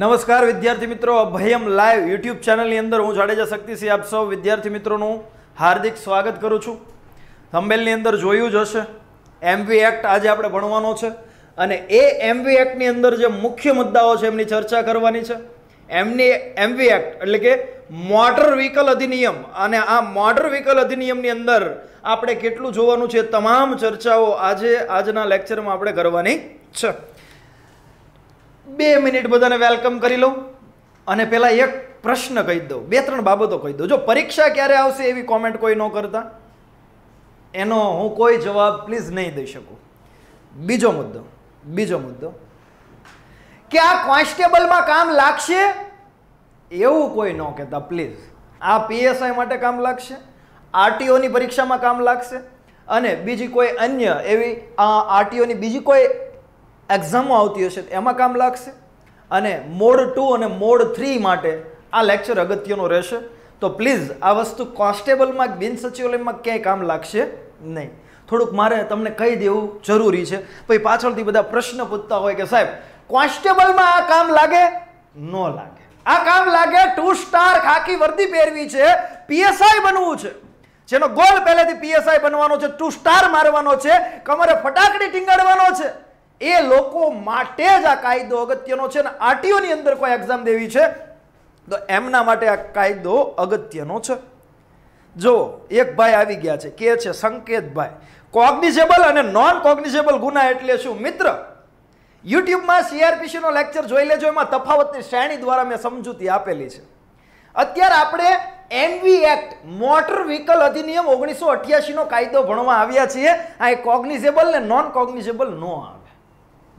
નમસ્કાર વિદ્યાર્થી મિત્રો અભયમ લાઈવ યુટ્યુબ ચેનલની અંદર હું જાડેજા શક્તિસિંહ આપ સૌ વિદ્યાર્થી મિત્રોનું હાર્દિક સ્વાગત કરું છું થંબેલની અંદર જોયું જ હશે એમવી એક્ટ આજે આપણે ભણવાનો છે અને એ એમવી એક્ટની અંદર જે મુખ્ય મુદ્દાઓ છે એમની ચર્ચા કરવાની છે એમની એમવી એક્ટ એટલે કે મોટર વ્હીકલ અધિનિયમ અને આ મોટર વ્હીકલ અધિનિયમની અંદર આપણે કેટલું જોવાનું છે તમામ ચર્ચાઓ આજે આજના લેક્ચરમાં આપણે કરવાની છે બે મિનિટ બધાને વેલકમ કરી લઉં અને પહેલાં એક પ્રશ્ન કહી દઉં બે ત્રણ બાબતો કહી દઉં જો પરીક્ષા ક્યારે આવશે એવી કોમેન્ટ કોઈ ન કરતા એનો હું કોઈ જવાબ પ્લીઝ નહીં દઈ શકું બીજો મુદ્દો બીજો મુદ્દો કે આ કોન્સ્ટેબલમાં કામ લાગશે એવું કોઈ ન કહેતા પ્લીઝ આ પીએસઆઈ માટે કામ લાગશે આરટીઓની પરીક્ષામાં કામ લાગશે અને બીજી કોઈ અન્ય એવી આ આરટીઓની બીજી કોઈ એક્ઝામો આવતી હશે એમાં કામ લાગશે અને મોડ ટુ અને મોડ થ્રી માટે આ લેક્ચર અગત્યનો રહેશે તો પ્લીઝ આ વસ્તુ કોન્સ્ટેબલમાં બિન સચિવાલયમાં ક્યાંય કામ લાગશે નહીં થોડુંક મારે તમને કહી દેવું જરૂરી છે પછી પાછળથી બધા પ્રશ્ન પૂછતા હોય કે સાહેબ કોન્સ્ટેબલમાં આ કામ લાગે ન લાગે આ કામ લાગે ટુ સ્ટાર ખાકી વર્દી પહેરવી છે પીએસઆઈ બનવું છે જેનો ગોલ પહેલેથી પીએસઆઈ બનવાનો છે ટુ સ્ટાર મારવાનો છે કમરે ફટાકડી ટીંગાડવાનો છે એ લોકો માટે જ આ કાયદો અગત્યનો છે અને આરટીઓની અંદર કોઈ એક્ઝામ દેવી છે તો એમના માટે આ કાયદો અગત્યનો છે જો એક ભાઈ આવી ગયા છે કે છે સંકેતભાઈ કોગ્નિઝેબલ અને નોન કોગ્નિઝેબલ ગુના એટલે શું મિત્ર યુટ્યુબમાં સીઆરપીસીનો લેક્ચર જોઈ લેજો એમાં તફાવતની શ્રેણી દ્વારા મેં સમજૂતી આપેલી છે અત્યારે આપણે એમવી એક્ટ મોટર વ્હીકલ અધિનિયમ ઓગણીસો અઠ્યાસીનો કાયદો ભણવા આવ્યા છીએ આ એ કોગ્નિઝેબલ ને નોન કોગ્નિઝેબલ નો આવે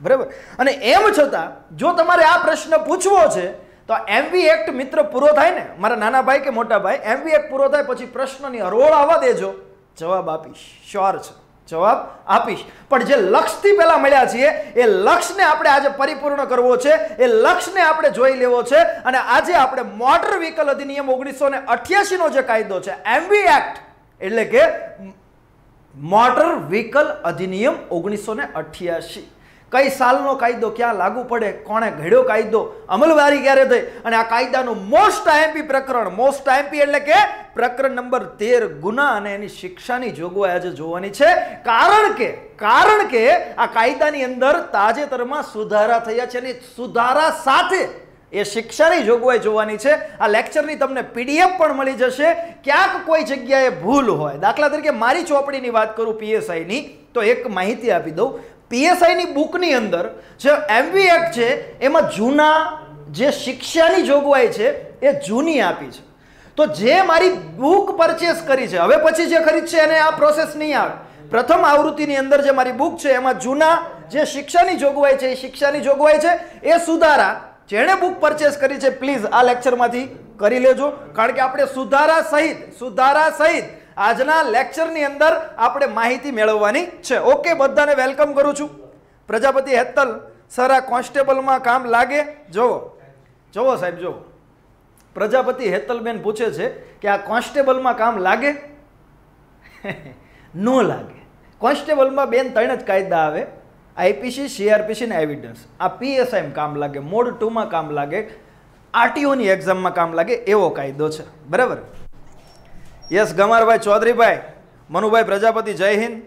બરાબર અને એમ છતાં જો તમારે આ પ્રશ્ન પૂછવો છે તો એમવી એક્ટ મિત્ર પૂરો થાય ને મારા નાના ભાઈ કે મોટા ભાઈ એમવી એક્ટ પૂરો થાય પછી પ્રશ્નની હરોળ આવવા દેજો જવાબ આપીશ શ્યોર છે જવાબ આપીશ પણ જે લક્ષથી પહેલાં મળ્યા છીએ એ લક્ષ્યને આપણે આજે પરિપૂર્ણ કરવો છે એ લક્ષ્યને આપણે જોઈ લેવો છે અને આજે આપણે મોટર વ્હીકલ અધિનિયમ ઓગણીસો ને અઠ્યાસીનો જે કાયદો છે એમવી એક્ટ એટલે કે મોટર વ્હીકલ અધિનિયમ ઓગણીસો ને અઠ્યાસી કઈ સાલનો કાયદો ક્યાં લાગુ પડે કોણે ઘડ્યો કાયદો અમલવારી ક્યારે થઈ અને આ કાયદાનું મોસ્ટ આઈએમપી પ્રકરણ મોસ્ટ આઈએમપી એટલે કે પ્રકરણ નંબર તેર ગુના અને એની શિક્ષાની જોગવાઈ આજે જોવાની છે કારણ કે કારણ કે આ કાયદાની અંદર તાજેતરમાં સુધારા થયા છે અને સુધારા સાથે એ શિક્ષાની જોગવાઈ જોવાની છે આ લેક્ચરની તમને પીડીએફ પણ મળી જશે ક્યાંક કોઈ જગ્યાએ ભૂલ હોય દાખલા તરીકે મારી ચોપડીની વાત કરું પીએસઆઈની તો એક માહિતી આપી દઉં પીએસઆઈની બુકની અંદર જે એમવી એક્ટ છે એમાં જૂના જે શિક્ષાની જોગવાઈ છે એ જૂની આપી છે તો જે મારી બુક પરચેસ કરી છે હવે પછી જે ખરીદશે એને આ પ્રોસેસ નહીં આવે પ્રથમ આવૃત્તિની અંદર જે મારી બુક છે એમાં જૂના જે શિક્ષાની જોગવાઈ છે એ શિક્ષાની જોગવાઈ છે એ સુધારા જેણે બુક પરચેસ કરી છે પ્લીઝ આ લેક્ચરમાંથી કરી લેજો કારણ કે આપણે સુધારા સહિત સુધારા સહિત આજના લેક્ચરની અંદર આપણે માહિતી મેળવવાની છે ઓકે બધાને વેલકમ કરું છું પ્રજાપતિ હેતલ સર આ કોન્સ્ટેબલમાં કામ લાગે જુઓ જુઓ સાહેબ જુઓ પ્રજાપતિ હેતલબેન પૂછે છે કે આ કોન્સ્ટેબલમાં કામ લાગે ન લાગે કોન્સ્ટેબલમાં બેન ત્રણ જ કાયદા આવે આઈપીસી સીઆરપીસી ને એવિડન્સ આ પીએસઆઈમાં કામ લાગે મોડ ટુમાં કામ લાગે આરટીઓની એક્ઝામમાં કામ લાગે એવો કાયદો છે બરાબર યસ ગમારભાઈ ચૌધરીભાઈ મનુભાઈ પ્રજાપતિ જય હિન્દ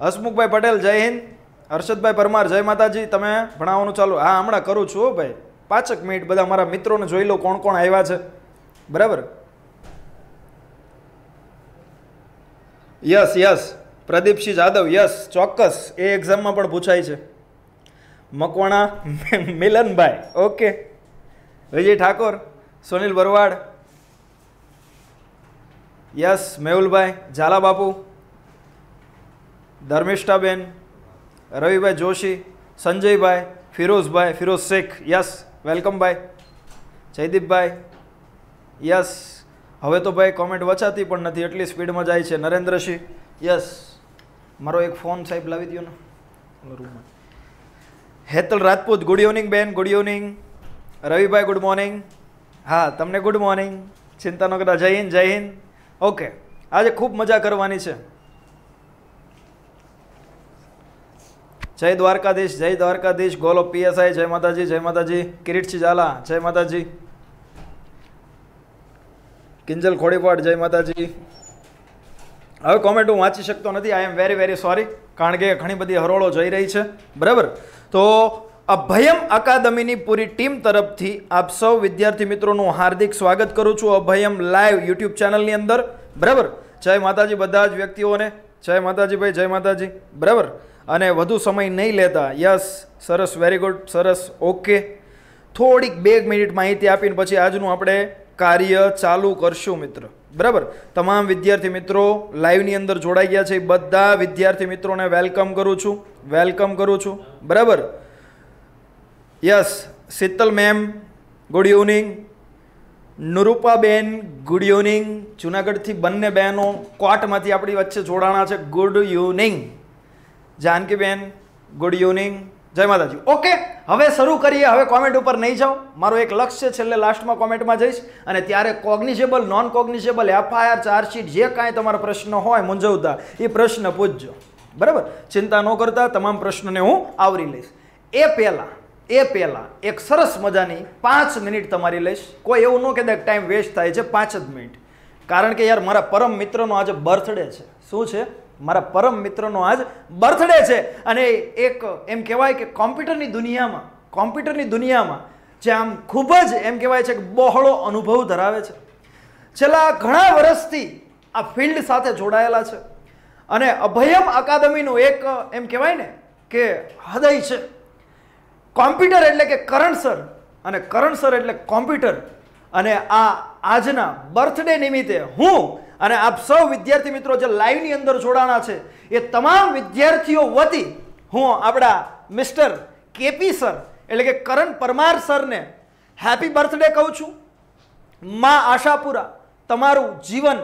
હસમુખભાઈ પટેલ જય હિન્દ હર્ષદભાઈ પરમાર જય માતાજી તમે ભણાવવાનું ચાલુ હા હમણાં કરું છું હો ભાઈ પાંચક મિનિટ બધા મારા મિત્રોને જોઈ લો કોણ કોણ આવ્યા છે બરાબર yes yes Pradeepsinh Jadav yes ચોક્કસ એ એક્ઝામમાં પણ પૂછાય છે મકવાણા મિલનભાઈ ઓકે વિજય ઠાકોર સુનિલ બરવાડ યસ મેહુલભાઈ ઝાલા બાપુ ધર્મિષ્ઠાબેન રવિભાઈ જોશી સંજયભાઈ ફિરોઝભાઈ ફિરોઝ શેખ યસ વેલકમ ભાઈ જયદીપભાઈ યસ હવે તો ભાઈ કોમેન્ટ વચાતી પણ નથી એટલી સ્પીડમાં જાય છે નરેન્દ્રસિંહ યસ મારો એક ફોન સાહેબ લાવી દો ને રૂમમાં હેતલ રાજપૂત ગુડ ઇવનિંગ બેન ગુડ ઇવનિંગ રવિભાઈ ગુડ મોર્નિંગ હા તમને ગુડ મોર્નિંગ ચિંતા ન કરતા જય હિન્દ જય હિન્દ ઓકે આજે ખૂબ મજા કરવાની છે જય દ્વારકાધીશ જય દ્વારકાધીશ ગોલો પીએસઆઈ જય માતાજી જય માતાજી કિરીટસિંહ ઝાલા જય માતાજી કિંજલ ખોડીપાડ જય માતાજી હવે કોમેન્ટ હું વાંચી શકતો નથી I am very very sorry કારણ કે ઘણી બધી હરોળો જઈ રહી છે બરાબર તો અભયમ અકાદમીની પૂરી ટીમ તરફથી આપ સૌ વિદ્યાર્થી મિત્રોનું હાર્દિક સ્વાગત કરું છું અભયમ લાઈવ યુટ્યુબ ચેનલની અંદર બરાબર જય માતાજી બધા જ વ્યક્તિઓને જય માતાજી ભાઈ જય માતાજી બરાબર અને વધુ સમય નહીં લેતા યસ સરસ વેરી ગુડ સરસ ઓકે થોડીક બે મિનિટ માહિતી આપીને પછી આજનું આપણે કાર્ય ચાલુ કરશું મિત્ર બરાબર તમામ વિદ્યાર્થી મિત્રો લાઈવની અંદર જોડાઈ ગયા છે બધા વિદ્યાર્થી મિત્રોને વેલકમ કરું છું વેલકમ કરું છું બરાબર yes Sheetal ma'am good evening નુરૂપાબેન ગુડ ઇવનિંગ જુનાગઢથી બંને બહેનો કોટમાંથી આપણી વચ્ચે જોડાણા છે ગુડ ઇવનિંગ જાનકીબેન ગુડ ઇવનિંગ જય માતાજી ઓકે હવે શરૂ કરીએ હવે કોમેન્ટ ઉપર નહીં જાઉં મારો એક લક્ષ્ય છેલ્લે લાસ્ટમાં કોમેન્ટમાં જઈશ અને ત્યારે cognizable non cognizable FIR chargesheet જે કાંઈ તમારો પ્રશ્ન હોય મૂંઝવતા એ પ્રશ્ન પૂછજો બરાબર ચિંતા ન કરતા તમામ પ્રશ્નને હું આવરી લઈશ એ પહેલાં એ પહેલાં એક સરસ મજાની પાંચ મિનિટ તમારી લઈશ કોઈ એવું ન કહેતા ટાઈમ વેસ્ટ થાય છે પાંચ જ મિનિટ કારણ કે યાર મારા પરમ મિત્રનો આજે બર્થડે છે શું છે મારા પરમ મિત્રનો આજ બર્થડે છે અને એક એમ કહેવાય કે કોમ્પ્યુટરની દુનિયામાં કોમ્પ્યુટરની દુનિયામાં જે આમ ખૂબ જ એમ કહેવાય છે કે બહોળો અનુભવ ધરાવે છે છેલ્લા ઘણા વર્ષથી આ ફિલ્ડ સાથે જોડાયેલા છે અને અભયમ અકાદમીનું એક એમ કહેવાય ને કે હૃદય છે કોમ્પ્યુટર એટલે કે કરણસર અને કરણસર એટલે કોમ્પ્યુટર અને આ આજના બર્થડે નિમિત્તે હું અને આપ સૌ વિદ્યાર્થી મિત્રો જે લાઈવની અંદર જોડાણા છે એ તમામ વિદ્યાર્થીઓ વતી હું આપણા મિસ્ટર કેપી સર એટલે કે કરણ પરમાર સરને હેપી બર્થડે કહું છું માં આશાપુરા તમારું જીવન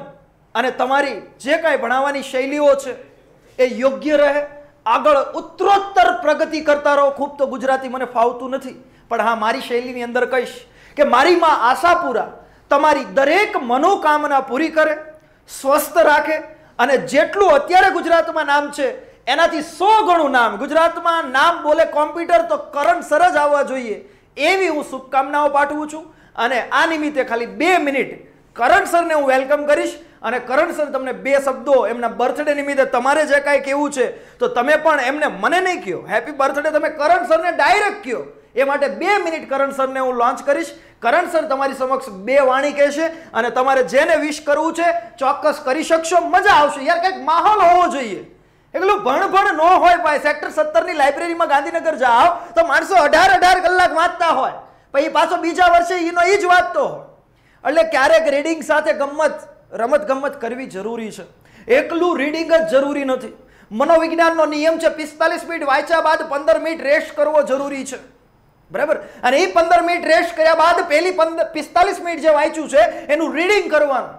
અને તમારી જે કાંઈ ભણાવવાની શૈલીઓ છે એ યોગ્ય રહે આગળ ઉત્તરોત્તર પ્રગતિ કરતા રહો ખૂબ તો ગુજરાતી મને ફાવતું નથી પણ હા મારી શૈલીની અંદર કહીશ કે મારી માં આશાપુરા તમારી દરેક મનોકામના પૂરી કરે સ્વસ્થ રાખે અને જેટલું અત્યારે ગુજરાતમાં નામ છે એનાથી સો ગણું નામ ગુજરાતમાં નામ બોલે કોમ્પ્યુટર તો કરંટ સરસ આવવા જોઈએ એવી હું શુભકામનાઓ પાઠવું છું અને આ નિમિત્તે ખાલી બે મિનિટ કરણ સરને હું વેલકમ કરીશ અને કરણ સર તમને બે શબ્દો એમના બર્થડે નિમિત્તે તમારે જે કાંઈ કહેવું છે તો તમે પણ એમને મને નહીં કહો હેપી બર્થડે તમે કરણ સરને ડાયરેક્ટ કહો એ માટે બે મિનિટ કરણ સરને હું લોન્ચ કરીશ કરણ સર તમારી સમક્ષ બે વાણી કહેશે અને તમારે જેને વિશ કરવું છે ચોક્કસ કરી શકશો મજા આવશે યાર કંઈક માહોલ હોવો જોઈએ એટલું ભણભણ ન હોય ભાઈ સેક્ટર સત્તરની લાઇબ્રેરીમાં ગાંધીનગર જાઓ તો માણસો અઢાર અઢાર કલાક વાંચતા હોય પછી પાછો બીજા વર્ષે એનો એ જ વાંચતો હોય એટલે ક્યારેક રીડિંગ સાથે ગમત રમતગમત કરવી જરૂરી છે એકલું રીડિંગ જ જરૂરી નથી મનોવિજ્ઞાનનો નિયમ છે પિસ્તાલીસ મિનિટ વાંચ્યા બાદ પંદર મિનિટ રેસ્ટ કરવો જરૂરી છે બરાબર અને એ પંદર મિનિટ રેસ્ટ કર્યા બાદ પહેલી પંદર પિસ્તાલીસ મિનિટ જે વાંચ્યું છે એનું રીડિંગ કરવાનું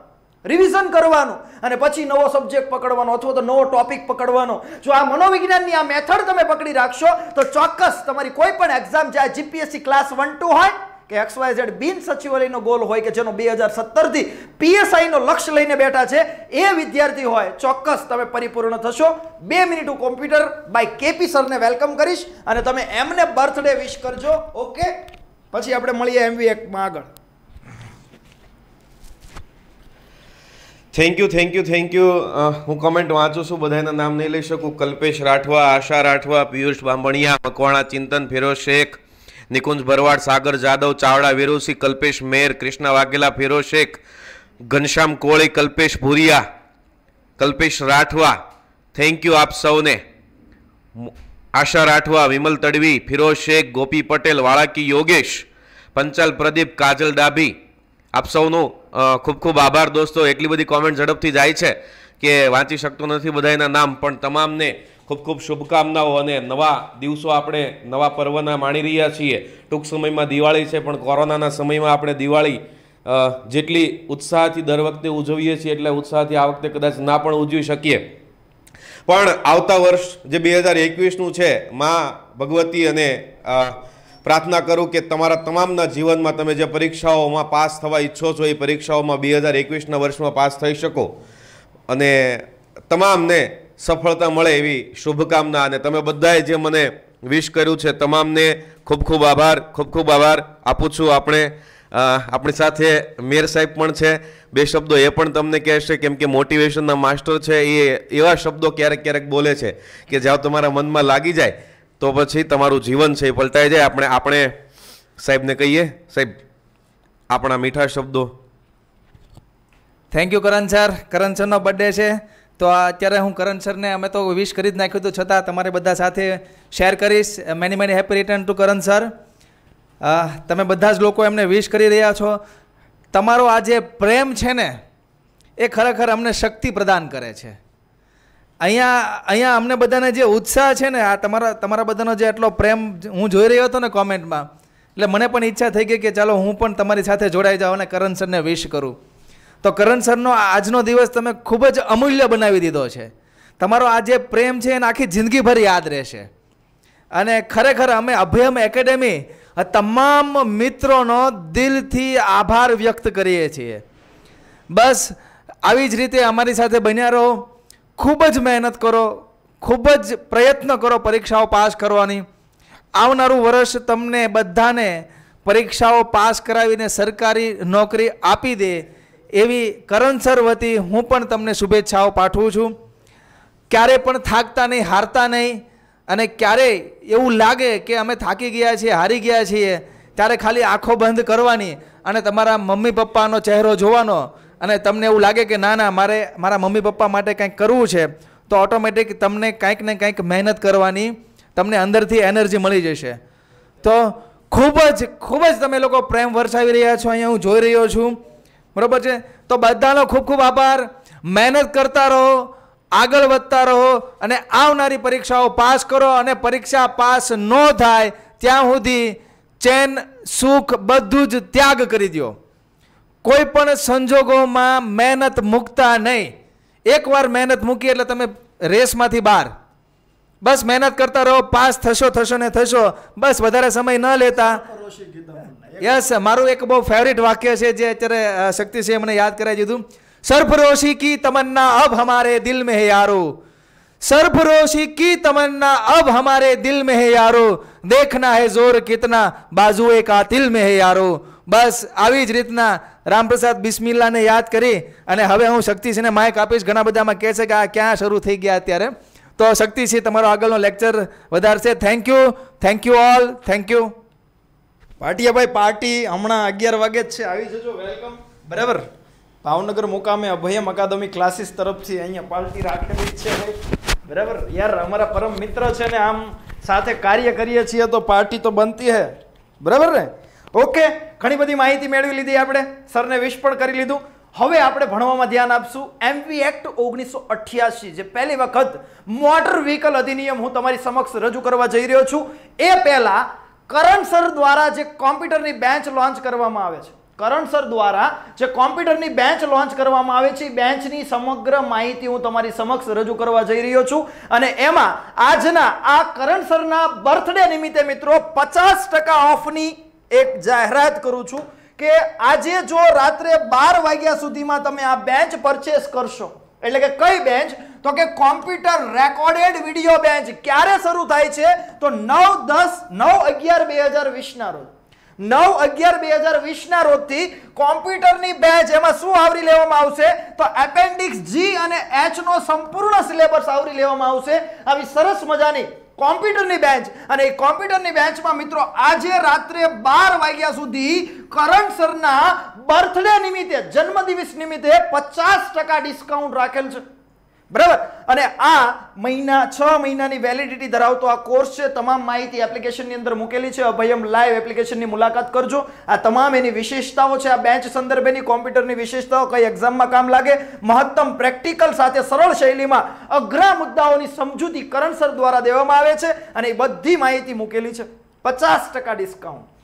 રિવિઝન કરવાનું અને પછી નવો સબ્જેક્ટ પકડવાનો અથવા તો નવો ટોપિક પકડવાનો જો આ મનોવિજ્ઞાનની આ મેથડ તમે પકડી રાખશો તો ચોક્કસ તમારી કોઈ પણ એક્ઝામ જે આ જીપીએસસી ક્લાસ વન ટુ હોય કે એક્સ વાય ઝેડ બિન સચિવાલયનો ગોલ હોય કે જેનો બે હજાર સત્તરથી પીએસઆઈનો લક્ષ્ય લઈને બેઠા છે એ વિદ્યાર્થી હોય ચોક્કસ તમે પરિપૂર્ણ થશો બે મિનિટ હું કોમ્પ્યુટર બાય કેપી સરને વેલકમ કરીશ અને તમે એમને બર્થડે વિશ કરજો ઓકે પછી આપણે મળીએ એમવી એકમાં આગળ thank you thank you thank you હું કમેન્ટ વાંચું છું બધાના નામ નહીં લઈ શકું કલ્પેશ રાઠવા આશા રાઠવા પિયુષ બાંભણિયા મકવાણા ચિંતન ફિરોઝ શેખ નિકુંજ ભરવાડ સાગર જાદવ ચાવડા વિરુસી કલ્પેશ મેર કૃષ્ણ વાઘેલા ફિરો શેખ ઘનશ્યામ કોળી કલ્પેશ ભુરિયા કલ્પેશ રાઠવા થેન્ક યુ આપ સૌને આશા રાઠવા વિમલ તડવી ફિરોઝ શેખ ગોપી પટેલ વાળાકી યોગેશ પંચાલ પ્રદીપ કાજલ ડાભી આપ સૌનો ખૂબ ખૂબ આભાર દોસ્તો એટલી બધી કોમેન્ટ ઝડપથી જાય છે કે વાંચી શકતો નથી બધાના નામ પણ તમામને ખૂબ ખૂબ શુભકામનાઓ અને નવા દિવસો આપણે નવા પર્વના માણી રહ્યા છીએ ટૂંક સમયમાં દિવાળી છે પણ કોરોનાના સમયમાં આપણે દિવાળી જેટલી ઉત્સાહથી દર વખતે ઉજવીએ છીએ એટલે ઉત્સાહથી આ વખતે કદાચ ના પણ ઉજવી શકીએ પણ આવતા વર્ષ જે બે હજાર એકવીસનું છે માં ભગવતી અને પ્રાર્થના કરું કે તમારા તમામના જીવનમાં તમે જે પરીક્ષાઓમાં પાસ થવા ઈચ્છો છો એ પરીક્ષાઓમાં બે હજાર એકવીસના વર્ષમાં પાસ થઈ શકો અને તમામને સફળતા મળે એવી શુભકામના અને તમે બધાએ જે મને વિશ કર્યું છે તમામને ખૂબ ખૂબ આભાર ખૂબ ખૂબ આભાર આપું છું આપણે આપણી સાથે મેર સાહેબ પણ છે બે શબ્દો એ પણ તમને કહેશે કેમ કે મોટિવેશનના માસ્ટર છે એ એવા શબ્દો ક્યારેક ક્યારેક બોલે છે કે જ્યાં તમારા મનમાં લાગી જાય તો પછી તમારું જીવન છે એ પલટાઈ જાય આપણે આપણે સાહેબને કહીએ સાહેબ આપણા મીઠા શબ્દો thank you Karan sir Karan સરનો બર્થડે છે તો અત્યારે હું કરણ સરને અમે તો વિશ કરી જ નાખ્યું હતું છતાં તમારે બધા સાથે શેર કરીશ many many happy return to Karan sir તમે બધા જ લોકો એમને વિશ કરી રહ્યા છો તમારો આ જે પ્રેમ છે ને એ ખરેખર અમને શક્તિ પ્રદાન કરે છે અહીંયા અહીંયા અમને બધાને જે ઉત્સાહ છે ને આ તમારા તમારા બધાનો જે એટલો પ્રેમ હું જોઈ રહ્યો હતો ને કોમેન્ટમાં એટલે મને પણ ઈચ્છા થઈ ગઈ કે ચાલો હું પણ તમારી સાથે જોડાઈ જાઉં અને કરણ સરને વિશ કરું તો કરણ સરનો આજનો દિવસ તમે ખૂબ જ અમૂલ્ય બનાવી દીધો છે તમારો આ જે પ્રેમ છે એને આખી જિંદગીભર યાદ રહેશે અને ખરેખર અમે અભયમ એકેડેમી તમામ મિત્રોનો દિલથી આભાર વ્યક્ત કરીએ છીએ બસ આવી જ રીતે અમારી સાથે બન્યા રહો ખૂબ જ મહેનત કરો ખૂબ જ પ્રયત્ન કરો પરીક્ષાઓ પાસ કરવાની આવનારું વર્ષ તમને બધાને પરીક્ષાઓ પાસ કરાવીને સરકારી નોકરી આપી દે એવી કરણસર વતી હું પણ તમને શુભેચ્છાઓ પાઠવું છું ક્યારે પણ થાકતા નહીં હારતા નહીં અને ક્યારેય એવું લાગે કે અમે થાકી ગયા છીએ હારી ગયા છીએ ત્યારે ખાલી આંખો બંધ કરવાની અને તમારા મમ્મી પપ્પાનો ચહેરો જોવાનો અને તમને એવું લાગે કે ના ના મારે મારા મમ્મી પપ્પા માટે કંઈક કરવું છે તો ઓટોમેટિક તમને કંઈક ને કંઈક મહેનત કરવાની તમને અંદરથી એનર્જી મળી જશે તો ખૂબ જ ખૂબ જ તમે લોકો પ્રેમ વરસાવી રહ્યા છો અહીંયા હું જોઈ રહ્યો છું બરાબર છે તો બધાનો ખૂબ ખૂબ આભાર મહેનત કરતા રહો આગળ વધતા રહો અને આવનારી પરીક્ષાઓ પાસ કરો અને પરીક્ષા પાસ ન થાય ત્યાં સુધી ચેન સુખ બધું જ ત્યાગ કરી દો કોઈ પણ સંજોગોમાં મહેનત મૂકતા નહીં એકવાર મહેનત મૂકી એટલે તમે રેસમાંથી બહાર બસ મહેનત કરતા રહો પાસ થશો થશો ને થશો બસ વધારે સમય ન લેતા યસ મારું એક બહુ ફેવરિટ વાક્ય છે જે અત્યારે શક્તિસિંહ મને યાદ કરાવી દીધું સરફરોશી કી તમન્ના અબ હમારે દિલ મેં હે યારો સરફરોશી કી તમન્ના અબ હમારે દિલ મેં હે યારો દેખના હે જોર કિતના બાજુએ કાતિલ મેં હે યારો બસ આવી જ રીતના રામપ્રસાદ બિસ્મિલ્લાને યાદ કરી અને હવે હું શક્તિસિંહને માઇક આપીશ ઘણા બધામાં કહે છે કે આ ક્યાં શરૂ થઈ ગયા અત્યારે તો શક્તિસિંહ તમારો આગળનો લેક્ચર વધારશે thank you thank you all thank you ભાઈ પાર્ટી હમણાં અગિયાર વાગે જ છે આવી જજો વેલકમ બરાબર ભાવનગર મુકામે અભયમ અકાદમી ક્લાસીસ તરફથી અહીંયા પાર્ટી રાખેલી છે બરાબર યાર અમારા પરમ મિત્ર છે ને આમ સાથે કાર્ય કરીએ છીએ તો પાર્ટી તો બનતી હે બરાબર ને ઓકે ઘણી બધી માહિતી મેળવી લીધી આપણે સરને વિશ પણ કરી લીધું હવે આપણે ભણવામાં ધ્યાન આપશું એમપી એક્ટ ઓગણીસો અઠ્યાસી જે પહેલી વખત મોટર વ્હીકલ અધિનિયમ હું તમારી સમક્ષ રજૂ કરવા જઈ રહ્યો છું એ પહેલાં કરણ સર દ્વારા જે કોમ્પ્યુટરની બેન્ચ લોન્ચ કરવામાં આવે છે કરણ સર દ્વારા જે કોમ્પ્યુટરની બેન્ચ લોન્ચ કરવામાં આવે છે બેન્ચની સમગ્ર માહિતી હું તમારી સમક્ષ રજૂ કરવા જઈ રહ્યો છું અને એમાં આજના આ કરણ સરના બર્થડે નિમિત્તે મિત્રો પચાસ ટકા ઓફની એક જાહેરાત કરું છું કે આજે જો રાત્રે બાર વાગ્યા સુધીમાં તમે આ બેન્ચ પરચેસ કરશો એટલે કે કઈ બેન્ચ તો કે કોમ્પ્યુટર રેકોર્ડેડ વિડીયો બેન્ચ ક્યારે શરૂ થાય છે તો નવ દસ નવ અગિયાર બે હજાર વીસના રોજ નવ અગિયાર બે હજાર વીસના રોજથી કોમ્પ્યુટરની બેચ એમાં શું આવરી લેવામાં આવશે તો એપેન્ડિક્સ જી અને એચનો સંપૂર્ણ સિલેબસ આવરી લેવામાં આવશે આવી સરસ મજાની કોમ્પ્યુટરની બેન્ચ અને એ કોમ્પ્યુટરની બેન્ચમાં મિત્રો આજે રાત્રે બાર વાગ્યા સુધી કરણ સરના બર્થડે નિમિત્તે જન્મદિવસ નિમિત્તે પચાસ ટકા ડિસ્કાઉન્ટ રાખેલ છે બરાબર અને આ મહિના છ મહિનાની વેલિડિટી ધરાવતો આ કોર્સ છે તમામ માહિતી એપ્લિકેશનની અંદર મૂકેલી છે અભયમ લાઈવ એપ્લિકેશનની મુલાકાત કરજો આ તમામ એની વિશેષતાઓ છે આ બેંચ સંદર્ભેની કોમ્પ્યુટરની વિશેષતાઓ કઈ એક્ઝામમાં કામ લાગે મહત્તમ પ્રેક્ટિકલ સાથે સરળ શૈલીમાં અઘરા મુદ્દાઓની સમજૂતી કરણસર દ્વારા દેવામાં આવે છે અને એ બધી માહિતી મૂકેલી છે પચાસ ડિસ્કાઉન્ટ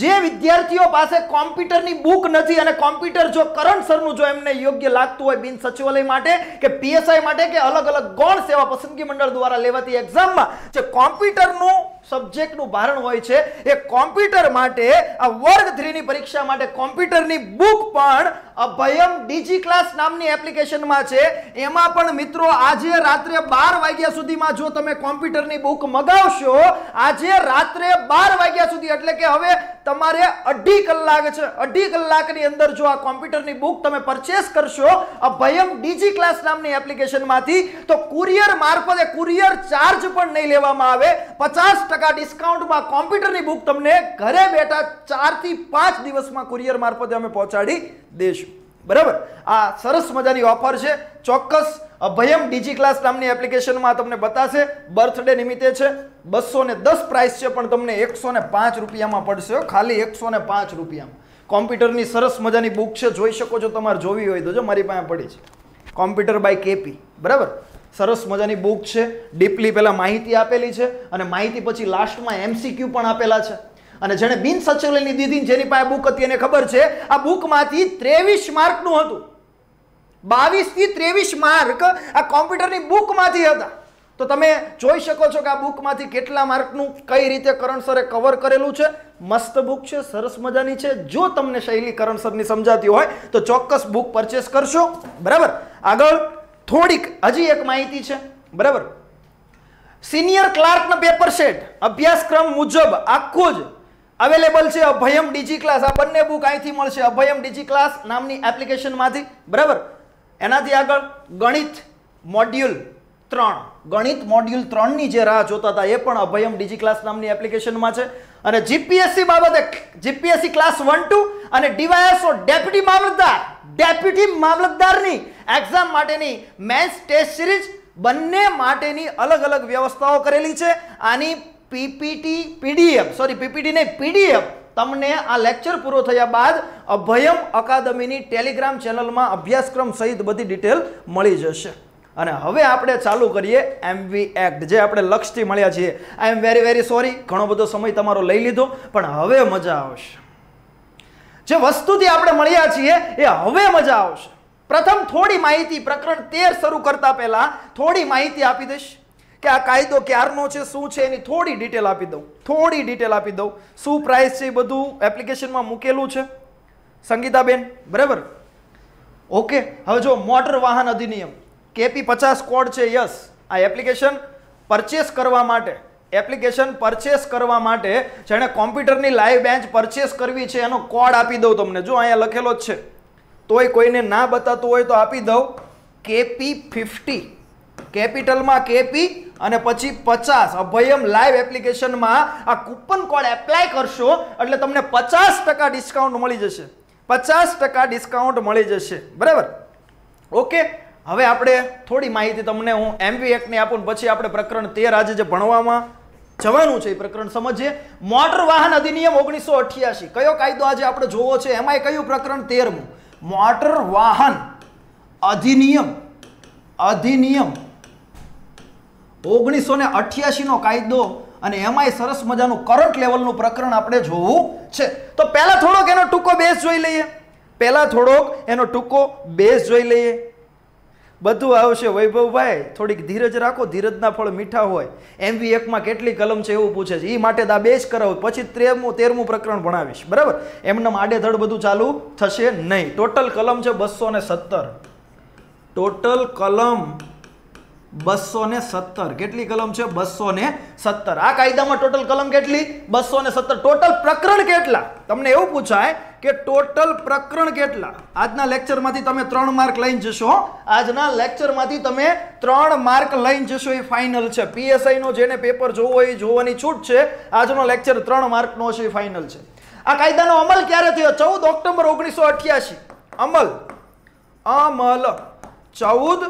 જે વિદ્યાર્થીઓ પાસે કોમ્પ્યુટરની બુક નથી અને કોમ્પ્યુટર જો કરંટ સરનું જો એમને યોગ્ય લાગતું હોય બિન સચિવાલય માટે કે પીએસઆઈ માટે કે અલગ અલગ ગૌણ સેવા પસંદગી મંડળ દ્વારા લેવાતી એક્ઝામમાં જે કોમ્પ્યુટરનું સબ્જેક્ટનું ભારણ હોય છે એ કોમ્પ્યુટર માટે આ વર્ગ થ્રીની પરીક્ષા માટે કોમ્પ્યુટરની બુક પણ અભયમ ડીજી ક્લાસ નામની એપ્લિકેશનમાં છે એમાં પણ મિત્રો આજે રાત્રે બાર વાગ્યા સુધીમાં જો તમે કોમ્પ્યુટરની બુક મગાવશો આજે રાત્રે બાર વાગ્યા સુધી એટલે કે હવે તમારે અઢી કલાક છે અઢી કલાકની અંદર જો આ કોમ્પ્યુટરની બુક તમે પરચેસ કરશો અભયમ ડીજી ક્લાસ નામની એપ્લિકેશનમાંથી તો કુરિયર મારફતે કુરિયર ચાર્જ પણ નહીં લેવામાં આવે પચાસ ટકા ડિસ્કાઉન્ટમાં કોમ્પ્યુટરની બુક તમને ઘરે બેઠા ચારથી પાંચ દિવસમાં કુરિયર મારફતે અમે પહોંચાડી દઈશું બરાબર આ સરસ મજાની ઓફર છે ચોક્કસ અભયમ ડીજી ક્લાસ નામની એપ્લિકેશનમાં તમને બતાશે બર્થડે નિમિત્તે છે બસો ને દસ પ્રાઇસ છે પણ તમને એકસો ને પાંચ રૂપિયામાં પડશે ખાલી એકસો ને પાંચ રૂપિયામાં કોમ્પ્યુટરની સરસ મજાની બુક છે જોઈ શકો છો તમારે જોવી હોય તો જો મારી પાસે પડી છે કોમ્પ્યુટર બાય કેપી બરાબર સરસ મજાની બુક છે ડીપલી પહેલાં માહિતી આપેલી છે અને માહિતી પછી લાસ્ટમાં એમસીક્યુ પણ આપેલા છે અને જેણે બિન સચિવલયની દીધી જેની પાસે બુક હતી એને ખબર છે આ બુકમાંથી ત્રેવીસ માર્કનું હતું બાવીસથી ત્રેવીસ માર્ક આ કોમ્પ્યુટરની બુકમાંથી હતા તો તમે જોઈ શકો છો કે આ બુકમાંથી કેટલા માર્કનું કઈ રીતે કરણસરે કવર કરેલું છે મસ્ત બુક છે સરસ મજાની છે જો તમને શૈલી કરણસરની સમજાતી હોય તો ચોક્કસ બુક પરચેસ કરશો બરાબર આગળ થોડીક હજી એક માહિતી છે બરાબર સિનિયર ક્લાર્કનો પેપર સેટ અભ્યાસક્રમ મુજબ આખું જ અવેલેબલ છે અભયમ ડીજી ક્લાસ આ બંને બુક અહીંથી મળશે અભયમ ડીજી ક્લાસ નામની એપ્લિકેશનમાંથી બરાબર એનાથી આગળ ગણિત મોડ્યુલ ત્રણ ગણિત મોડ્યુલ ત્રણની જે રાહ જોતા હતા એ પણ અભયમ ડીજી ક્લાસ નામની એપ્લિકેશનમાં છે અને જીપીએસસી બાબતે જીપીએસસી ક્લાસ વન ટુ અને ડીવાયએસઓ ડેપ્યુટી મામલતદાર ડેપ્યુટી મામલતદારની એક્ઝામ માટેની મેન્સ ટેસ્ટ સિરીઝ બંને માટેની અલગ અલગ વ્યવસ્થાઓ કરેલી છે આની પીપીટી પીડીએફ સોરી પીપીટી નહીં પીડીએફ તમને આ લેક્ચર પૂરો થયા બાદ અભયમ અકાદમીની ટેલિગ્રામ ચેનલમાં અભ્યાસક્રમ સહિત બધી ડિટેલ મળી જશે અને હવે આપણે ચાલુ કરીએ એમવી એક્ટ જે આપણે લક્ષથી મળ્યા છીએ I am very very sorry ઘણો બધો સમય તમારો લઈ લીધો પણ હવે મજા આવશે જે વસ્તુથી આપણે મળ્યા છીએ એ હવે મજા આવશે પ્રથમ થોડી માહિતી પ્રકરણ તેર શરૂ કરતા પહેલાં થોડી માહિતી આપી દઈશ કે આ કાયદો ક્યારનો છે શું છે એની થોડી ડિટેલ આપી દઉં થોડી ડિટેલ આપી દઉં શું પ્રાઇસ છે એ બધું એપ્લિકેશનમાં મૂકેલું છે સંગીતાબેન બરાબર ઓકે હવે જો મોટર વાહન અધિનિયમ કેપી પચાસ કોડ છે યસ આ એપ્લિકેશન પરચેસ કરવા માટે એપ્લિકેશન પરચેસ કરવા માટે જેણે કોમ્પ્યુટરની લાઈવ બેન્ચ પરચેસ કરવી છે એનો કોડ આપી દઉં તમને જો અહીંયા લખેલો જ છે તોય કોઈને ના બતાતું હોય તો આપી દઉં કેપી ફિફ્ટી કેપિટલમાં કેપી અને પછી પચાસ અભયમ લાઈવ એપ્લિકેશનમાં આ કૂપન કોડ એપ્લાય કરશો એટલે તમને પચાસ ટકા ડિસ્કાઉન્ટ મળી જશે પચાસ ટકા ડિસ્કાઉન્ટ મળી જશે બરાબર ઓકે હવે આપણે થોડી માહિતી તમને હું એમવી એક્ટની આપું પછી આપણે પ્રકરણ તેર આજે જે ભણવામાં જવાનું છે એ પ્રકરણ સમજીએ મોટર વાહન અધિનિયમ ઓગણીસો અઠ્યાસી કયો કાયદો આજે આપણે જોવો છે એમાં કયું પ્રકરણ તેરમું મોટર વાહન અધિનિયમ અધિનિયમ ઓગણીસો ને અઠ્યાસીનો કાયદો અને એમાંય સરસ મજાનું કરંટ લેવલનું પ્રકરણ આપણે જોવું છે તો પહેલાં થોડોક એનો ટૂંકો બેઝ જોઈ લઈએ પહેલાં થોડોક એનો ટૂંકો બેઝ જોઈ લઈએ બધું આવશે વૈભવભાઈ થોડીક ધીરજ રાખો ધીરજના ફળ મીઠા હોય એમવી એકમાં કેટલી કલમ છે એવું પૂછે છે એ માટે આ બેસ કરાવું પછી ત્રેમું તેરમું પ્રકરણ ભણાવીશ બરાબર એમને આડેધડ બધું ચાલુ થશે નહીં ટોટલ કલમ છે બસો ને સત્તર ટોટલ કલમ બસો ને સત્તર કેટલી કલમ છે બસો ને સત્તર આ કાયદામાં ટોટલ કલમ કેટલી બસો ને સત્તર ટોટલ પ્રકરણ કેટલા તમને એવું પૂછાય કે ટોટલ પ્રકરણ કેટલા આજના લેક્ચરમાંથી તમે ત્રણ માર્ક લઈને જશો આજના લેક્ચરમાંથી તમે ત્રણ માર્ક લઈને જશો એ ફાઇનલ છે પીએસઆઈનો જેને પેપર જોવો એ જોવાની છૂટ છે આજનો લેક્ચર ત્રણ માર્કનો છે એ ફાઇનલ છે આ કાયદાનો અમલ ક્યારે થયો ચૌદ ઓક્ટોબર ઓગણીસો અઠ્યાસી અમલ અમલ ચૌદ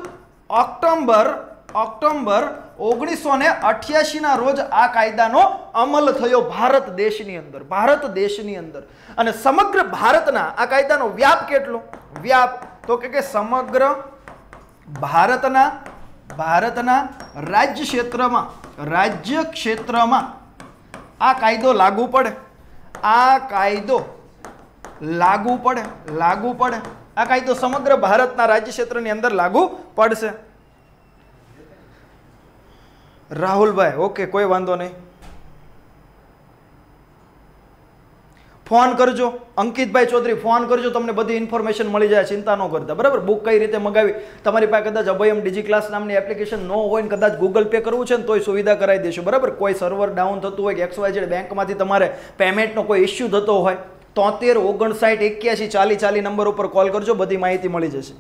ઓક્ટોબર ઓક્ટોબર ઓગણીસો ને અઠ્યાસીના રોજ આ કાયદાનો અમલ થયો ભારત દેશની અંદર ભારત દેશની અંદર અને સમગ્ર ભારતના આ કાયદાનો વ્યાપ કેટલો વ્યાપ તો કે સમગ્ર ભારતના ભારતના રાજ્ય ક્ષેત્રમાં રાજ્ય ક્ષેત્રમાં આ કાયદો લાગુ પડે આ કાયદો લાગુ પડે લાગુ પડે આ કાયદો સમગ્ર ભારતના રાજ્ય ક્ષેત્રની અંદર લાગુ પડશે રાહુલભાઈ ઓકે કોઈ વાંધો નહીં ફોન કરજો અંકિતભાઈ ચૌધરી ફોન કરજો તમને બધી ઇન્ફોર્મેશન મળી જાય ચિંતા ન કરતા બરાબર બુક કઈ રીતે મગાવી તમારી પાસે કદાચ અભયમ ડીજી ક્લાસ નામની એપ્લિકેશન ન હોય ને કદાચ ગૂગલ પે કરવું છે ને તોય સુવિધા કરાવી દેશું બરાબર કોઈ સર્વર ડાઉન થતું હોય કે એક્સવાયઝેડ બેંકમાંથી તમારે પેમેન્ટનો કોઈ ઇસ્યુ થતો હોય તોતેર ઓગણસાઠ એક્યાસી ચાલી ચાલી નંબર ઉપર કોલ કરજો બધી માહિતી મળી જશે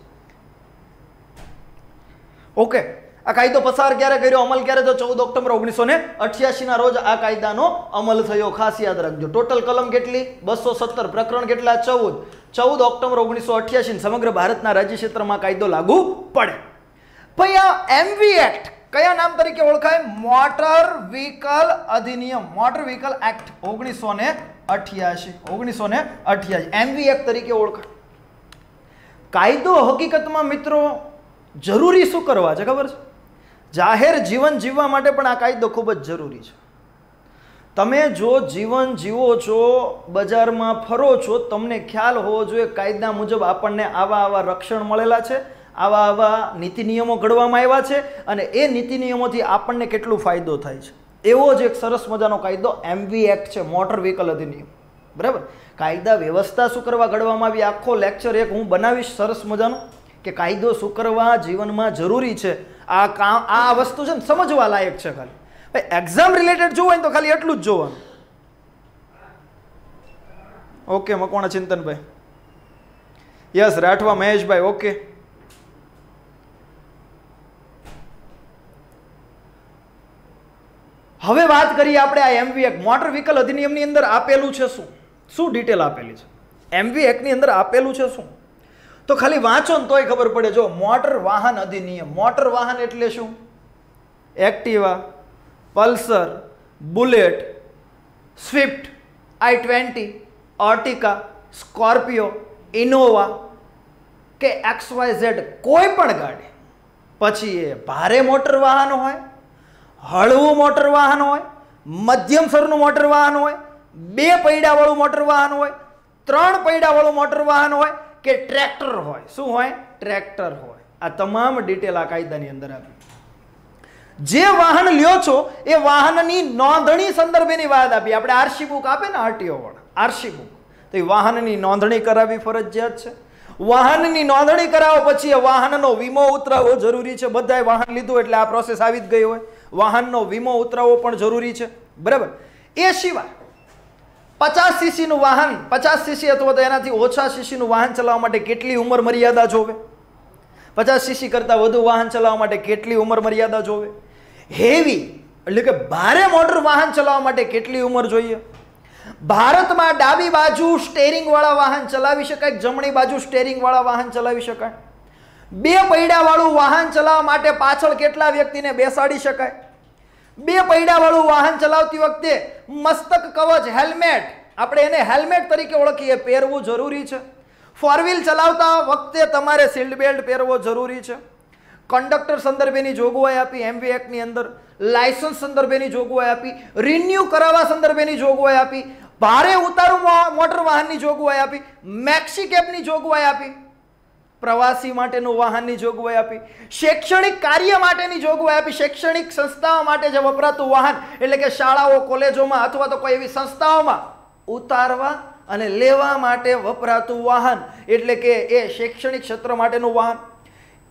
ઓકે આ કાયદો પસાર ક્યારે કર્યો અમલ ક્યારે તો ચૌદ ઓક્ટોબર ઓગણીસો ને અઠ્યાસીના રોજ આ કાયદાનો અમલ થયો ખાસ યાદ રાખજો ટોટલ કલમ કેટલી બસો સત્તર પ્રકરણ કેટલા ચૌદ ચૌદ ઓક્ટોબર ઓગણીસો અઠ્યાસી સમગ્ર ભારતના રાજ્ય ક્ષેત્રમાં કાયદો લાગુ પડે ભાઈ આ એમવી એક્ટ કયા નામ તરીકે ઓળખાય મોટર વ્હીકલ અધિનિયમ મોટર વ્હીકલ એક્ટ ઓગણીસો ને અઠ્યાસી ઓગણીસો ને અઠ્યાસી એમવી એક્ટ તરીકે ઓળખાય કાયદો હકીકતમાં મિત્રો જરૂરી શું કરવા છે ખબર છે જાહેર જીવન જીવવા માટે પણ આ કાયદો ખૂબ જ જરૂરી છે તમે જો જીવન જીવો છો બજારમાં ફરો છો તમને ખ્યાલ હોવો જોઈએ કાયદા મુજબ આપણને આવા આવા રક્ષણ મળેલા છે આવા આવા નીતિ નિયમો ઘડવામાં આવ્યા છે અને એ નીતિ નિયમોથી આપણને કેટલું ફાયદો થાય છે એવો જ એક સરસ મજાનો કાયદો એમવી એક્ટ છે મોટર વ્હીકલ અધિનિયમ બરાબર કાયદા વ્યવસ્થા શું કરવા ઘડવામાં આવી આખો લેક્ચર એક હું બનાવીશ સરસ મજાનો કે કાયદો શું કરવા જીવનમાં જરૂરી છે આ કામ આ વસ્તુ છે ને સમજવા લાયક છે ખાલી ભાઈ એક્ઝામ રિલેટેડ જોવું હોય ને તો ખાલી એટલું જ જોવાનું ઓકે મકવાણા ચિંતનભાઈ યસ રાઠવા મહેશભાઈ ઓકે હવે વાત કરીએ આપણે આ એમવી એક મોટર વ્હીકલ અધિનિયમની અંદર આપેલું છે શું શું ડિટેલ આપેલી છે એમવી એકની અંદર આપેલું છે શું તો ખાલી વાંચો ને તોય ખબર પડે જો મોટર વાહન અધિનિયમ મોટર વાહન એટલે શું Activa Pulsar Bullet Swift I twenty Ertiga Scorpio Innova કે એક્સ વાય ઝેડ કોઈ પણ ગાડી પછી એ ભારે મોટર વાહન હોય હળવું મોટર વાહન હોય મધ્યમ સ્વરનું મોટર વાહન હોય બે પૈડાવાળું મોટર વાહન હોય ત્રણ પૈડાવાળું મોટર વાહન હોય કે ટ્રેક્ટર હોય શું હોય ટ્રેક્ટર હોય આ તમામ ડિટેલ આ કાયદાની અંદર આપી જે વાહન લ્યો છો એ વાહનની નોંધણી સંદર્ભેની વાત આપી આપણે આરસી બુક આપે ને આરટીઓ વાળા આરસી બુક તો એ વાહનની નોંધણી કરાવવી ફરજિયાત છે વાહનની નોંધણી કરાવો પછી વાહનનો વીમો ઉતરાવવો જરૂરી છે બધાએ વાહન લીધું એટલે આ પ્રોસેસ આવી જ ગઈ હોય વાહનનો વીમો ઉતરાવવો પણ જરૂરી છે બરાબર એ સિવાય પચાસ સીસીનું વાહન પચાસ સીસી અથવા તો એનાથી ઓછા સીસીનું વાહન ચલાવવા માટે કેટલી ઉંમર મર્યાદા જોવે પચાસ સીસી કરતાં વધુ વાહન ચલાવવા માટે કેટલી ઉંમર મર્યાદા જોવે હેવી એટલે કે ભારે મોટર વાહન ચલાવવા માટે કેટલી ઉંમર જોઈએ ભારતમાં ડાબી બાજુ સ્ટેરિંગવાળા વાહન ચલાવી શકાય જમણી બાજુ સ્ટેરિંગવાળા વાહન ચલાવી શકાય બે પૈડાવાળું વાહન ચલાવવા માટે પાછળ કેટલા વ્યક્તિને બેસાડી શકાય બે પૈડાવાળું વાહન ચલાવતી વખતે મસ્તક કવચ હેલ્મેટ આપણે એને હેલ્મેટ તરીકે ઓળખીએ પહેરવું જરૂરી છે ફોરવ્હીલ ચલાવતા વખતે તમારે સીલ્ડ બેલ્ટ પહેરવો જરૂરી છે કંડક્ટર સંદર્ભેની જોગવાઈ આપી એમવી એક્ટની અંદર લાયસન્સ સંદર્ભેની જોગવાઈ આપી રિન્યૂ કરાવવા સંદર્ભેની જોગવાઈ આપી ભારે ઉતારું મોટર વાહનની જોગવાઈ આપી મેક્સી કેબની જોગવાઈ આપી પ્રવાસી માટેનું વાહનની જોગવાઈ આપી શૈક્ષણિક કાર્ય માટેની જોગવાઈ આપી શૈક્ષણિક સંસ્થાઓ માટે જે વપરાતું વાહન એટલે કે શાળાઓ કોલેજોમાં અથવા તો કોઈ એવી સંસ્થાઓમાં ઉતારવા અને લેવા માટે વપરાતું વાહન એટલે કે એ શૈક્ષણિક ક્ષેત્ર માટેનું વાહન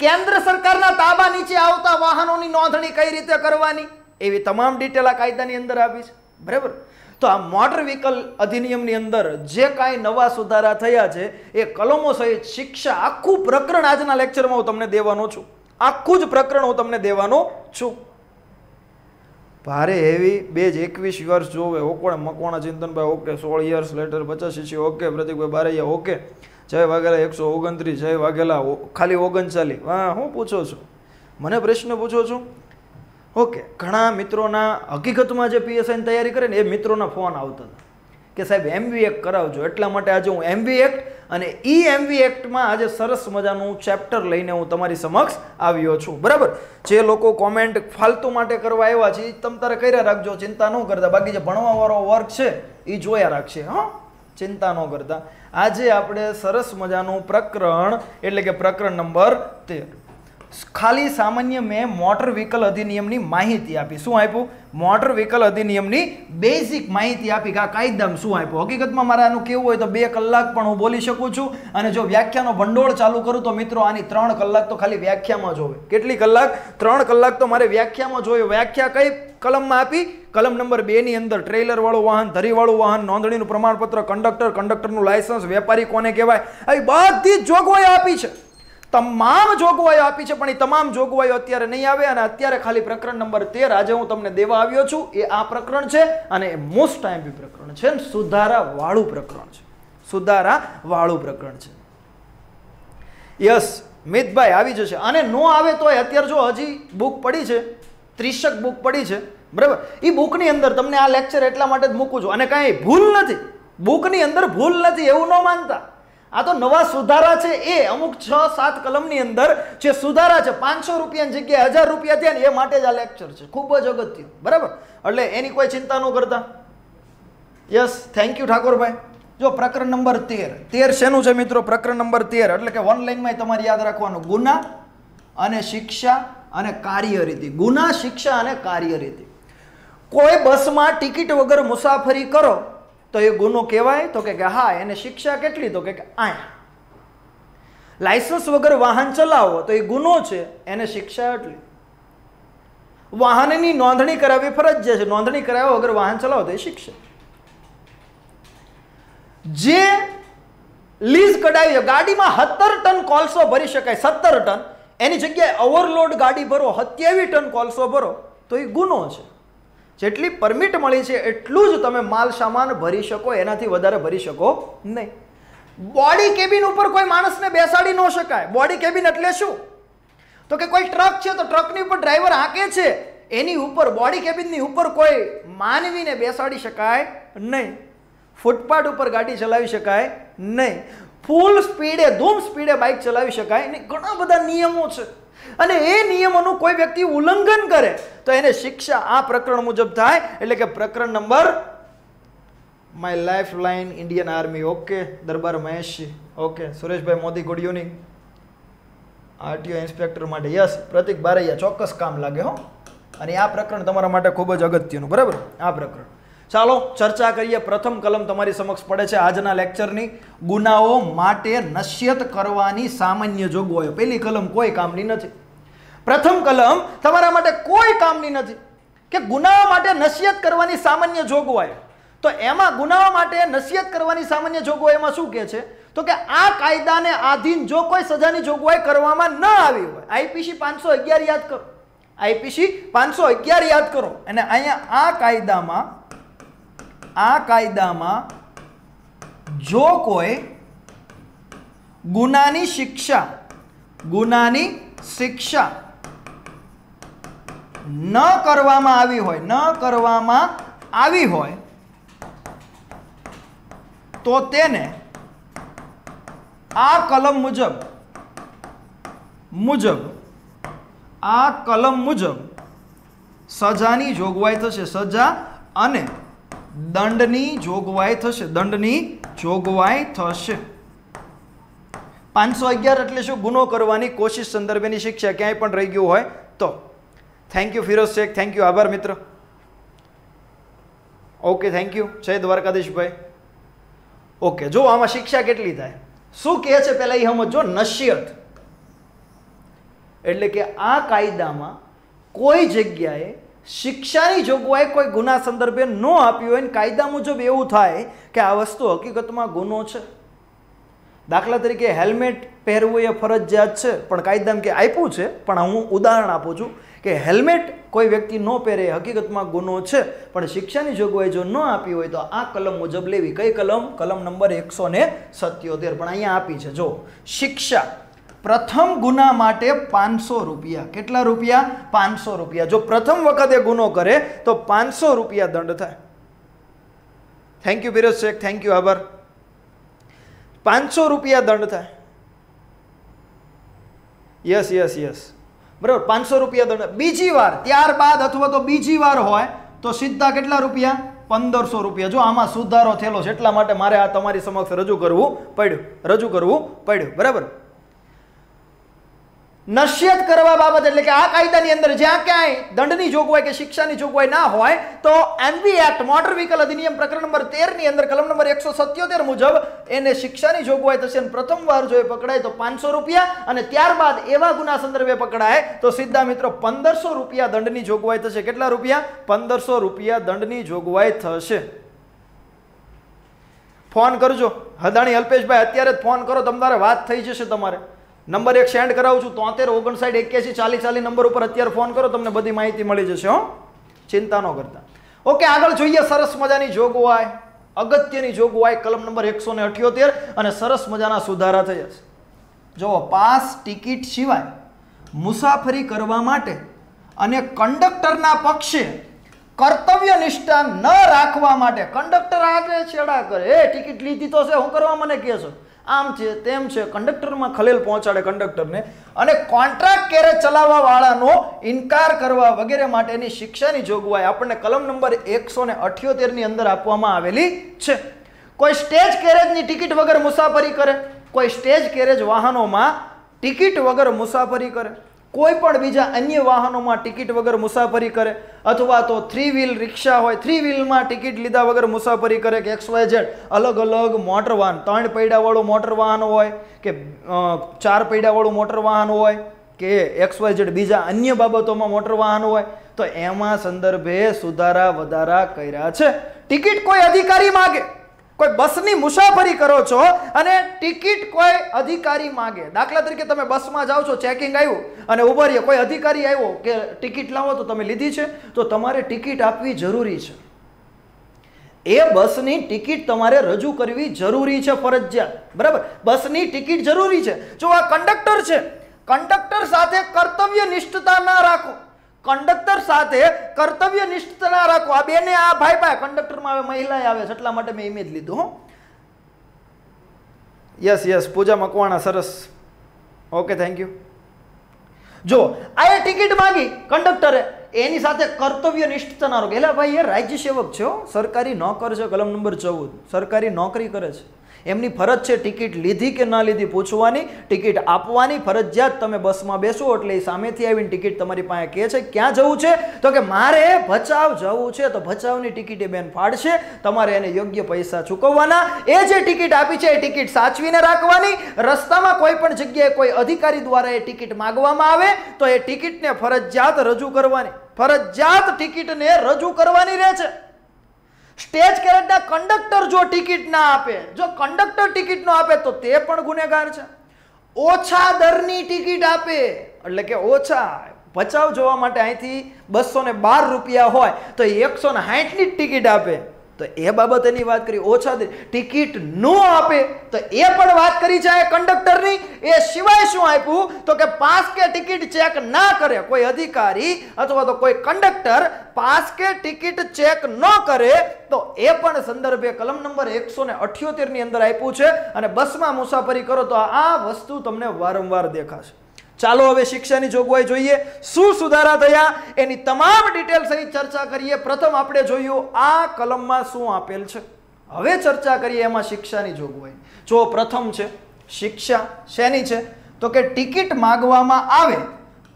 કેન્દ્ર સરકારના તાબા નીચે આવતા વાહનોની નોંધણી કઈ રીતે કરવાની એવી તમામ ડિટેલ આ કાયદાની અંદર આપી છે બરાબર તો આ મોટર વ્હીકલ અધિનિયમની અંદર જે કાંઈ નવા સુધારા થયા છે એ કલમો સહિત શિક્ષા આખું પ્રકરણ આજના લેક્ચરમાં હું તમને દેવાનો છું આખું જ પ્રકરણ હું તમને દેવાનો છું ભારે હેવી બે જ એકવીસ વર્ષ જોવે ઓકોણ મકવાણા ચિંતનભાઈ ઓકે સોળ યર્સ લેટર પચાસ શિષ્ય ઓકે પ્રતિકભાઈ બારૈયા ઓકે જય વાઘેલા એકસો ઓગણત્રીસ જય વાઘેલા ખાલી ઓગણચાલી હા હું પૂછો છું મને પ્રશ્ન પૂછો છું ઓકે ઘણા મિત્રોના હકીકતમાં જે પીએસઆઈની તૈયારી કરે ને એ મિત્રોના ફોન આવતા હતા કે સાહેબ એમવી એક્ટ કરાવજો એટલા માટે આજે હું એમવી એક્ટ અને ઈ એમવી એક્ટમાં આજે સરસ મજાનું ચેપ્ટર લઈને હું તમારી સમક્ષ આવ્યો છું બરાબર જે લોકો કોમેન્ટ ફાલતુ માટે કરવા આવ્યા છે એ તમ તારે કર્યા રાખજો ચિંતા ન કરતા બાકી જે ભણવાવાળો વર્ક છે એ જોયા રાખશે હા ચિંતા ન કરતા આજે આપણે સરસ મજાનું પ્રકરણ એટલે કે પ્રકરણ નંબર તેર ખાલી સામાન્ય મેં મોટર વ્હીકલ અધિનિયમની માહિતી આપી શું આપ્યું મોટર વ્હીકલ અધિનિયમની બેઝિક માહિતી આપી કે આ કાયદામાં શું આપ્યું હકીકતમાં મારે આનું કેવું હોય તો બે કલાક પણ હું બોલી શકું છું અને જો વ્યાખ્યાનો ભંડોળ ચાલુ કરું તો મિત્રો આની ત્રણ કલાક તો ખાલી વ્યાખ્યામાં જોવે કેટલી કલાક ત્રણ કલાક તો મારે વ્યાખ્યામાં જોઈએ વ્યાખ્યા કઈ કલમમાં આપી કલમ નંબર બેની અંદર ટ્રેલરવાળું વાહન ધરીવાળું વાહન નોંધણીનું પ્રમાણપત્ર કંડક્ટર કંડક્ટરનું લાયસન્સ વેપારી કોને કહેવાય આવી બધી જ જોગવાઈ આપી છે તમામ જોગવાઈઓ આપી છે પણ એ તમામ જોગવાઈઓ અત્યારે નહીં આવે અને અત્યારે ખાલી પ્રકરણ નંબર તેર આજે હું તમને દેવા આવ્યો છું એ આ પ્રકરણ છે અને એ મોસ્ટ ટાઈમ પ્રકરણ છે સુધારા વાળું પ્રકરણ છે સુધારા વાળું પ્રકરણ છે યસ મિતભાઈ આવી જશે અને નો આવે તો અત્યારે જો હજી બુક પડી છે ત્રીસક બુક પડી છે બરાબર એ બુકની અંદર તમને આ લેક્ચર એટલા માટે જ મૂકું છું અને કાંઈ ભૂલ નથી બુકની અંદર ભૂલ નથી એવું ન માનતા આ તો નવા સુધારા છે એ અમુક છ સાત કલમની અંદર જે સુધારા છે પાંચસો રૂપિયાની જગ્યાએ હજાર રૂપિયા થયા ને એ માટે જ આ લેક્ચર છે ખૂબ જ અગત્ય બરાબર એટલે એની કોઈ ચિંતા ન કરતા યસ થેન્ક યુ ઠાકોરભાઈ જો પ્રકરણ નંબર તેર તેર શેનું છે મિત્રો પ્રકરણ નંબર તેર એટલે કે વન લાઈનમાં તમારે યાદ રાખવાનું ગુના અને શિક્ષા અને કાર્યરીતિ ગુના શિક્ષા અને કાર્યરીતિ કોઈ બસમાં ટિકિટ વગર મુસાફરી કરો તો એ ગુનો કહેવાય તો કે હા એને શિક્ષા કેટલી તો કે આય લાયસન્સ વગર વાહન ચલાવો તો એ ગુનો છે એને શિક્ષા એટલી વાહનની નોંધણી કરાવવી ફરજ છે નોંધણી કરાવ્યા વગર વાહન ચલાવો તો એ શિક્ષા જે લીઝ કઢાવી ગાડીમાં સત્તર ટન કોલસો ભરી શકાય સત્તર ટન એની જગ્યાએ ઓવરલોડ ગાડી ભરો સત્યાવી ટન કોલસો ભરો તો એ ગુનો છે જેટલી પરમિટ મળી છે એટલું જ તમે માલ સામાન ભરી શકો એનાથી વધારે ભરી શકો નહીં બોડી કેબિન ઉપર કોઈ માણસને બેસાડી ન શકાય બોડી કેબિન એટલે શું તો કે કોઈ ટ્રક છે તો ટ્રકની ઉપર ડ્રાઈવર હાંકે છે એની ઉપર બોડી કેબિનની ઉપર કોઈ માનવીને બેસાડી શકાય નહીં ફૂટપાથ ઉપર ગાડી ચલાવી શકાય નહીં ફૂલ સ્પીડે ધૂમ સ્પીડે બાઇક ચલાવી શકાય નહીં ઘણા બધા નિયમો છે અને એ નિયમોનું કોઈ વ્યક્તિ ઉલ્લંઘન કરે તો એને શિક્ષા આ પ્રકરણ મુજબ થાય એટલે કે પ્રકરણ number my life line Indian army okay Darbar મહેશી ઓકે સુરેશભાઈ Modi good evening RTO inspector માટે યસ પ્રતિક બારૈયા ચોક્કસ કામ લાગે હો અને આ પ્રકરણ તમારા માટે ખૂબ જ અગત્યનું બરાબર આ પ્રકરણ ચાલો ચર્ચા કરીએ પ્રથમ કલમ તમારી સમક્ષ પડે છે આજના લેક્ચરની ગુનાઓ માટે નશ્યત કરવાની સામાન્ય જોગવાઈઓ પહેલી કલમ કોઈ કામની નથી પ્રથમ કલમ તમારા માટે કોઈ કામની નથી કે ગુનાઓ માટે નશ્યત કરવાની સામાન્ય જોગવાઈ તો એમાં ગુનાઓ માટે નસીહત કરવાની સામાન્ય જોગવાઈમાં શું કહે છે તો કે આ કાયદાને આધીન જો કોઈ સજાની જોગવાઈ કરવામાં ન આવી હોય આઈપીસી પાંચસો અગિયાર યાદ કરો આઈપીસી પાંચસો અગિયાર યાદ કરો અને અહીંયા આ કાયદામાં આ કાયદામાં જો કોઈ ગુનાની શિક્ષા ગુનાની શિક્ષા ન કરવામાં આવી હોય ન કરવામાં આવી હોય તો તેને આ કલમ મુજબ મુજબ આ કલમ મુજબ સજાની જોગવાઈ થશે સજા અને દંડની જોગવાઈ થશે દંડની જોગવાઈ થશે પાંચસો અગિયાર એટલે શું ગુનો કરવાની કોશિશ સંદર્ભેની શિક્ષા ક્યાંય પણ રહી ગયું હોય તો thank you Firoz Shaikh thank you આભાર મિત્ર ઓકે થેન્ક યુ જય દ્વારકાધીશભાઈ ઓકે જો આમાં શિક્ષા કેટલી થાય શું કહે છે પહેલાં એ સમજો નસિયત એટલે કે આ કાયદામાં કોઈ જગ્યાએ શિક્ષાની જોગવાઈ કોઈ ગુના સંદર્ભે ન આપી હોય ને કાયદા મુજબ એવું થાય કે આ વસ્તુ હકીકતમાં ગુનો છે દાખલા તરીકે હેલ્મેટ પહેરવું એ ફરજિયાત છે પણ કાયદામ કે આપ્યું છે પણ હું ઉદાહરણ આપું છું કે હેલ્મેટ કોઈ વ્યક્તિ ન પહેરે હકીકતમાં ગુનો છે પણ શિક્ષાની જોગવાઈ જો ન આપી હોય તો આ કલમ મુજબ લેવી કઈ કલમ કલમ નંબર એકસો ને સત્યોતેર પણ અહીંયા આપી છે જો શિક્ષા પ્રથમ ગુના માટે પાંચસો રૂપિયા કેટલા રૂપિયા પાંચસો રૂપિયા જો પ્રથમ વખતે ગુનો કરે તો પાંચસો રૂપિયા દંડ થાય થેન્ક યુ બિરોજ શેખ થેન્ક યુ આભાર પાંચસો રૂપિયા દંડ થાય યસ યસ યસ બરાબર પાંચસો રૂપિયા દંડ બીજી વાર ત્યારબાદ અથવા તો બીજી વાર હોય તો સીધા કેટલા રૂપિયા પંદરસો રૂપિયા જો આમાં સુધારો થયેલો છે એટલા માટે મારે આ તમારી સમક્ષ રજૂ કરવું પડ્યું રજૂ કરવું પડ્યું બરાબર નશ્યત કરવા બાબત એટલે કે આ કાયદાની અંદર જ્યાં ક્યાંય દંડની જોગવાઈ કે શિક્ષાની જોગવાઈ ના હોય તો એનબી એક્ટ મોટર વ્હીકલ અધિનિયમ પ્રકરણ નંબર તેરની અંદર કલમ નંબર એકસો સત્યોતેર મુજબ એને શિક્ષાની જોગવાઈ થશે પ્રથમ વાર જો એ પકડાય તો પાંચસો રૂપિયા અને ત્યારબાદ એવા ગુના સંદર્ભે પકડાય તો સીધા મિત્રો પંદરસો રૂપિયા દંડની જોગવાઈ થશે કેટલા રૂપિયા પંદરસો રૂપિયા દંડની જોગવાઈ થશે ફોન કરજો હદાણી અલ્પેશભાઈ અત્યારે જ ફોન કરો તમારે વાત થઈ જશે તમારે નંબર એક સેન્ડ કરાવું છું તોતેર ઓગણસાઠ એક્યાસી ચાલીસ ચાલીસ નંબર ઉપર અત્યારે ફોન કરો તમને બધી માહિતી મળી જશે હો ચિંતા ન કરતા ઓકે આગળ જોઈએ સરસ મજાની જોગવાઈ અગત્યની જોગવાઈ કલમ નંબર એકસો ને અઠ્યોતેર અને સરસ મજાના સુધારા થયા છે જુઓ પાસ ટિકિટ સિવાય મુસાફરી કરવા માટે અને કંડક્ટરના પક્ષે કર્તવ્ય નિષ્ઠા ન રાખવા માટે કંડક્ટર આગળ છેડા કરે એ ટિકિટ લીધી તો છે શું કરવા મને કહેશો આમ છે તેમ છે કંડક્ટરમાં ખલેલ પહોંચાડે કંડક્ટરને અને કોન્ટ્રાક્ટ કેરેજ ચલાવવા વાળાનો ઇનકાર કરવા વગેરે માટેની શિક્ષાની જોગવાઈ આપણને કલમ નંબર એકસો ને અઠ્યોતેરની અંદર આપવામાં આવેલી છે કોઈ સ્ટેજ કેરેજની ટિકિટ વગર મુસાફરી કરે કોઈ સ્ટેજ કેરેજ વાહનોમાં ટિકિટ વગર મુસાફરી કરે કોઈ પણ બીજા અન્ય વાહનોમાં ટિકિટ વગર મુસાફરી કરે અથવા તો થ્રી વ્હીલ રિક્ષા હોય થ્રી વ્હીલમાં ટિકિટ લીધા વગર મુસાફરી કરે કે એક્સ વાય ઝેડ અલગ અલગ મોટર વાહન ત્રણ પૈડાવાળું મોટર વાહન હોય કે ચાર પૈડાવાળું મોટર વાહન હોય કે એક્સ વાય ઝેડ બીજા અન્ય બાબતોમાં મોટર વાહન હોય તો એમાં સંદર્ભે સુધારા વધારા કર્યા છે ટિકિટ કોઈ અધિકારી માગે કોઈ બસની મુસાફરી કરો છો અને ટિકિટ કોઈ અધિકારી માગે દાખલા તરીકે તમે બસમાં જાઓ છો ચેકિંગ આવ્યું અને ઉભરીએ કોઈ અધિકારી આવ્યો કે ટિકિટ લાવો તો તમે લીધી છે તો તમારે ટિકિટ આપવી જરૂરી છે એ બસની ટિકિટ તમારે રજૂ કરવી જરૂરી છે ફરજિયાત બરાબર બસની ટિકિટ જરૂરી છે જો આ કંડક્ટર છે કંડક્ટર સાથે કર્તવ્ય નિષ્ઠતા ના રાખો કંડક્ટર સાથે કર્તવ્ય નિષ્ઠ નિષ્ઠતા રાખો આ બેને આ ભાઈ ભાઈ કંડક્ટરમાં હવે મહિલાએ આવે છે એટલા માટે મેં ઇમેજ લીધું હો યસ યસ પૂજા મકવાણા સરસ ઓકે થેન્ક યુ જો આ એ ટિકિટ માગી કંડક્ટરે એની સાથે કર્તવ્ય નિષ્ઠતા ના રાખો એટલે ભાઈ એ રાજ્ય સેવક છે સરકારી નોકર છે કલમ નંબર ચૌદ સરકારી નોકરી કરે છે એમની ફરજ છે ટિકિટ લીધી કે ના લીધી પૂછવાની ટિકિટ આપવાની ફરજિયાત તમે બસમાં બેસો એટલે એ સામેથી આવીને ટિકિટ તમારી પાસે કહે છે ક્યાં જવું છે તો કે મારે ભચાઉ જવું છે તો ભચાઉની ટિકિટ એ બેન ફાડશે તમારે એને યોગ્ય પૈસા ચૂકવવાના એ જે ટિકિટ આપી છે એ ટિકિટ સાચવીને રાખવાની રસ્તામાં કોઈ પણ જગ્યાએ કોઈ અધિકારી દ્વારા એ ટિકિટ માગવામાં આવે તો એ ટિકિટને ફરજિયાત રજૂ કરવાની ફરજિયાત ટિકિટને રજૂ કરવાની રહે છે સ્ટેજ કેરેટના કંડક્ટર જો ટિકિટ ના આપે જો કંડક્ટર ટિકિટ ન આપે તો તે પણ ગુનેગાર છે ઓછા દરની ટિકિટ આપે એટલે કે ઓછા બચાવ જોવા માટે અહીંથી બસો ને બાર રૂપિયા હોય તો એકસો ને સાહીઠની જ ટિકિટ આપે તો એ બાબતેની વાત કરી ઓછા ટિકિટ ન આપે તો એ પણ વાત કરી છે કંડક્ટરની એ સિવાય શું આપ્યું તો કે પાસ કે ટિકિટ ચેક ના કરે કોઈ અધિકારી અથવા તો કોઈ કંડક્ટર પાસ કે ટિકિટ ચેક ન કરે તો એ પણ સંદર્ભે કલમ નંબર એકસો ને અઠ્યોતેરની અંદર આપ્યું છે અને બસમાં મુસાફરી કરો તો આ વસ્તુ તમને વારંવાર દેખાશે ચાલો હવે શિક્ષાની જોગવાઈ જોઈએ શું સુધારા થયા એની તમામ ડિટેલ્સ અહીં ચર્ચા કરીએ પ્રથમ આપણે જોયું આ કલમમાં શું આપેલ છે હવે ચર્ચા કરીએ એમાં શિક્ષાની જોગવાઈ જો પ્રથમ છે શિક્ષા શેની છે તો કે ટિકિટ માગવામાં આવે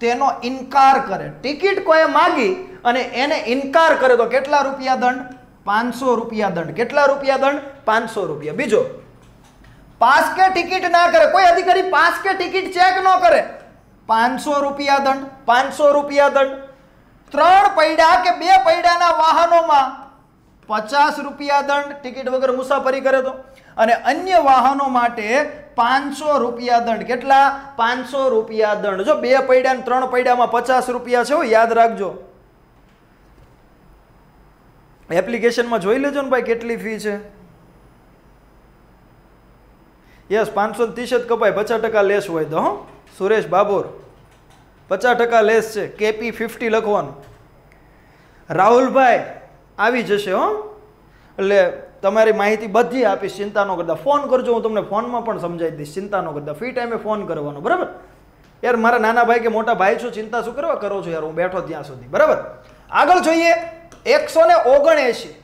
તેનો ઇન્કાર કરે ટિકિટ કોઈએ માગી અને એને ઇનકાર કરે તો કેટલા રૂપિયા દંડ પાંચસો રૂપિયા દંડ કેટલા રૂપિયા દંડ પાંચસો રૂપિયા બીજો પાસ કે ટિકિટ ના કરે કોઈ અધિકારી પાસ કે ટિકિટ ચેક ન કરે પાંચસો રૂપિયા દંડ પાંચસો રૂપિયા દંડ ત્રણ પૈડા કે બે પૈડાના વાહનોમાં પચાસ રૂપિયા દંડ ટિકિટ વગર મુસાફરી કરે તો અને અન્ય વાહનો માટે પાંચસો રૂપિયા દંડ કેટલા પાંચસો રૂપિયા દંડ જો બે પૈડા ત્રણ પૈડામાં પચાસ રૂપિયા છે યાદ રાખજો એપ્લિકેશનમાં જોઈ લેજો ને ભાઈ કેટલી ફી છે યસ પાંચસો ત્રીસ જ કપાય પચાસ ટકા લેસ હોય તો હો સુરેશ બાબોર પચાસ ટકા લેસ છે કેપી ફિફ્ટી લખવાનું રાહુલભાઈ આવી જશે હો એટલે તમારી માહિતી બધી આપીશ ચિંતા ન કરતા ફોન કરજો હું તમને ફોનમાં પણ સમજાવી દઈશ ચિંતા ન કરતા ફ્રી ટાઈમે ફોન કરવાનો બરાબર યાર મારા નાના ભાઈ કે મોટા ભાઈ છું ચિંતા શું કરવા કરો છો યાર હું બેઠો ત્યાં સુધી બરાબર આગળ જોઈએ એકસો ને ઓગણએંશી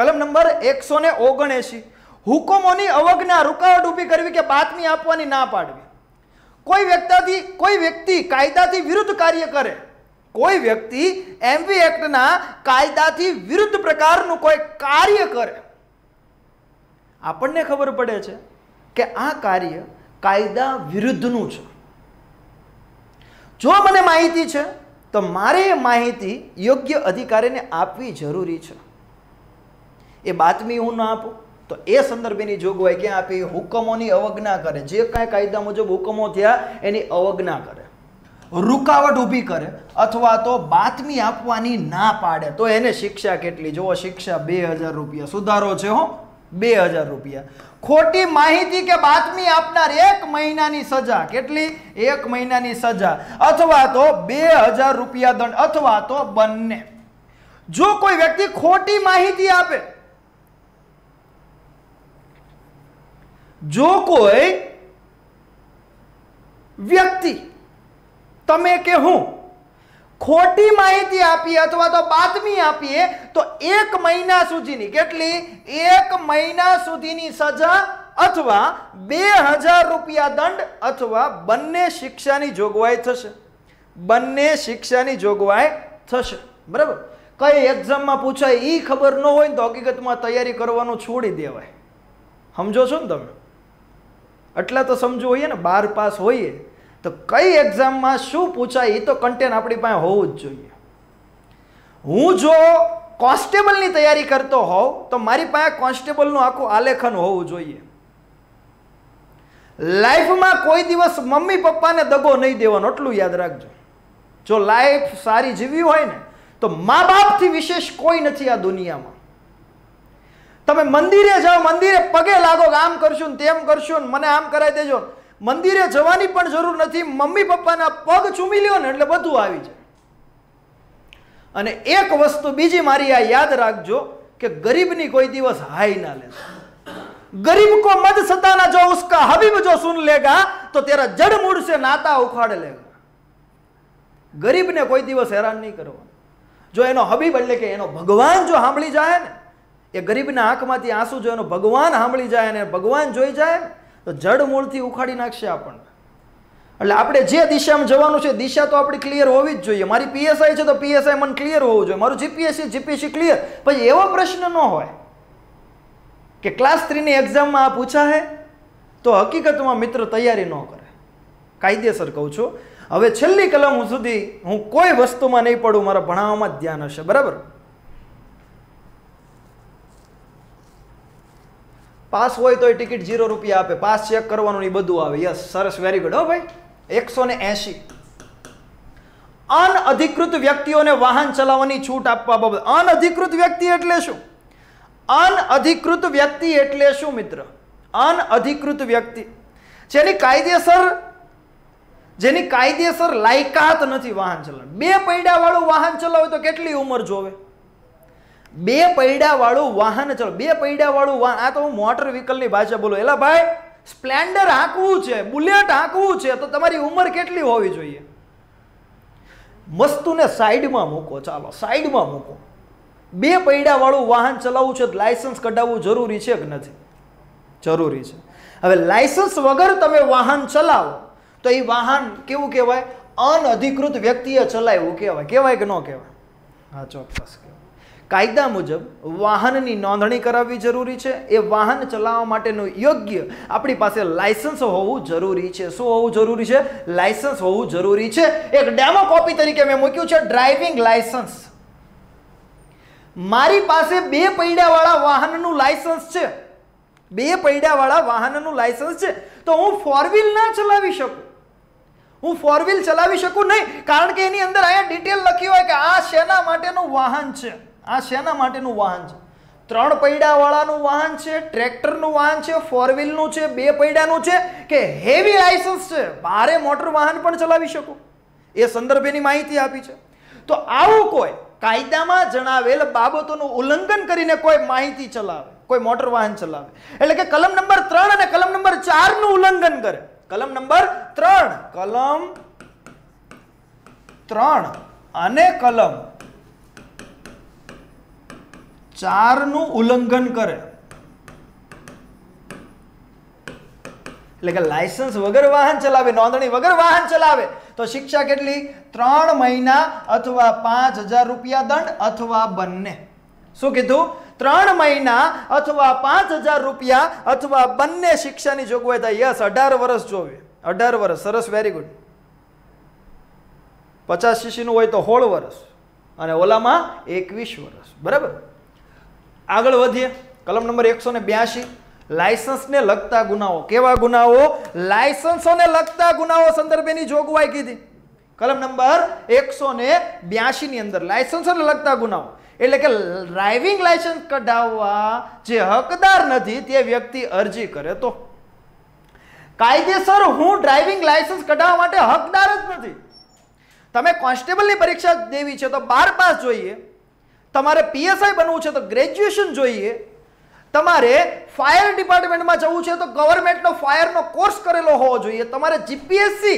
કલમ નંબર એકસો ને ઓગણએંશી હુકમોની અવજ્ઞા રૂકાવટ ઊભી કરવી કે બાતમી આપવાની ના પાડવી કોઈ વ્યક્તિથી કોઈ વ્યક્તિ કાયદાથી વિરુદ્ધ કાર્ય કરે કોઈ વ્યક્તિ એમવી એક્ટના કાયદાથી વિરુદ્ધ પ્રકારનું કોઈ કાર્ય કરે આપણને ખબર પડે છે કે આ કાર્ય કાયદા વિરુદ્ધનું છે જો મને માહિતી છે તો મારે એ માહિતી યોગ્ય અધિકારીને આપવી જરૂરી છે એ બાતમી હું ના આપું તો એ સંદર્ભેની જોગવાઈ ક્યાં આપી હુકમોની અવજ્ઞા કરે જે કાંઈ કાયદા મુજબ હુકમો થયા એની અવજ્ઞા કરે રૂકાવટ ઊભી કરે અથવા તો બાતમી આપવાની ના પાડે તો એને શિક્ષા કેટલી જુઓ શિક્ષા બે હજાર રૂપિયા સુધારો છે હો બે હજાર રૂપિયા ખોટી માહિતી કે બાતમી આપનાર એક મહિનાની સજા કેટલી એક મહિનાની સજા અથવા તો બે હજાર રૂપિયા દંડ અથવા તો બંને જો કોઈ વ્યક્તિ ખોટી માહિતી આપે જો કોઈ વ્યક્તિ તમે કે હું ખોટી માહિતી આપીએ અથવા તો બાતમી આપીએ તો એક મહિના સુધીની કેટલી એક મહિના સુધીની સજા અથવા બે હજાર રૂપિયા દંડ અથવા બંને શિક્ષાની જોગવાઈ થશે બંને શિક્ષાની જોગવાઈ થશે બરાબર કઈ એક્ઝામમાં પૂછાય એ ખબર ન હોય ને તો હકીકતમાં તૈયારી કરવાનું છોડી દેવાય સમજો છો ને તમે આટલા તો સમજવું હોઈએ ને બાર પાસ હોઈએ તો કઈ એક્ઝામમાં શું પૂછાય એ તો કન્ટેન્ટ આપણી પાસે હોવું જ જોઈએ હું જો કોન્સ્ટેબલની તૈયારી કરતો હોઉં તો મારી પાસે કોન્સ્ટેબલનું આખું આલેખન હોવું જોઈએ લાઈફમાં કોઈ દિવસ મમ્મી પપ્પાને દગો નહીં દેવાનો એટલું યાદ રાખજો જો લાઈફ સારી જીવવી હોય ને તો મા બાપથી વિશેષ કોઈ નથી આ દુનિયામાં તમે મંદિરે જાઓ મંદિરે પગે લાગો કે આમ કરશું ને તેમ કરશું ને મને આમ કરાવી દેજો મંદિરે જવાની પણ જરૂર નથી મમ્મી પપ્પાના પગ ચૂમી લ્યો ને એટલે બધું આવી જાય અને એક વસ્તુ બીજી મારી આ યાદ રાખજો કે ગરીબની કોઈ દિવસ હાઈ ના લેતા ગરીબ કો મદ સતાના જો ઉસકા હબીબ જો સુન લેગા તો તેરા જડ મૂળ નાતા ઉખાડ લેગા ગરીબને કોઈ દિવસ હેરાન નહીં કરવાનું જો એનો હબીબ એટલે કે એનો ભગવાન જો સાંભળી જાય ને એ ગરીબના આંખમાંથી આંસુ જો એનો ભગવાન સાંભળી જાય અને ભગવાન જોઈ જાય તો જડ મૂળથી ઉખાડી નાખશે આપણને એટલે આપણે જે દિશામાં જવાનું છે દિશા તો આપણી ક્લિયર હોવી જ જોઈએ મારી પીએસઆઈ છે તો પીએસઆઈ મને ક્લિયર હોવું જોઈએ મારું જીપીએસસી જીપીએસસી ક્લિયર પછી એવો પ્રશ્ન ન હોય કે ક્લાસ થ્રીની એક્ઝામમાં આ પૂછાશે તો હકીકતમાં મિત્ર તૈયારી ન કરે કાયદેસર કહું છું હવે છેલ્લી કલમ સુધી હું કોઈ વસ્તુમાં નહીં પડું મારા ભણાવવામાં જ ધ્યાન હશે બરાબર પાસ હોય તો એ ટિકિટ જીરો રૂપિયા આપે પાસ ચેક કરવાનું એ બધું આવે યસ સરસ વેરી ગુડ હો ભાઈ એકસો ને એંશી અનઅધિકૃત વ્યક્તિઓને વાહન ચલાવવાની છૂટ આપવા બાબત અનઅધિકૃત વ્યક્તિ એટલે શું અનઅધિકૃત વ્યક્તિ એટલે શું મિત્ર અનઅધિકૃત વ્યક્તિ જેની કાયદેસર જેની કાયદેસર લાયકાત નથી વાહન ચલાવવાની બે પૈડાવાળું વાહન ચલાવે તો કેટલી ઉંમર જોવે બે પૈડાવાળું વાહન ચલો બે પૈડાવાળું વાહન આ તો હું મોટર વ્હીકલની ભાષા બોલું એલા ભાઈ સ્પ્લેન્ડર હાંકવું છે બુલેટ હાંકવું છે તો તમારી ઉંમર કેટલી હોવી જોઈએ વસ્તુને સાઈડમાં મૂકો ચાલો સાઈડમાં મૂકો બે પૈડાવાળું વાહન ચલાવવું છે લાયસન્સ કઢાવવું જરૂરી છે કે નથી જરૂરી છે હવે લાયસન્સ વગર તમે વાહન ચલાવો તો એ વાહન કેવું કહેવાય અનઅધિકૃત વ્યક્તિએ ચલાવ્યું કહેવાય કહેવાય કે ન કહેવાય હા ચોક્કસ કાયદા મુજબ વાહનની નોંધણી કરાવવી જરૂરી છે એ વાહન ચલાવવા માટેનું યોગ્ય આપણી પાસે લાયસન્સ હોવું જરૂરી છે શું હોવું જરૂરી છે લાયસન્સ હોવું જરૂરી છે એક ડેમો કોપી તરીકે મેં મૂક્યું છે ડ્રાઇવિંગ લાયસન્સ મારી પાસે બે પૈડાવાળા વાહનનું લાયસન્સ છે બે પૈડાવાળા વાહનનું લાયસન્સ છે તો હું ફોરવ્હીલ ના ચલાવી શકું હું ફોરવ્હીલ ચલાવી શકું નહીં કારણ કે એની અંદર અહીંયા ડિટેલ લખી હોય કે આ શેના માટેનું વાહન છે આ શેના માટેનું વાહન છે ત્રણ પૈડાવાળાનું વાહન છે ટ્રેક્ટરનું વાહન છે ફોર વ્હીલનું છે બે પૈડાનું છે કે હેવી લાઇસન્સ છે ભારે મોટર વાહન પણ ચલાવી શકો એ સંદર્ભેની માહિતી આપી છે તો આવું કોઈ કાયદામાં જણાવેલ બાબતોનું ઉલ્લંઘન કરીને કોઈ માહિતી ચલાવે કોઈ મોટર વાહન ચલાવે એટલે કે કલમ નંબર ત્રણ અને કલમ નંબર ચારનું ઉલ્લંઘન કરે કલમ નંબર ત્રણ કલમ ત્રણ અને કલમ ચારનું ઉલ્લંઘન કરે એટલે કે લાયસન્સ વગર વાહન ચલાવે નોંધણી વગર વાહન ચલાવે તો શિક્ષા કેટલી ત્રણ મહિના અથવા પાંચ હજાર રૂપિયા દંડ અથવા બંને શું કીધું ત્રણ મહિના અથવા પાંચ હજાર રૂપિયા અથવા બંને શિક્ષાની જોગવાઈ થાય યસ અઢાર વર્ષ જોવે અઢાર વર્ષ સરસ વેરી ગુડ પચાસ શીશીનું હોય તો સોળ વર્ષ અને ઓલામાં એકવીસ વર્ષ બરાબર આગળ વધીએ કલમ નંબર એકસો ને બ્યાસી લાયસન્સને લગતા ગુનાઓ કેવા ગુનાઓ લાયસન્સોને લગતા ગુનાઓ સંદર્ભેની જોગવાઈ કીધી કલમ નંબર એકસો ને બ્યાસીની અંદર લાયસન્સોને લગતા ગુનાઓ એટલે કે ડ્રાઇવિંગ લાયસન્સ કઢાવવા જે હકદાર નથી તે વ્યક્તિ અરજી કરે તો કાયદેસર હું ડ્રાઇવિંગ લાયસન્સ કઢાવવા માટે હકદાર જ નથી તમે કોન્સ્ટેબલની પરીક્ષા દેવી છે તો બાર પાસ જોઈએ તમારે પીએસઆઈ બનવું છે તો ગ્રેજ્યુએશન જોઈએ તમારે ફાયર ડિપાર્ટમેન્ટમાં જવું છે તો ગવર્મેન્ટનો ફાયરનો કોર્સ કરેલો હોવો જોઈએ તમારે જીપીએસસી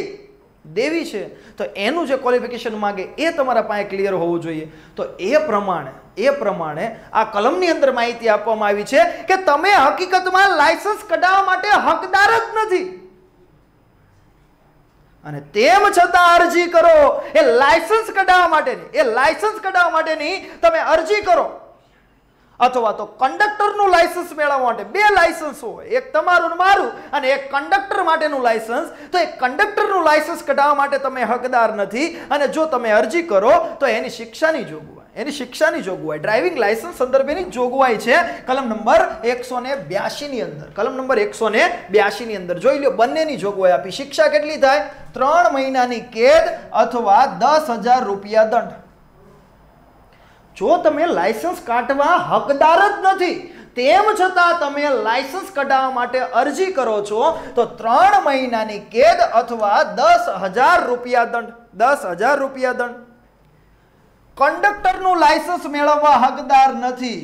દેવી છે તો એનું જે ક્વોલિફિકેશન માગે એ તમારા પાસે ક્લિયર હોવું જોઈએ તો એ પ્રમાણે એ પ્રમાણે આ કલમની અંદર માહિતી આપવામાં આવી છે કે તમે હકીકતમાં લાયસન્સ કઢાવવા માટે હકદાર જ નથી અને તેમ છતાં અરજી કરો એ લાયસન્સ કઢાવવા માટેની એ લાયસન્સ કઢાવવા માટેની તમે અરજી કરો અથવા તો કંડક્ટરનું લાયસન્સ મેળવવા માટે બે લાયસન્સ હોય એક તમારું મારું અને એક કંડક્ટર માટેનું લાયસન્સ તો એ કંડક્ટરનું લાયસન્સ કઢાવવા માટે તમે હકદાર નથી અને જો તમે અરજી કરો તો એની શિક્ષાની જોગવાઈ એની શિક્ષાની જોગવાઈ ડ્રાઇવિંગ લાયસન્સ સંદર્ભેની જોગવાઈ છે કલમ નંબર એકસો ને બ્યાસીની અંદર કલમ નંબર એકસો ને બ્યાસીની અંદર જોઈ લો બંનેની જોગવાઈ આપી શિક્ષા કેટલી થાય ત્રણ મહિનાની કેદ અથવા દસ હજાર રૂપિયા દંડ જો તમે લાયસન્સ કાઢવા હકદાર જ નથી તેમ છતાં તમે લાયસન્સ કઢાવવા માટે અરજી કરો છો તો ત્રણ મહિનાની કેદ અથવા દસ હજાર રૂપિયા દંડ દસ હજાર રૂપિયા દંડ કંડક્ટરનું લાયસન્સ મેળવવા હકદાર નથી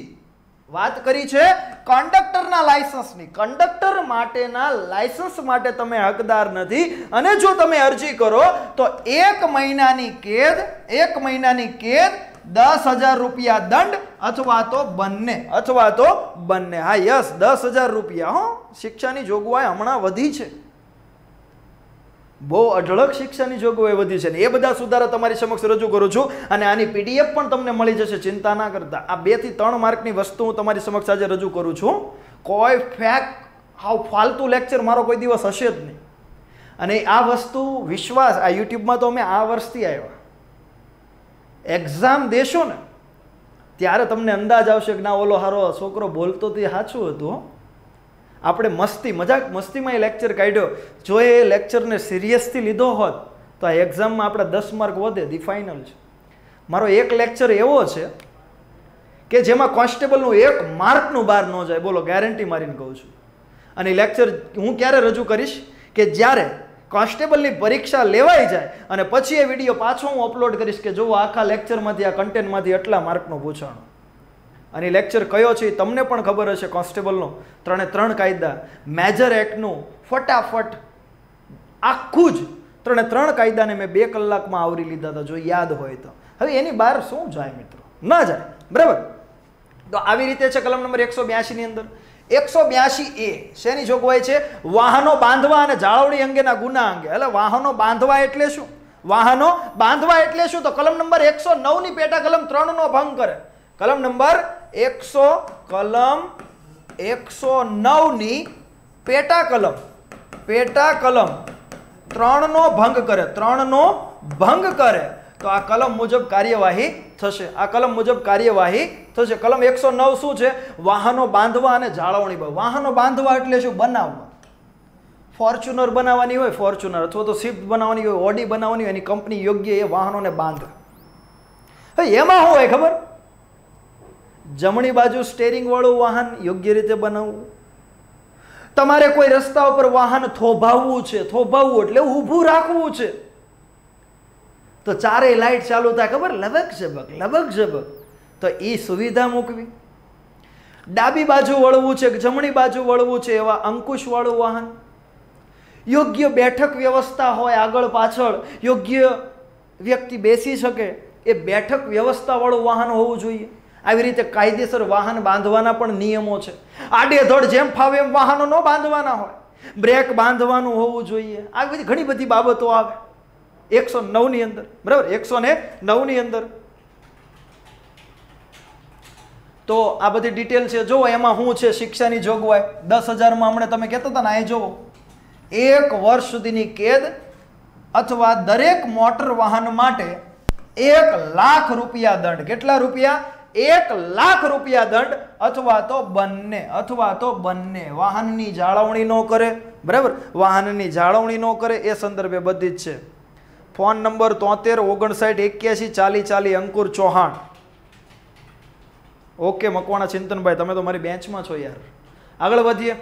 વાત કરી છે કંડક્ટરના લાયસન્સની કંડક્ટર માટેના લાયસન્સ માટે તમે હકદાર નથી અને જો તમે અરજી કરો તો એક મહિનાની કેદ એક મહિનાની કેદ દસ હજાર રૂપિયા દંડ અથવા તો બંને અથવા તો બંને હા યસ દસ હજાર રૂપિયા હો શિક્ષાની જોગવાઈ હમણાં વધી છે બહુ અઢળક શિક્ષાની જોગવાઈ વધી છે ને એ બધા સુધારા તમારી સમક્ષ રજૂ કરું છું અને આની પીડીએફ પણ તમને મળી જશે ચિંતા ના કરતા આ બેથી ત્રણ માર્કની વસ્તુ હું તમારી સમક્ષ આજે રજૂ કરું છું કોઈ ફેક હાવ ફાલતુ લેક્ચર મારો કોઈ દિવસ હશે જ નહીં અને આ વસ્તુ વિશ્વાસ આ યુટ્યુબમાં તો અમે આ વર્ષથી આવ્યા એક્ઝામ દેશો ને ત્યારે તમને અંદાજ આવશે કે ના ઓલો હારો છોકરો બોલતો તે સાચું હતું આપણે મસ્તી મજાક મસ્તીમાં એ લેક્ચર કાઢ્યો જો એ લેક્ચરને સિરિયસથી લીધો હોત તો આ એક્ઝામમાં આપણા દસ માર્ક વધે ધી ફાઇનલ છે મારો એક લેક્ચર એવો છે કે જેમાં કોન્સ્ટેબલનું એક માર્કનું બહાર ન જાય બોલો ગેરંટી મારીને કહું છું અને લેક્ચર હું ક્યારે રજૂ કરીશ કે જ્યારે કોન્સ્ટેબલની પરીક્ષા લેવાઈ જાય અને પછી એ વિડીયો પાછો હું અપલોડ કરીશ કે જો આખા લેક્ચરમાંથી આ કન્ટેન્ટમાંથી આટલા માર્કનું પૂછવાનું અને લેક્ચર કયો છે એ તમને પણ ખબર હશે કોન્સ્ટેબલનો ત્રણે ત્રણ કાયદા મેજર એક્ટનું ફટાફટ આખું જ ત્રણે ત્રણ કાયદાને મેં બે કલાકમાં આવરી લીધા હતા જો યાદ હોય તો હવે એની બહાર શું જાય મિત્રો ન જાય બરાબર તો આવી રીતે છે કલમ નંબર એકસો બ્યાસીની અંદર એકસો બ્યાસી એ શેની જોગવાઈ છે વાહનો બાંધવા અને જાળવણી અંગેના ગુના અંગે એટલે વાહનો બાંધવા એટલે શું વાહનો બાંધવા એટલે શું તો કલમ નંબર એકસો નવની પેટા કલમ ત્રણનો ભંગ કરે કલમ નંબર એકસો કલમ એકસો નવની પેટા કલમ પેટા કલમ ત્રણનો ભંગ કરે ત્રણનો ભંગ કરે તો આ કલમ મુજબ કાર્યવાહી થશે આ કલમ મુજબ કાર્યવાહી થશે કલમ એકસો નવ શું છે વાહનો બાંધવા અને જાળવણી વાહનો બાંધવા એટલે શું બનાવવા ફોર્ચ્યુનર બનાવવાની હોય ફોર્ચ્યુનર અથવા તો સ્વિફ્ટ બનાવવાની હોય ઓડી બનાવવાની હોય એની કંપની યોગ્ય એ વાહનોને બાંધે એમાં શું હોય ખબર જમણી બાજુ સ્ટેરિંગવાળું વાહન યોગ્ય રીતે બનાવવું તમારે કોઈ રસ્તા ઉપર વાહન થોભાવવું છે થોભાવવું એટલે ઊભું રાખવું છે તો ચારેય લાઇટ ચાલુ થાય ખબર લબક ઝબક લબક ઝબક તો એ સુવિધા મૂકવી ડાબી બાજુ વળવું છે કે જમણી બાજુ વળવું છે એવા અંકુશવાળું વાહન યોગ્ય બેઠક વ્યવસ્થા હોય આગળ પાછળ યોગ્ય વ્યક્તિ બેસી શકે એ બેઠક વ્યવસ્થાવાળું વાહન હોવું જોઈએ આવી રીતે કાયદેસર વાહન બાંધવાના પણ નિયમો છે આડેધડ જેમ ફાવે એમ વાહનો ન બાંધવાના હોય બ્રેક બાંધવાનું હોવું જોઈએ આવી બધી ઘણી બધી બાબતો આવે એકસો નવની અંદર બરાબર એકસો ને નવની અંદર તો આ બધી ડિટેલ છે જોવો એમાં શું છે શિક્ષાની જોગવાઈ દસ હજારમાં હમણાં તમે કહેતા હતા ને એ જોવો એક વર્ષ સુધીની કેદ અથવા દરેક મોટર વાહન માટે એક લાખ રૂપિયા દંડ કેટલા રૂપિયા એક લાખ રૂપિયા દંડ અથવા તો બંને અથવા તો બંને વાહનની જાળવણી ન કરે બરાબર વાહનની જાળવણી ન કરે એ સંદર્ભે બધી જ છે ફોન નંબર તોતેર ઓગણસાઠ એક્યાસી ચાલી ચાલી અંકુર ચૌહાણ ઓકે મકવાણા ચિંતનભાઈ તમે તો મારી બેન્ચમાં છો યાર આગળ વધીએ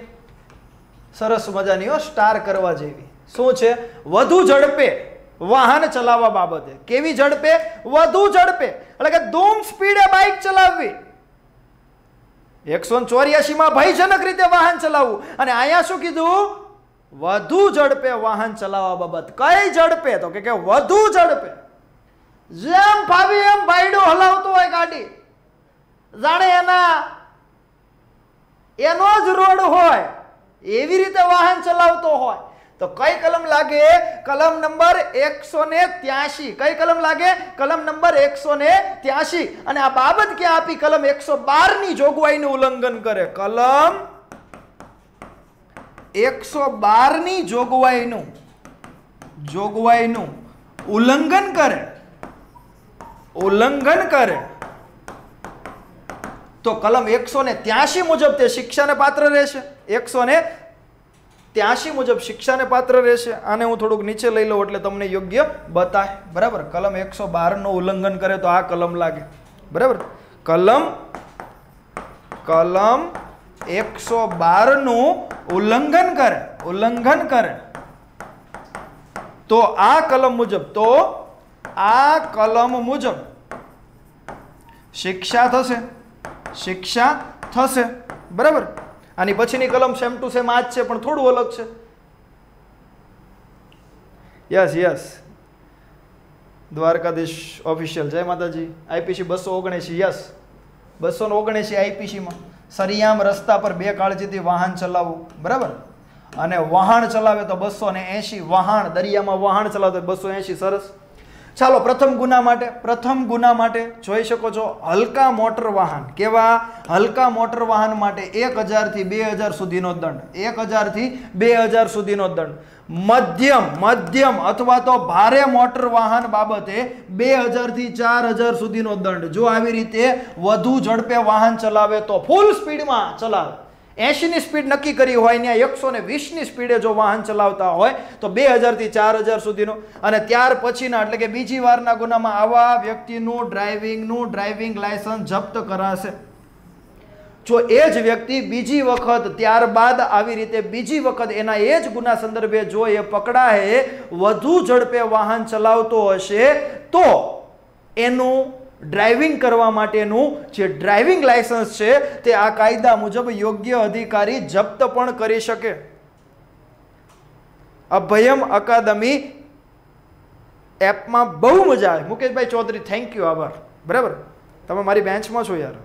સરસ મજાની હો સ્ટાર કરવા જેવી શું છે વધુ ઝડપે વાહન ચલાવવા બાબતે કેવી ઝડપે વધુ ઝડપે એટલે કે ધૂમ સ્પીડે બાઇક ચલાવવી એકસો ચોર્યાસીમાં ભયજનક રીતે વાહન ચલાવવું અને અહીંયા શું કીધું વધુ ઝડપે વાહન ચલાવવા બાબત કઈ ઝડપે તો કે વધુ ઝડપે જેમ ફાવી એમ બાયડો હલાવતો હોય ગાડી જાણે એના એનો જ રોડ હોય એવી રીતે વાહન ચલાવતો હોય તો કઈ કલમ લાગે કલમ નંબર એકસો ને ત્યાસી કઈ કલમ લાગે કલમ નંબર એકસો ને ત્યાસી અને આ બાબત ક્યાં આપી કલમ એકસો બાર ની જોગવાઈનું ઉલ્લંઘન કરે કલમ એકસો બાર ની જોગવાઈનું જોગવાઈનું ઉલ્લંઘન કરે ઉલ્લંઘન કરે તો કલમ એકસો ને ત્યાસી મુજબ તે શિક્ષાને પાત્ર રહેશે એકસો ને ત્યાંશી મુજબ શિક્ષાને પાત્ર રહેશે આને હું થોડુંક નીચે લઈ લઉં એટલે તમને યોગ્ય બતાય બરાબર કલમ એકસો બારનો ઉલ્લંઘન કરે તો આ કલમ લાગે બરાબર કલમ કલમ એકસો બારનું ઉલ્લંઘન કરે ઉલ્લંઘન કરે તો આ કલમ મુજબ તો આ કલમ મુજબ શિક્ષા થશે શિક્ષા થશે બરાબર આની પછીની કલમ સેમ ટુ સેમ આ જ છે પણ થોડું અલગ છે યસ યસ દ્વારકાધીશ ઓફિશિયલ જય માતાજી આઈપીસી બસો ઓગણએંશી યસ બસો ને ઓગણએંશી આઈપીસીમાં સરિયામ રસ્તા પર બે કાળજીથી વાહન ચલાવવું બરાબર અને વહાણ ચલાવે તો બસો ને એંશી વહાણ દરિયામાં વહાણ ચલાવે તો બસો એંશી સરસ ચાલો પ્રથમ ગુના માટે પ્રથમ ગુના માટે જોઈ શકો છો હલકા મોટર વાહન કેવા હલકા મોટર વાહન માટે એક હજારથી બે હજાર સુધીનો દંડ એક હજારથી બે હજાર સુધીનો દંડ મધ્યમ મધ્યમ અથવા તો ભારે મોટર વાહન બાબતે બે હજારથી ચાર હજાર સુધીનો દંડ જો આવી રીતે વધુ ઝડપે વાહન ચલાવે તો ફૂલ સ્પીડમાં ચલાવે એંશીની સ્પીડ નક્કી કરી હોય ત્યાં એકસો ને વીસની સ્પીડે જો વાહન ચલાવતા હોય તો બે હજારથી ચાર હજાર સુધીનો અને ત્યાર પછીના એટલે કે બીજી વારના ગુનામાં આવા વ્યક્તિનું ડ્રાઇવિંગનું ડ્રાઇવિંગ લાયસન્સ જપ્ત કરાશે જો એ જ વ્યક્તિ બીજી વખત ત્યારબાદ આવી રીતે બીજી વખત એના એ જ ગુના સંદર્ભે જો એ પકડાય વધુ ઝડપે વાહન ચલાવતો હશે તો એનું ડ્રાઇવિંગ કરવા માટેનું જે ડ્રાઇવિંગ લાયસન્સ છે તે આ કાયદા મુજબ યોગ્ય અધિકારી જપ્ત પણ કરી શકે અભયમ અકાદમી એપમાં બહુ મજા આવે મુકેશભાઈ ચૌધરી થેન્ક યુ આભાર બરાબર તમે મારી બેન્ચમાં છો યાર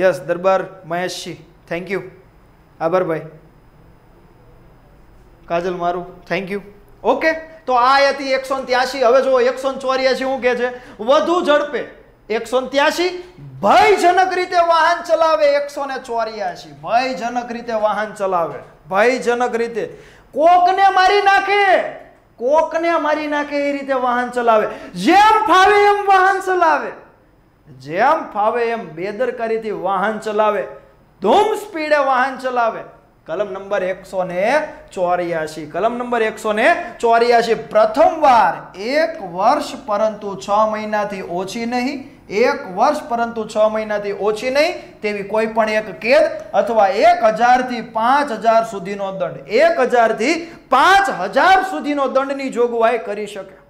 યસ દરબાર મહેશજી થેન્ક યુ આભાર ભાઈ કાજલ મારું થેન્ક યુ ઓકે તો આ હતી એકસો ત્યાસી હવે જો એકસો ચોર્યાસી શું કે છે વધુ ઝડપે એકસો ત્યાસી ભયજનક રીતે વાહન ચલાવે એકસો ને ચોર્યાસી ભયજનક રીતે વાહન ચલાવે ભયજનક રીતે કોકને મારી નાખે કોકને મારી નાખે એ રીતે વાહન ચલાવે જેમ ફાવે એમ વાહન ચલાવે જેમ ફાવે એમ બેદરકારીથી વાહન ચલાવે ધૂમ સ્પીડે વાહન ચલાવે કલમ નંબર એકસો ને ચોર્યાસી કલમ નંબર એકસો ને ચોર્યાસી પ્રથમવાર એક વર્ષ પરંતુ છ મહિનાથી ઓછી નહીં એક વર્ષ પરંતુ છ મહિનાથી ઓછી નહીં તેવી કોઈ પણ એક કેદ અથવા એક હજારથી પાંચ હજાર સુધીનો દંડ એક હજારથી પાંચ હજાર સુધીનો દંડની જોગવાઈ કરી શકે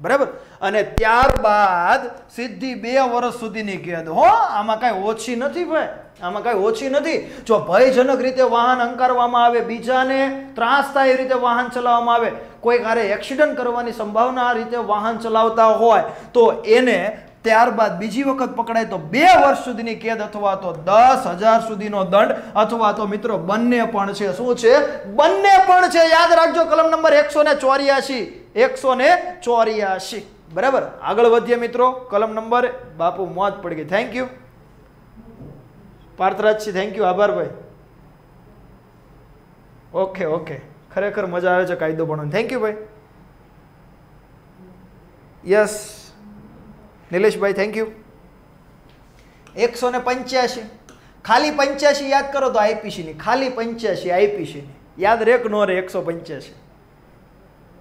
બરાબર અને ત્યારબાદ સિદ્ધિ બે વર્ષ સુધીની કેદ હો આમાં કાંઈ ઓછી નથી ભાઈ આમાં કાંઈ ઓછી નથી જો ભયજનક રીતે વાહન અંકારવામાં આવે બીજાને ત્રાસ થાય રીતે વાહન ચલાવવામાં આવે કોઈ કારે એક્સિડન્ટ કરવાની સંભાવના આ રીતે વાહન ચલાવતા હોય તો એને ત્યારબાદ બીજી વખત પકડાય તો બે વર્ષ સુધીની કેદ અથવા તો દસ હજાર સુધીનો દંડ અથવા તો મિત્રો બંને પણ છે શું છે બંને પણ છે યાદ રાખજો કલમ નંબર એકસો ને ચોર્યાસી એકસો ને ચોર્યાસી બરાબર આગળ વધીએ મિત્રો કલમ નંબર બાપુ મોત પડી ગઈ thank you Parthrajsinh thank you આભાર ભાઈ ઓકે ઓકે ખરેખર મજા આવે છે કાયદો ભણવાની થેન્ક યુ ભાઈ યસ નિલેશભાઈ થેન્ક યુ એકસો ને પંચ્યાસી ખાલી પંચ્યાસી યાદ કરો તો આઈપીસીની ખાલી પંચ્યાસી આઈપીસીની યાદ રેક નો રે એકસો પંચ્યાસી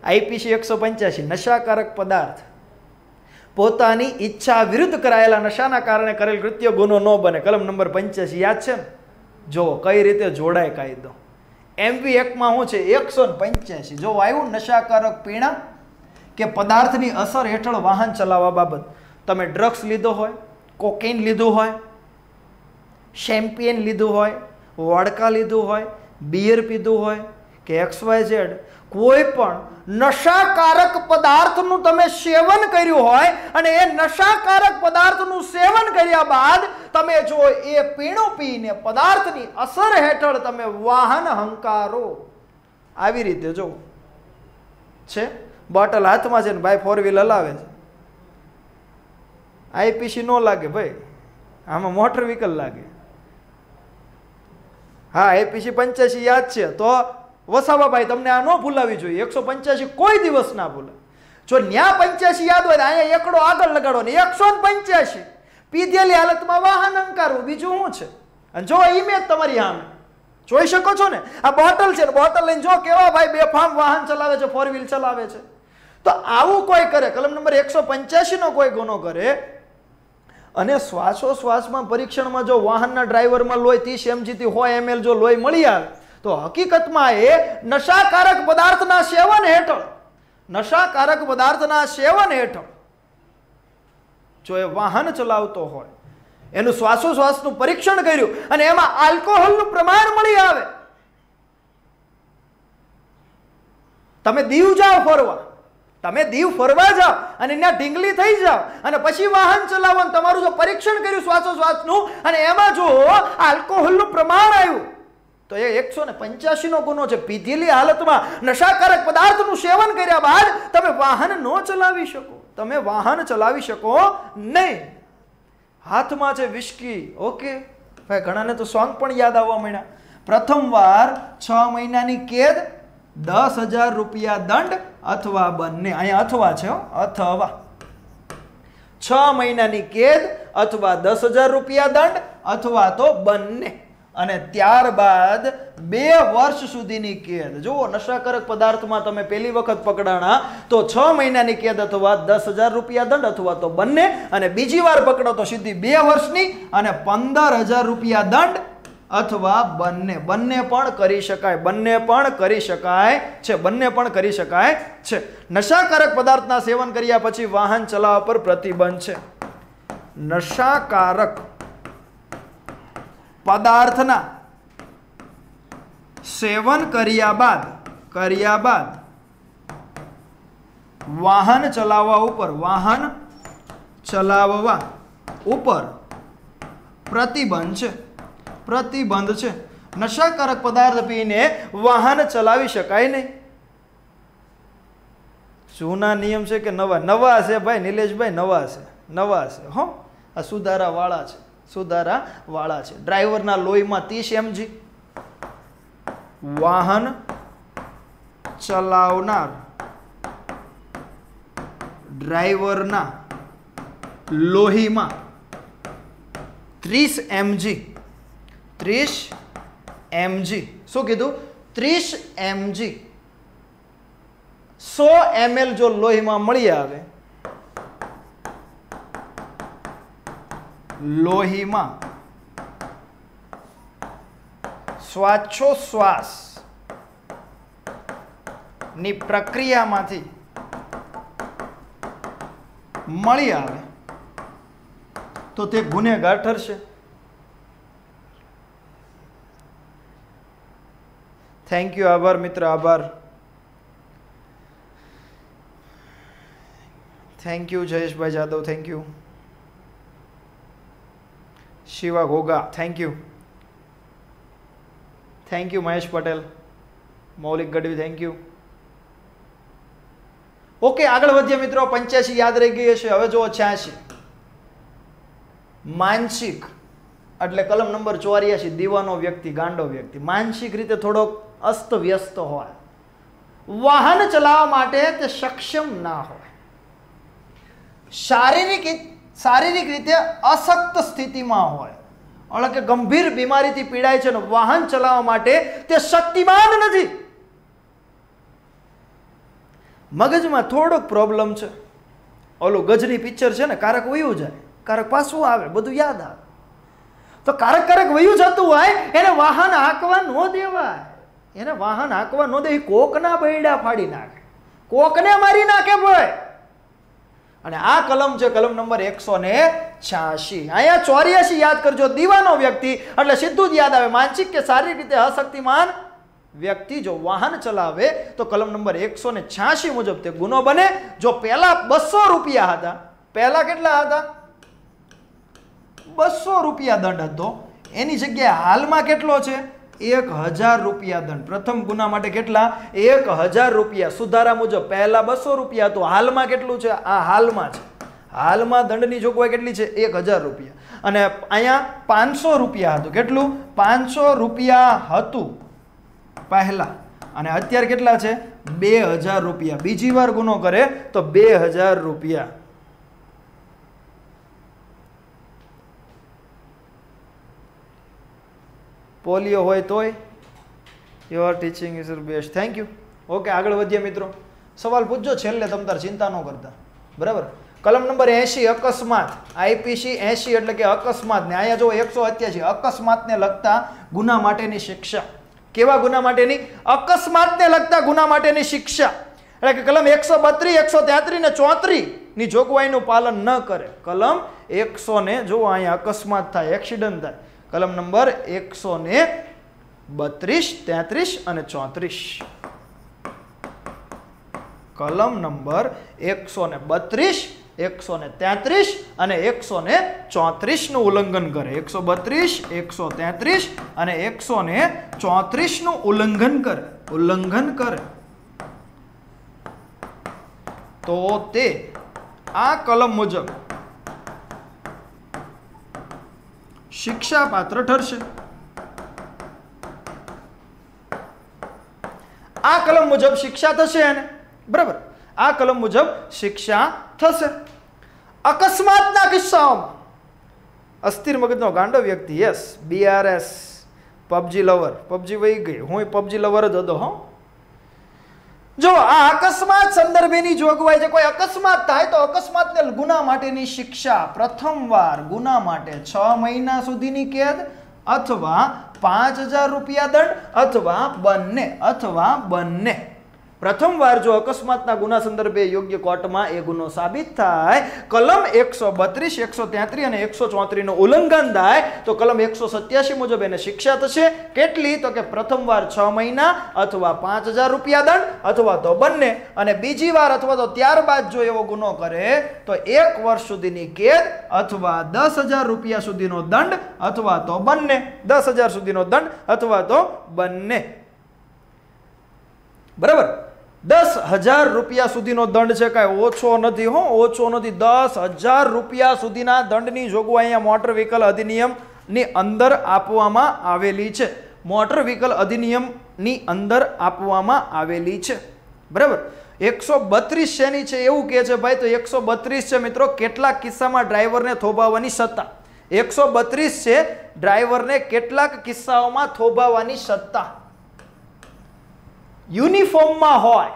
આઈપીસી એકસો પંચ્યાસી નશાકારક પદાર્થ પોતાની ઈચ્છા વિરુદ્ધ કરાયેલા નશાના કારણે કરેલ કૃત્ય ગુનો ન બને કલમ નંબર પંચ્યાસી યાદ છે ને જુઓ કઈ રીતે જોડાય કાયદો એમવી એકમાં શું છે એકસો પંચ્યાસી જો આવ્યું નશાકારક પીણા કે પદાર્થની અસર હેઠળ વાહન ચલાવવા બાબત તમે ડ્રગ્સ લીધો હોય કોકેન લીધું હોય શેમ્પિયન લીધું હોય વોડકા લીધું હોય બિયર પીધું હોય કે એક્સ વાય ઝેડ કોઈ પણ નશાકારક પદાર્થનું તમે સેવન કર્યું હોય અને એ નશાકારક પદાર્થનું સેવન કર્યા બાદ તમે જો એ પીણું પીને પદાર્થની અસર હેઠળ તમે વાહન હંકારો આવી રીતે જો છે બોટલ હાથમાં છે ને ભાઈ ફોર વ્હીલ હલાવે છે આઈપીસી ન લાગે ભાઈ આમાં મોટર વ્હીકલ લાગે હા એપીસી પંચ્યાસી યાદ છે તો વસાવાભાઈ તમને આ ન ભૂલાવી જોઈએ એકસો પંચ્યાસી કોઈ દિવસ ના ભૂલે જો ન્યા પંચ્યાસી યાદ હોય અહીંયા એકડો આગળ લગાડો ને એકસો પંચ્યાસી પીધેલી હાલતમાં વાહન અંકારવું બીજું શું છે અને જો ઇમેજ તમારી સામે જોઈ શકો છો ને આ બોટલ છે બોટલ લઈને જો કેવા ભાઈ બે બેફામ વાહન ચલાવે છે ફોર વ્હીલ ચલાવે છે તો આવું કોઈ કરે કલમ નંબર એકસો પંચ્યાસીનો કોઈ ગુનો કરે અને શ્વાસો શ્વાસમાં પરીક્ષણમાં જો વાહનના ડ્રાઈવરમાં લોહી ત્રીસ એમજીથી હોય એમએલ જો લોહી મળી આવે તો હકીકતમાં એ નશાકારક પદાર્થના સેવન હેઠળ નશાકારક પદાર્થના સેવન હેઠળ જો એ વાહન ચલાવતો હોય એનું શ્વાસોશ્વાસનું પરીક્ષણ કર્યું અને એમાં આલ્કોહોલનું પ્રમાણ મળી આવે તમે દીવ જાઓ ફરવા તમે દીવ ફરવા જાઓ અને ત્યાં ઢીંગલી થઈ જાઓ અને પછી વાહન ચલાવો તમારું જો પરીક્ષણ કર્યું શ્વાસોશ્વાસનું અને એમાં જો આલ્કોહોલનું પ્રમાણ આવ્યું તો એ એકસો ને પંચ્યાસીનો ગુનો છે પીધેલી હાલતમાં નશાકારક પદાર્થનું સેવન કર્યા બાદ તમે વાહન ન ચલાવી શકો તમે વાહન ચલાવી શકો નહીં હાથમાં છે વિસ્કી ઓકે ભાઈ ઘણાને તો સોંગ પણ યાદ આવવા માંડ્યા પ્રથમવાર છ મહિનાની કેદ દસ હજાર રૂપિયા દંડ અથવા બંને અહીંયા અથવા છે અથવા છ મહિનાની કેદ અથવા દસ હજાર રૂપિયા દંડ અથવા તો બંને અને ત્યારબાદ બે વર્ષ સુધીની કેદ જુઓ નશાકારક પદાર્થમાં તમે પહેલી વખત પકડાણા તો છ મહિનાની કેદ અથવા દસ હજાર રૂપિયા દંડ અથવા તો બંને અને બીજી વાર પકડો તો સીધી બે વર્ષની અને પંદર હજાર રૂપિયા દંડ અથવા બંને બંને પણ કરી શકાય બંને પણ કરી શકાય છે બંને પણ કરી શકાય છે નશાકારક પદાર્થના સેવન કર્યા પછી વાહન ચલાવવા પર પ્રતિબંધ છે નશાકારક પદાર્થના સેવન કર્યા બાદ કર્યા બાદ વાહન ચલાવવા ઉપર વાહન ચલાવવા ઉપર પ્રતિબંધ છે પ્રતિબંધ છે નશાકારક પદાર્થ પીને વાહન ચલાવી શકાય નહીં જૂના નિયમ છે કે નવા નવા છે ભાઈ નિલેશભાઈ નવા છે નવા છે હો આ સુધારાવાળા છે સુધારા વાળા છે ડ્રાઈવરના લોહીમાં ત્રીસ એમજી વાહન ચલાવનાર ડ્રાઈવરના લોહીમાં ત્રીસ એમજી ત્રીસ એમજી શું કીધું ત્રીસ એમજી સો એમએલ જો લોહીમાં મળી આવે લોહીમાં શ્વાસ ની પ્રક્રિયામાંથી મળી આવે તો તે ગુનેગાર ઠરશે થેન્ક યુ આભાર મિત્ર આભાર thank you Jayeshbhai Jadav thank you Shiva Ghoga thank you thank you Mahesh Patel Maulik Gadhvi thank you okay આગળ વધીએ મિત્રો પંચ્યાસી યાદ રહી ગઈ હશે હવે જુઓ છ્યાસી માનસિક એટલે કલમ નંબર ચોર્યાસી દીવાનો વ્યક્તિ ગાંડો વ્યક્તિ માનસિક રીતે થોડોક અસ્ત વ્યસ્ત હોય વાહન ચલાવવા માટે તે સક્ષમ ના હોય શારીરિક શારીરિક રીતે અશક્ત સ્થિતિમાં હોય એટલે કે ગંભીર બીમારીથી પીડાય છે અને વાહન ચલાવવા માટે તે શક્તિમાન નથી મગજમાં થોડોક પ્રોબ્લેમ છે ઓલું ગજની પિક્ચર છે ને કારક વયું જાય કારક પાછું આવે બધું યાદ આવે તો કારક કારક વયું જતું હોય એને વાહન હાંકવા ન દેવાય એને વાહન હાંકવા ન દે કોકના બૈડા ફાડી નાખે કોકને મારી નાખે ભાઈ અને આ કલમ છે કલમ નંબર એકસો ને છ્યાસી અહીંયા ચોર્યાસી યાદ કરજો દીવાનો વ્યક્તિ એટલે સીધું જ યાદ આવે માનસિક કે શારીરિક રીતે અશક્તિમાન વ્યક્તિ જો વાહન ચલાવે તો કલમ નંબર એકસો ને છ્યાસી મુજબ તે ગુનો બને જો પહેલાં બસો રૂપિયા હતા પહેલાં કેટલા હતા બસો રૂપિયા દંડ હતો એની જગ્યાએ હાલમાં કેટલો છે એક હજાર રૂપિયા દંડ પ્રથમ ગુના માટે કેટલા એક હજાર રૂપિયા સુધારા મુજબ પહેલા બસો રૂપિયા હતું હાલમાં કેટલું છે આ હાલમાં છે હાલમાં દંડની જોગવાઈ કેટલી છે એક હજાર રૂપિયા અને અહીંયા પાંચસો રૂપિયા હતું કેટલું પાંચસો રૂપિયા હતું પહેલાં અને અત્યારે કેટલા છે બે હજાર રૂપિયા બીજી વાર ગુનો કરે તો બે હજાર રૂપિયા પોલિયો હોય તોય you your teaching is best thank you okay આગળ વધીએ મિત્રો સવાલ પૂછજો છેલ્લે તમ તાર ચિંતા ન કરતા બરાબર કલમ નંબર એંશી અકસ્માત આઈપીસી એંશી એટલે કે અકસ્માત ને અહીંયા જો એકસો અત્યાસી અકસ્માતને લગતા ગુના માટેની શિક્ષા કેવા ગુના માટેની અકસ્માતને લગતા ગુના માટેની શિક્ષા એટલે કે કલમ એકસો બત્રીસ એકસો તેત્રીસ ને ચોત્રીસની જોગવાઈનું પાલન ન કરે કલમ એકસો ને જો અહીંયા અકસ્માત થાય એક્સિડન્ટ થાય કલમ નંબર એકસો ને બત્રીસ તેત્રીસ અને ચોત્રીસ કલમ નંબર એકસો ને બત્રીસ એકસો ને તેત્રીસ અને એકસો ને ચોત્રીસનું ઉલ્લંઘન કરે એકસો બત્રીસ એકસો તેત્રીસ અને એકસો ને ચોત્રીસનું ઉલ્લંઘન કરે ઉલ્લંઘન કરે તો તે આ કલમ મુજબ શિક્ષા શિક્ષાપાત્ર ઠરશે આ કલમ મુજબ શિક્ષા થશે એને બરાબર આ કલમ મુજબ શિક્ષા થશે અકસ્માતના કિસ્સાઓમાં અસ્થિર મગજનો ગાંડો વ્યક્તિ yes BRS PUBG lover PUBG વહી ગઈ હું પબજી લવર જ હતો હોં જો આ અકસ્માત સંદર્ભેની જોગવાઈ છે કોઈ અકસ્માત થાય તો અકસ્માત અકસ્માતને ગુના માટેની શિક્ષા પ્રથમવાર ગુના માટે છ મહિના સુધીની કેદ અથવા પાંચ હજાર રૂપિયા દંડ અથવા બંને અથવા બંને પ્રથમ વાર જો અકસ્માતના ગુના સંદર્ભે યોગ્ય કોર્ટમાં એ ગુનો સાબિત થાય કલમ એકસો બત્રીસ એકસો તેત્રીસ અને એકસો ચોત્રીસનું ઉલ્લંઘન થાય તો કલમ એકસો સત્યાસી મુજબ એને શિક્ષા થશે કેટલી તો કે પ્રથમ વાર છ મહિના અથવા પાંચ હજાર રૂપિયા દંડ અથવા તો બંને અને બીજી વાર અથવા તો ત્યારબાદ જો એવો ગુનો કરે તો એક વર્ષ સુધીની કેદ અથવા દસ હજાર રૂપિયા સુધીનો દંડ અથવા તો બંને દસ હજાર સુધીનો દંડ અથવા તો બંને બરાબર દસ હજાર રૂપિયા સુધીનો દંડ છે કાંઈ ઓછો નથી હો ઓછો નથી દસ હજાર રૂપિયા સુધીના દંડની જોગવાઈ અહીંયા મોટર વ્હીકલ અધિનિયમની અંદર આપવામાં આવેલી છે મોટર વ્હીકલ અધિનિયમની અંદર આપવામાં આવેલી છે બરાબર એકસો બત્રીસ શેની છે એવું કહે છે ભાઈ તો એકસો બત્રીસ છે મિત્રો કેટલાક કિસ્સામાં ડ્રાઈવરને થોભાવવાની સત્તા એકસો બત્રીસ છે ડ્રાઈવરને કેટલાક કિસ્સાઓમાં થોભાવવાની સત્તા યુનિફોર્મમાં હોય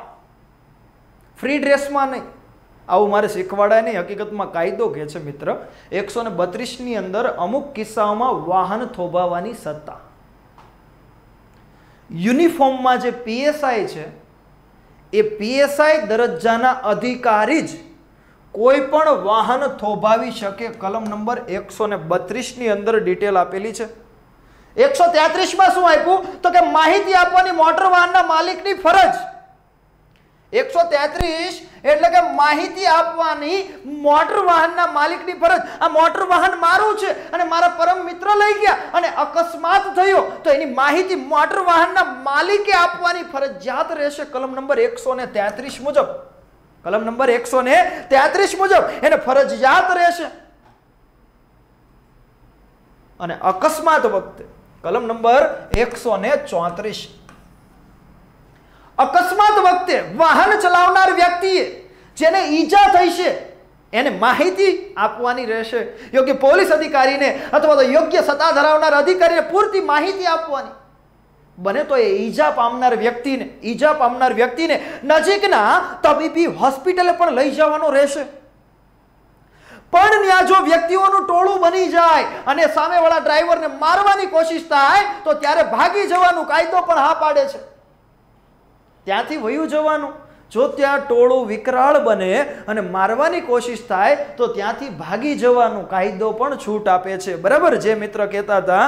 ફ્રી ડ્રેસમાં નહીં આવું મારે શીખવાડાય નહીં હકીકતમાં કાયદો કહે છે મિત્ર એકસો ને બત્રીસની અંદર અમુક કિસ્સાઓમાં વાહન થોભાવવાની સત્તા યુનિફોર્મમાં જે પીએસઆઈ છે એ પીએસઆઈ દરજ્જાના અધિકારી જ કોઈ પણ વાહન થોભાવી શકે કલમ નંબર એકસો ને બત્રીસની અંદર ડિટેલ આપેલી છે એકસો તેત્રીસમાં શું આપ્યું તો કે માહિતી આપવાની મોટર વાહનના માલિકની ફરજ એકસો તેત્રીસ એટલે કે માહિતી આપવાની મોટર વાહનના માલિકની ફરજ આ મોટર વાહન મારું છે અને મારા પરમ મિત્ર લઈ ગયા અને અકસ્માત થયો તો એની માહિતી મોટર વાહનના માલિકે આપવાની ફરજિયાત રહેશે કલમ નંબર એકસો તેત્રીસ મુજબ કલમ નંબર એકસો તેત્રીસ મુજબ એને ફરજિયાત રહેશે અને અકસ્માત વખતે કલમ નંબર એકસો ને ચોત્રીસ અકસ્માત વખતે વાહન ચલાવનાર વ્યક્તિએ જેને ઈજા થઈ છે એને માહિતી આપવાની રહેશે યોગ્ય પોલીસ અધિકારીને અથવા તો યોગ્ય સત્તા ધરાવનાર અધિકારીને પૂરતી માહિતી આપવાની બને તો એ ઈજા પામનાર વ્યક્તિને ઈજા પામનાર વ્યક્તિને નજીકના તબીબી હોસ્પિટલે પણ લઈ જવાનો રહેશે પણ ત્યાં જો વ્યક્તિઓનું ટોળું બની જાય અને સામેવાળા ડ્રાઈવરને મારવાની કોશિશ થાય તો ત્યારે ભાગી જવાનું કાયદો પણ હા પાડે છે ત્યાંથી વયું જવાનું જો ત્યાં ટોળું વિકરાળ બને અને મારવાની કોશિશ થાય તો ત્યાંથી ભાગી જવાનું કાયદો પણ છૂટ આપે છે બરાબર જે મિત્ર કહેતા હતા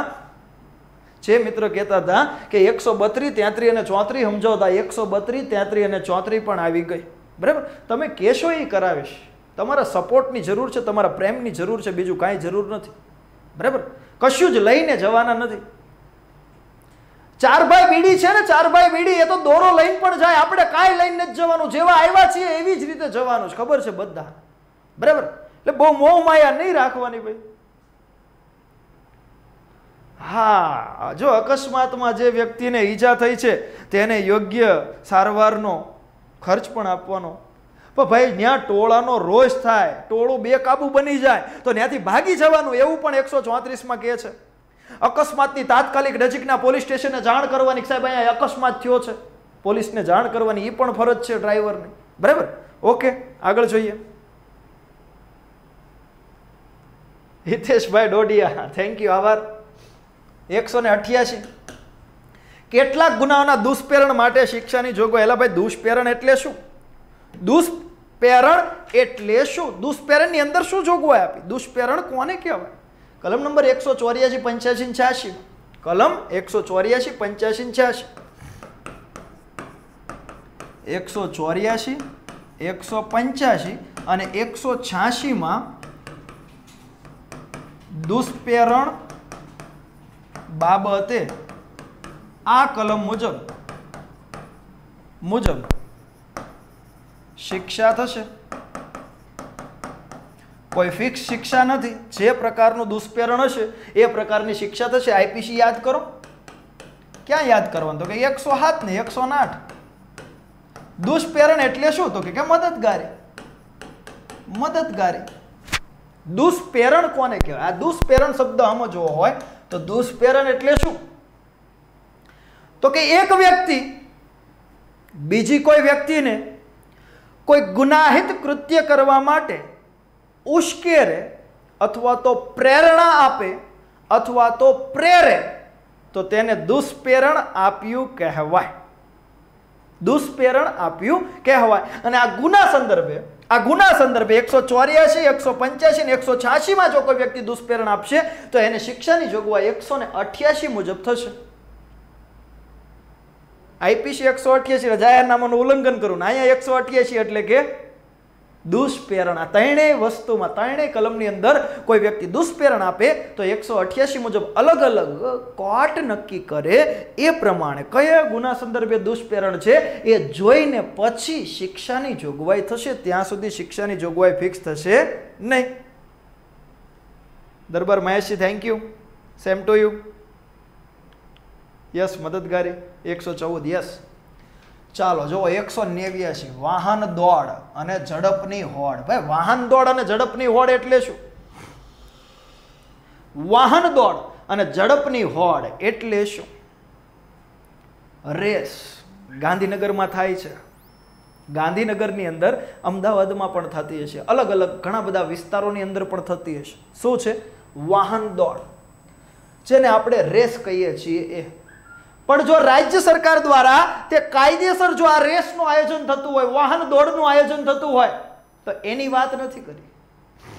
જે મિત્ર કહેતા હતા કે એકસો બત્રીસ ત્યાંત્રી અને ચોત્રી સમજાવતા એકસો બત્રીસ ત્યાંત્રી અને ચોત્રી પણ આવી ગઈ બરાબર તમે કહેશો એ કરાવીશ તમારા સપોર્ટની જરૂર છે તમારા પ્રેમની જરૂર છે બીજું કાંઈ જરૂર નથી બરાબર કશું જ લઈને જવાના નથી ચાર ભાઈ બીડી છે ને ચાર ભાઈ બીડી એ તો દોરો લઈને પણ જાય આપણે કાંઈ લઈને જ જવાનું જેવા આવ્યા છીએ એવી જ રીતે જવાનું છે ખબર છે બધા બરાબર એટલે બહુ મોહ માયા નહીં રાખવાની ભાઈ હા જો અકસ્માતમાં જે વ્યક્તિને ઈજા થઈ છે તેને યોગ્ય સારવારનો ખર્ચ પણ આપવાનો પણ ભાઈ ત્યાં ટોળાનો રોષ થાય ટોળું બેકાબુ બની જાય તો ત્યાંથી ભાગી જવાનું એવું પણ એકસો ચોત્રીસમાં કહે છે અકસ્માતની તાત્કાલિક નજીકના પોલીસ સ્ટેશને જાણ કરવાની સાહેબ અહીંયા અકસ્માત થયો છે પોલીસને જાણ કરવાની એ પણ ફરજ છે ડ્રાઈવરની બરાબર ઓકે આગળ જોઈએ હિતેશભાઈ ડોડિયા થેન્ક યુ આભાર એકસો ને અઠ્યાસી કેટલાક ગુનાઓના દુષ્પેરણ માટે શિક્ષાની જોગવાઈ એલા ભાઈ દુષ્પેરણ એટલે શું દુષ્પ પેરણ એટલે શું દુષ્પેરણની અંદર શું જોગવાઈ આપી દુષ્પેરણ કોને કહેવાય કલમ નંબર એકસો ચોર્યાસી પંચ્યાસી છ્યાસી કલમ એકસો ચોર્યાસી પંચ્યાસી છ્યાસી એકસો ચોર્યાસી એકસો પંચ્યાસી અને એકસો છ્યાસીમાં દુષ્પેરણ બાબતે આ કલમ મુજબ મુજબ શિક્ષા થશે કોઈ ફિક્સ શિક્ષા નથી જે પ્રકારનું દુષ્પેરણ હશે એ પ્રકારની શિક્ષા થશે આઈપીસી યાદ કરો ક્યાં યાદ કરવાનું તો કે એકસો સાત ને એકસો આઠ દુષ્પેરણ એટલે શું તો કે મદદગારી મદદગારી દુષ્પેરણ કોને કહેવાય આ દુષ્પેરણ શબ્દ સમજવો હોય તો દુષ્પેરણ એટલે શું તો કે એક વ્યક્તિ બીજી કોઈ વ્યક્તિને કોઈ ગુનાહિત કૃત્ય કરવા માટે ઉશ્કેરે અથવા તો પ્રેરણા આપે અથવા તો પ્રેરે તો તેને દુષ્પ્રેરણ આપ્યું કહેવાય દુષ્પ્રેરણ આપ્યું કહેવાય અને આ ગુના સંદર્ભે આ ગુના સંદર્ભે એકસો ચોર્યાસી એકસો પંચ્યાસી ને એકસો છ્યાસીમાં જો કોઈ વ્યક્તિ દુષ્પ્રેરણ આપશે તો એને શિક્ષાની જોગવાઈ એકસો ને અઠ્યાસી મુજબ થશે આઈપીસી એકસો અઠ્યાસી જાહેરનામાનું ઉલ્લંઘન કરું ને અહીંયા એકસો અઠ્યાસી એટલે કે દુષ્પ્રેરણા ત્રણેય વસ્તુમાં ત્રણેય કલમની અંદર કોઈ વ્યક્તિ દુષ્પ્રેરણ આપે તો એકસો અઠ્યાસી મુજબ અલગ અલગ કોર્ટ નક્કી કરે એ પ્રમાણે કયા ગુના સંદર્ભે દુષ્પ્રેરણ છે એ જોઈને પછી શિક્ષાની જોગવાઈ થશે ત્યાં સુધી શિક્ષાની જોગવાઈ ફિક્સ થશે નહીં Darbar મહેશજી thank you same to you yes મદદગારી એકસો ચૌદ યસ ચાલો જુઓ એકસો નેવ્યાસી વાહન દોડ અને ઝડપની હોડ ભાઈ વાહન દોડ અને ઝડપની હોડ એટલે શું વાહન દોડ અને ઝડપની હોડ એટલે શું રેસ ગાંધીનગરમાં થાય છે ગાંધીનગરની અંદર અમદાવાદમાં પણ થતી હશે અલગ અલગ ઘણા બધા વિસ્તારોની અંદર પણ થતી હશે શું છે વાહન દોડ જેને આપણે રેસ કહીએ છીએ એ પણ જો રાજ્ય સરકાર દ્વારા તે કાયદેસર જો આ રેસનું આયોજન થતું હોય વાહન દોડનું આયોજન થતું હોય તો એની વાત નથી કરી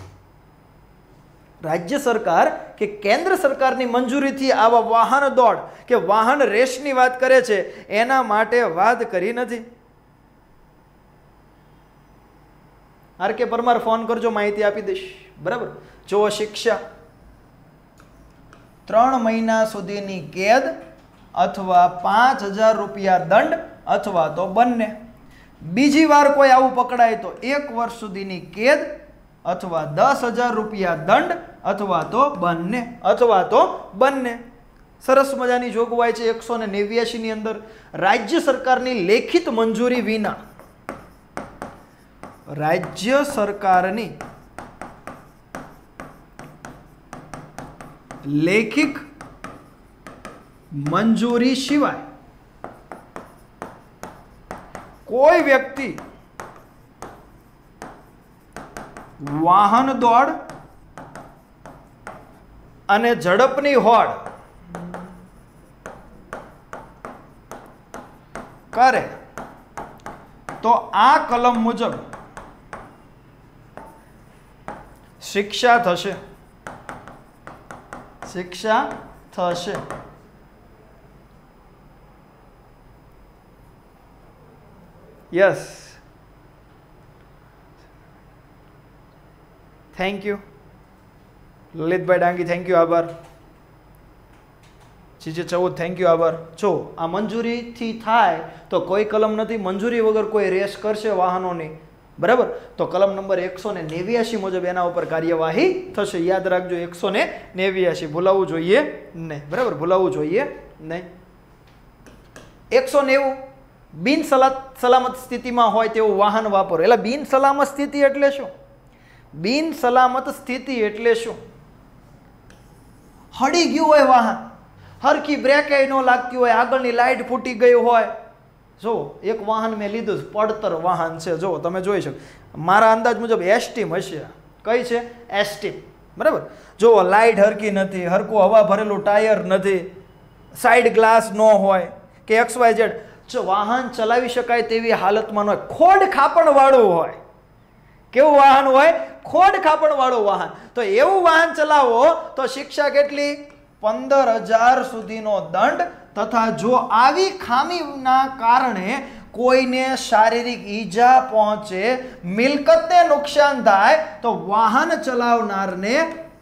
રાજ્ય સરકાર કે કેન્દ્ર સરકારની મંજૂરીથી આવા વાહન દોડ કે વાહન રેસની વાત કરે છે એના માટે વાત કરી નથી આર કે પરમાર ફોન કરજો માહિતી આપી દઈશ બરાબર જો શિક્ષા ત્રણ મહિના સુધીની કેદ અથવા પાંચ હજાર રૂપિયા દંડ અથવા તો બંને બીજી વાર કોઈ આવું પકડાય તો એક વર્ષ સુધીની કેદ અથવા દસ હજાર રૂપિયા દંડ અથવા તો બંને અથવા તો બંને સરસ મજાની જોગવાઈ છે એકસો ને અંદર રાજ્ય સરકારની લેખિત મંજૂરી વિના રાજ્ય સરકારની લેખિત મંજૂરી સિવાય કોઈ વ્યક્તિ વાહન દોડ અને ઝડપની હોડ કરે તો આ કલમ મુજબ શિક્ષા થશે શિક્ષા થશે yes thank you Lalitbhai Dangi thank you આભાર જીજે ચૌદ થેન્ક યુ આભાર જો આ મંજૂરીથી થાય તો કોઈ કલમ નથી મંજૂરી વગર કોઈ રેસ કરશે વાહનોની બરાબર તો કલમ નંબર એકસો ને નેવ્યાસી મુજબ એના ઉપર કાર્યવાહી થશે યાદ રાખજો એકસો ને નેવ્યાસી ભૂલાવવું જોઈએ નહીં બરાબર ભૂલાવવું જોઈએ નહીં એકસો નેવું બિન સલામત સ્થિતિમાં હોય તેવું વાહન વાપરો એટલે બિન સલામત સ્થિતિ એટલે શું બિન સલામત સ્થિતિ એટલે શું હડી ગયું હોય વાહન હરખી બ્રેકે ન લાગતી હોય આગળની લાઇટ ફૂટી ગઈ હોય જો એક વાહન મેં લીધું પડતર વાહન છે જો તમે જોઈ શકો મારા અંદાજ મુજબ એસટીમ હશે કઈ છે એસટીમ બરાબર જો લાઇટ હરકી નથી હરકું હવા ભરેલું ટાયર નથી સાઈડ ગ્લાસ ન હોય કે એક્સ વાય ઝેડ વાહન ચલાવી શકાય તેવી હાલતમાં ન હોય ખોડ ખાપણવાળું હોય કેવું વાહન હોય ખોડ ખાપણવાળું વાહન તો એવું વાહન ચલાવો તો શિક્ષા કેટલી પંદર હજાર સુધીનો દંડ તથા જો આવી ખામીના કારણે કોઈને શારીરિક ઈજા પહોંચે મિલકતને નુકસાન થાય તો વાહન ચલાવનારને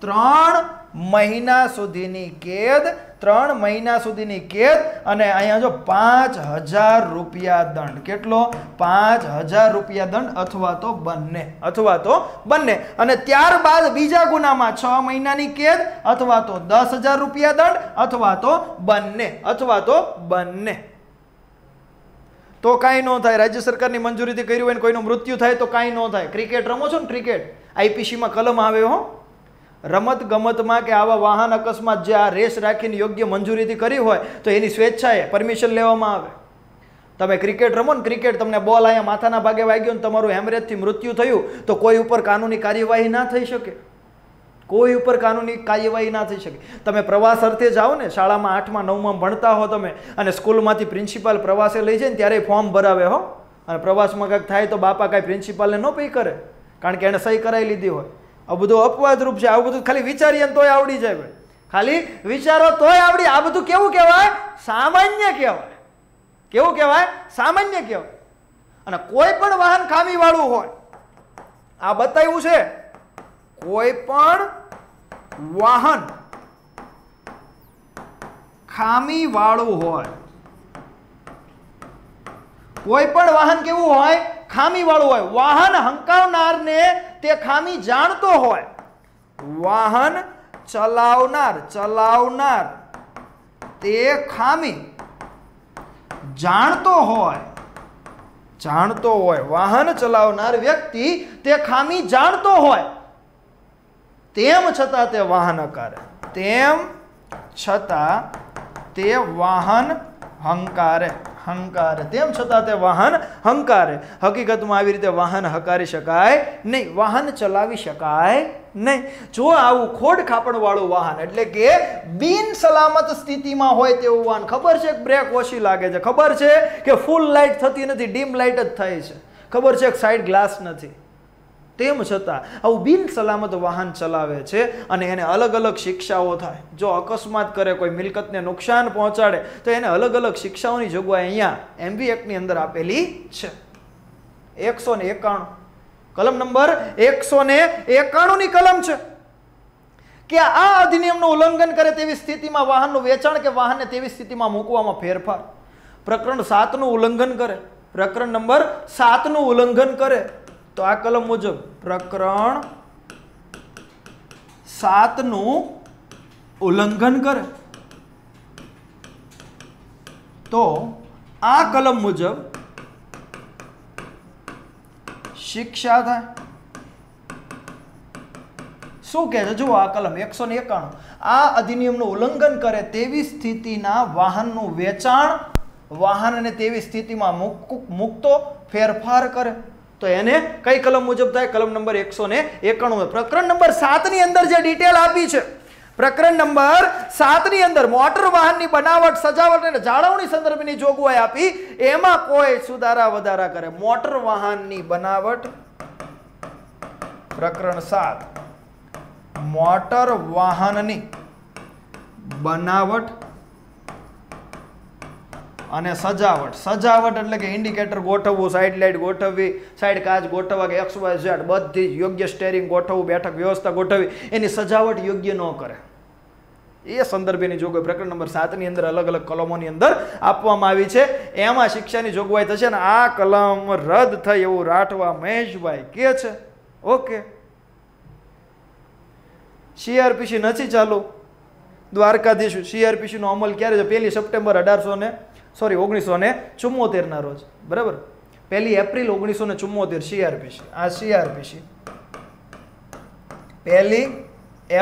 ત્રણ મહિના સુધીની કેદ ત્રણ મહિના સુધીની કેદ અને અહીંયા જો પાંચ હજાર રૂપિયા દંડ કેટલો પાંચ હજાર રૂપિયા દંડ અથવા તો બંને અથવા તો બંને અને ત્યારબાદ બીજા ગુનામાં છ મહિનાની કેદ અથવા તો દસ હજાર રૂપિયા દંડ અથવા તો બંને અથવા તો બંને તો કાંઈ ન થાય રાજ્ય સરકારની મંજૂરીથી કર્યું હોય ને કોઈનું મૃત્યુ થાય તો કાંઈ ન થાય ક્રિકેટ રમો છો ને ક્રિકેટ આઈપીસીમાં કલમ આવે હો રમત ગમતમાં કે આવા વાહન અકસ્માત જે આ રેસ રાખીને યોગ્ય મંજૂરીથી કરી હોય તો એની સ્વેચ્છાએ પરમિશન લેવામાં આવે તમે ક્રિકેટ રમો ને ક્રિકેટ તમને બોલ અહીંયા માથાના ભાગે વાગ્યો ને તમારું હેમરેજથી મૃત્યુ થયું તો કોઈ ઉપર કાનૂની કાર્યવાહી ના થઈ શકે કોઈ ઉપર કાનૂની કાર્યવાહી ના થઈ શકે તમે પ્રવાસ અર્થે જાઓ ને શાળામાં આઠમાં નવમાં ભણતા હો તમે અને સ્કૂલમાંથી પ્રિન્સિપાલ પ્રવાસે લઈ જાય ને ત્યારે ફોર્મ ભરાવે હો અને પ્રવાસમાં કંઈક થાય તો બાપા કાંઈ પ્રિન્સિપાલને ન પે કરે કારણ કે એણે સહી કરાવી લીધી હોય આ બધું અપવાદરૂપ છે આવું બધું ખાલી વિચારીએ તોય આવડી જાય ખાલી વિચારો તોય આવડી આ બધું કેવું કહેવાય સામાન્ય કહેવાય કેવું કહેવાય સામાન્ય કહેવાય અને કોઈ પણ વાહન ખામીવાળું હોય આ બતાવ્યું છે કોઈ પણ વાહન ખામીવાળું હોય કોઈ પણ વાહન કેવું હોય ખામીવાળું હોય વાહન હંકાવનારને તે ખામી જાણતો હોય વાહન ચલાવનાર ચલાવનાર તે ખામી જાણતો હોય જાણતો હોય વાહન ચલાવનાર વ્યક્તિ તે ખામી જાણતો હોય તેમ છતાં તે વાહન હકારે તેમ છતાં તે વાહન હંકારે હંકાર તેમ છતાં તે વાહન હંકારે હકીકતમાં આવી રીતે વાહન હકારી શકાય નહીં વાહન ચલાવી શકાય નહીં જો આવું ખોડ ખાપણવાળું વાહન એટલે કે બિન સલામત સ્થિતિમાં હોય તેવું વાહન ખબર છે કે બ્રેક ઓછી લાગે છે ખબર છે કે ફૂલ લાઇટ થતી નથી ડીમ લાઇટ જ થાય છે ખબર છે કે સાઈડ ગ્લાસ નથી તેમ છતાં આવું બિન સલામત વાહન ચલાવે છે અને એને અલગ અલગ શિક્ષાઓ થાય જો અકસ્માત કરે કોઈ મિલકતને નુકસાન પહોંચાડે તો એને અલગ અલગ શિક્ષાઓની જોગવાઈ અહીંયા એમબી એક્ટની અંદર આપેલી છે એકસો ને એકાણું કલમ નંબર એકસો ને એકાણુંની કલમ છે કે આ અધિનિયમનું ઉલ્લંઘન કરે તેવી સ્થિતિમાં વાહનનું વેચાણ કે વાહનને તેવી સ્થિતિમાં મૂકવામાં ફેરફાર પ્રકરણ સાતનું ઉલ્લંઘન કરે પ્રકરણ નંબર સાતનું ઉલ્લંઘન કરે તો આ કલમ મુજબ પ્રકરણ સાતનું ઉલ્લંઘન કરે તો આ કલમ મુજબ શિક્ષા થાય શું કહે છે જુઓ આ કલમ એકસો ને એકાણું આ અધિનિયમનું ઉલ્લંઘન કરે તેવી સ્થિતિના વાહનનું વેચાણ વાહનને તેવી સ્થિતિમાં મૂકતો ફેરફાર કરે તો એને કઈ કલમ મુજબ થાય કલમ નંબર એકસો ને એકાણું પ્રકરણ નંબર સાતની અંદર જે ડિટેલ આપી છે પ્રકરણ નંબર સાતની અંદર મોટર વાહનની બનાવટ સજાવટ અને જાળવણી સંદર્ભની જોગવાઈ આપી એમાં કોઈ સુધારા વધારા કરે મોટર વાહનની બનાવટ પ્રકરણ સાત મોટર વાહનની બનાવટ અને સજાવટ સજાવટ એટલે કે ઇન્ડિકેટર ગોઠવવું સાઈડ લાઇટ ગોઠવવી સાઈડ કાચ ગોઠવવા કે એક્સ વાય ઝેડ બધી યોગ્ય સ્ટેરિંગ ગોઠવવું બેઠક વ્યવસ્થા ગોઠવવી એની સજાવટ યોગ્ય ન કરે એ સંદર્ભેની જોગવાઈ પ્રકરણ નંબર સાતની અંદર અલગ અલગ કલમોની અંદર આપવામાં આવી છે એમાં શિક્ષાની જોગવાઈ થશે ને આ કલમ રદ થઈ એવું રાઠવા મહેશભાઈ કે છે ઓકે સીઆરપીસી નથી ચાલુ દ્વારકાધીશ સીઆરપીસીનો અમલ ક્યારે છે પહેલી સપ્ટેમ્બર અઢારસો ને સોરી ઓગણીસો ને ચુમ્મોતેરના રોજ બરાબર પહેલી એપ્રિલ ઓગણીસો ને ચુમ્મોતેર સીઆરપીસી આ સીઆરપીસી પહેલી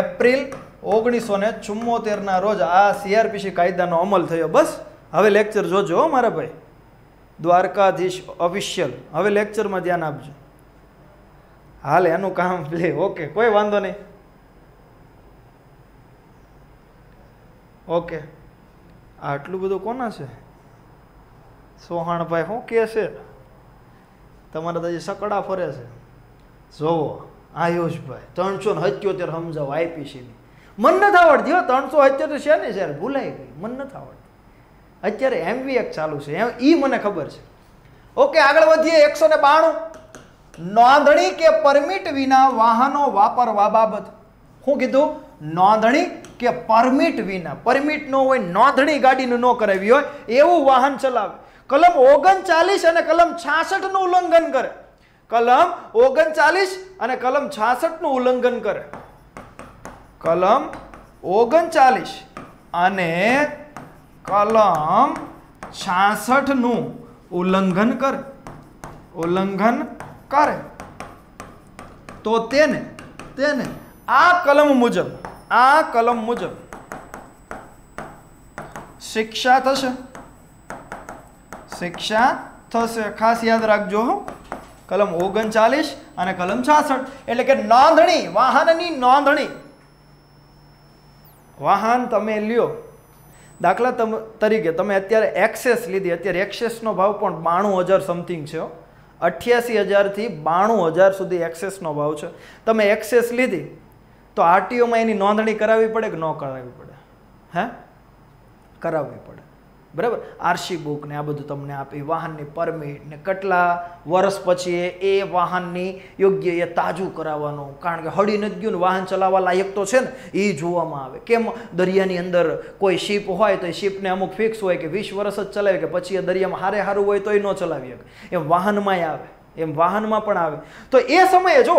એપ્રિલ ઓગણીસો ને ચુમ્મોતેરના રોજ આ સીઆરપીસી કાયદાનો અમલ થયો બસ હવે લેક્ચર જોજો મારા ભાઈ દ્વારકાધીશ ઓફિશિયલ હવે લેક્ચરમાં ધ્યાન આપજો હાલ એનું કામ લે ઓકે કોઈ વાંધો નહીં ઓકે આટલું બધું કોના છે સોહાણભાઈ શું કહે છે તમારા દાદી સકડા ફરે છે જોવો આયુષભાઈ ત્રણસો ને અત્યોતેર સમજાવો આઈપીસીની મન નથી આવડતી હો ત્રણસો અત્યોતેર છે ને સર ભૂલાઈ ગઈ મન નથી આવડતી અત્યારે એમવી એક ચાલુ છે એ મને ખબર છે ઓકે આગળ વધીએ એકસો ને બાણું નોંધણી કે પરમિટ વિના વાહનો વાપરવા બાબત શું કીધું નોંધણી કે પરમિટ વિના પરમિટ નો હોય નોંધણી ગાડીનું ન કરાવી હોય એવું વાહન ચલાવે કલમ ઓગણચાલીસ અને કલમ છાસઠ નું ઉલ્લંઘન કરે કલમ ઓગણચાલીસ અને કલમ છાસઠનું ઉલ્લંઘન કરે કલમ ઓગણચાલીસ અને કલમ છાસઠનું ઉલ્લંઘન કરે ઉલ્લંઘન કરે તો તેને તેને આ કલમ મુજબ આ કલમ મુજબ શિક્ષા થશે શિક્ષા થશે ખાસ યાદ રાખજો કલમ ઓગણચાલીસ અને કલમ છાસઠ એટલે કે નોંધણી વાહનની નોંધણી વાહન તમે લ્યો દાખલા તરીકે તમે અત્યારે એક્સેસ લીધી અત્યારે એક્સેસનો ભાવ પણ બાણું હજાર સમથિંગ છે અઠ્યાસી હજારથી બાણું હજાર સુધી એક્સેસનો ભાવ છે તમે એક્સેસ લીધી તો આરટીઓમાં એની નોંધણી કરાવવી પડે કે ન કરાવવી પડે હે કરાવવી પડે બરાબર આરસી બુક ને આ બધું તમને આપે વાહનની પરમિટ ને કેટલા વર્ષ પછી એ વાહનની યોગ્ય એ તાજું કરાવવાનું કારણ કે હળી નથી ગયું ને વાહન ચલાવવા લાયક તો છે ને એ જોવામાં આવે કેમ દરિયાની અંદર કોઈ શિપ હોય તો એ શિપને અમુક ફિક્સ હોય કે વીસ વર્ષ જ ચલાવે કે પછી એ દરિયામાં હારે હારું હોય તો એ ન ચલાવી શકે એમ વાહનમાંય આવે એમ વાહનમાં પણ આવે તો એ સમયે જો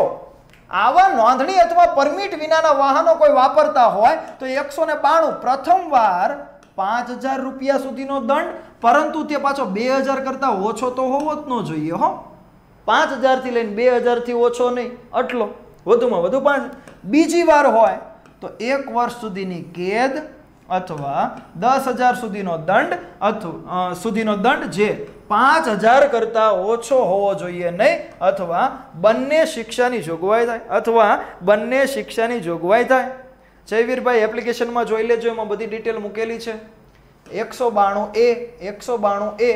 આવા નોંધણી અથવા પરમિટ વિનાના વાહનો કોઈ વાપરતા હોય તો એકસો ને બાણું પ્રથમવાર પાંચ હજાર રૂપિયા સુધીનો દંડ પરંતુ તે પાછો બે હજાર કરતાં ઓછો તો હોવો જ ન જોઈએ હો પાંચ હજારથી લઈને બે હજારથી ઓછો નહીં આટલો વધુમાં વધુ પાંચ બીજી વાર હોય તો એક વર્ષ સુધીની કેદ અથવા દસ હજાર સુધીનો દંડ અથવા સુધીનો દંડ જે પાંચ હજાર કરતાં ઓછો હોવો જોઈએ નહીં અથવા બંને શિક્ષાની જોગવાઈ થાય અથવા બંને શિક્ષાની જોગવાઈ થાય જયવીરભાઈ એપ્લિકેશનમાં જોઈ લેજો એમાં બધી ડિટેલ મૂકેલી છે એકસો બાણું એ એકસો બાણું એ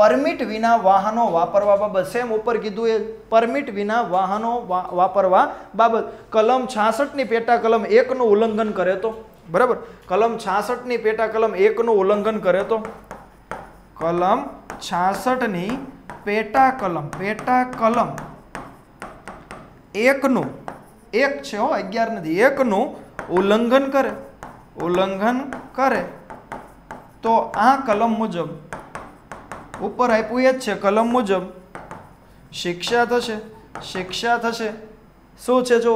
પરમિટ વિના વાહનો વાપરવા બાબત સેમ ઉપર કીધું એ પરમિટ વિના વાહનો વાપરવા બાબત કલમ છાસઠની પેટા કલમ એકનું ઉલ્લંઘન કરે તો બરાબર કલમ છાસઠની પેટા કલમ એકનું ઉલ્લંઘન કરે તો કલમ છાસઠની પેટા કલમ પેટા કલમ એકનું એક છે હો અગિયાર નથી એકનું ઉલ્લંઘન કરે ઉલ્લંઘન કરે તો આ કલમ મુજબ ઉપર આપ્યું એ જ છે કલમ મુજબ શિક્ષા થશે શિક્ષા થશે શું છે જો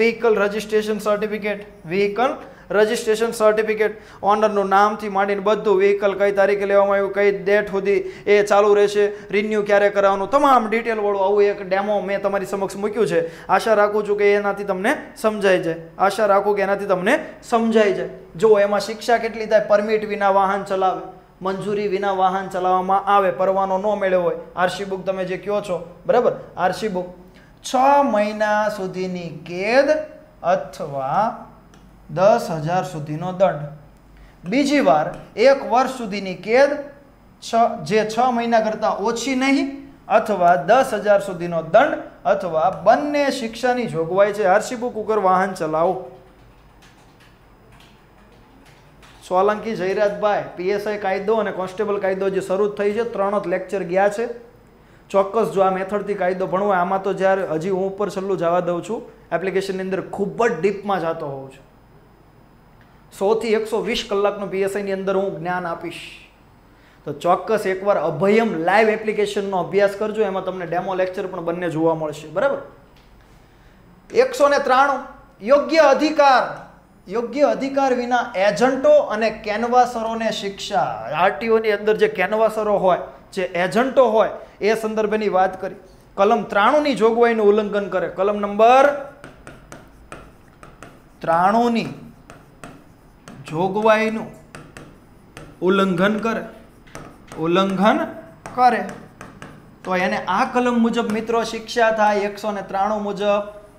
vehicle registration certificate vehicle registration certificate ઓનરનું નામથી માંડીને બધું વ્હીકલ કઈ તારીખે લેવામાં આવ્યું કઈ ડેટ સુધી એ ચાલુ રહેશે રિન્યૂ ક્યારે કરાવવાનું તમામ ડિટેલવાળું આવું એક ડેમો મેં તમારી સમક્ષ મૂક્યું છે આશા રાખું છું કે એનાથી તમને સમજાઈ જાય આશા રાખું કે એનાથી તમને સમજાઈ જાય જો એમાં શિક્ષા કેટલી થાય પરમિટ વિના વાહન ચલાવે મંજૂરી વિના વાહન ચલાવવામાં આવે પરવાનો ન મેળવ્યો હોય આરસી બુક તમે જે કહો છો બરાબર આરસી બુક છ મહિના સુધીની કેદ અથવા દસ હજાર સુધીનો દંડ બીજી વાર એક વર્ષ સુધીની કેદ છ જે છ મહિના કરતાં ઓછી નહીં અથવા દસ હજાર સુધીનો દંડ અથવા બંને શિક્ષાની જોગવાઈ છે હર્ષિબુ કુકર વાહન ચલાવો સોલંકી જયરાજભાઈ પીએસઆઈ કાયદો અને કોન્સ્ટેબલ કાયદો જે શરૂ થઈ છે ત્રણ જ લેક્ચર ગયા છે ચોક્કસ જો આ મેથડથી કાયદો ભણવો આમાં તો જ્યારે હજી હું ઉપર છેલ્લું જવા દઉં છું એપ્લિકેશનની અંદર ખૂબ જ ડીપમાં જતો હોઉં છું સોથી એકસો વીસ કલાકનો પીએસઆઈની અંદર હું જ્ઞાન આપીશ તો ચોક્કસ એકવાર અભયમ લાઈવ એપ્લિકેશનનો અભ્યાસ કરજો એમાં તમને ડેમો લેક્ચર પણ બંને જોવા મળશે બરાબર એકસો ને ત્રાણું યોગ્ય અધિકાર યોગ્ય અધિકાર વિના એજન્ટો અને કેનવાસરોને શિક્ષા આરટીઓની અંદર જે કેનવાસરો હોય જે એજન્ટો હોય એ સંદર્ભેની વાત કરી કલમ ત્રાણુંની જોગવાઈનું ઉલ્લંઘન કરે કલમ નંબર ત્રાણુંની જોગવાઈનું ઉલ્લંઘન કરે ઉલ્લંઘન કરે તો એને આ કલમ મુજબ મિત્રો શિક્ષા થાય એકસો ને ત્રાણું મુજબ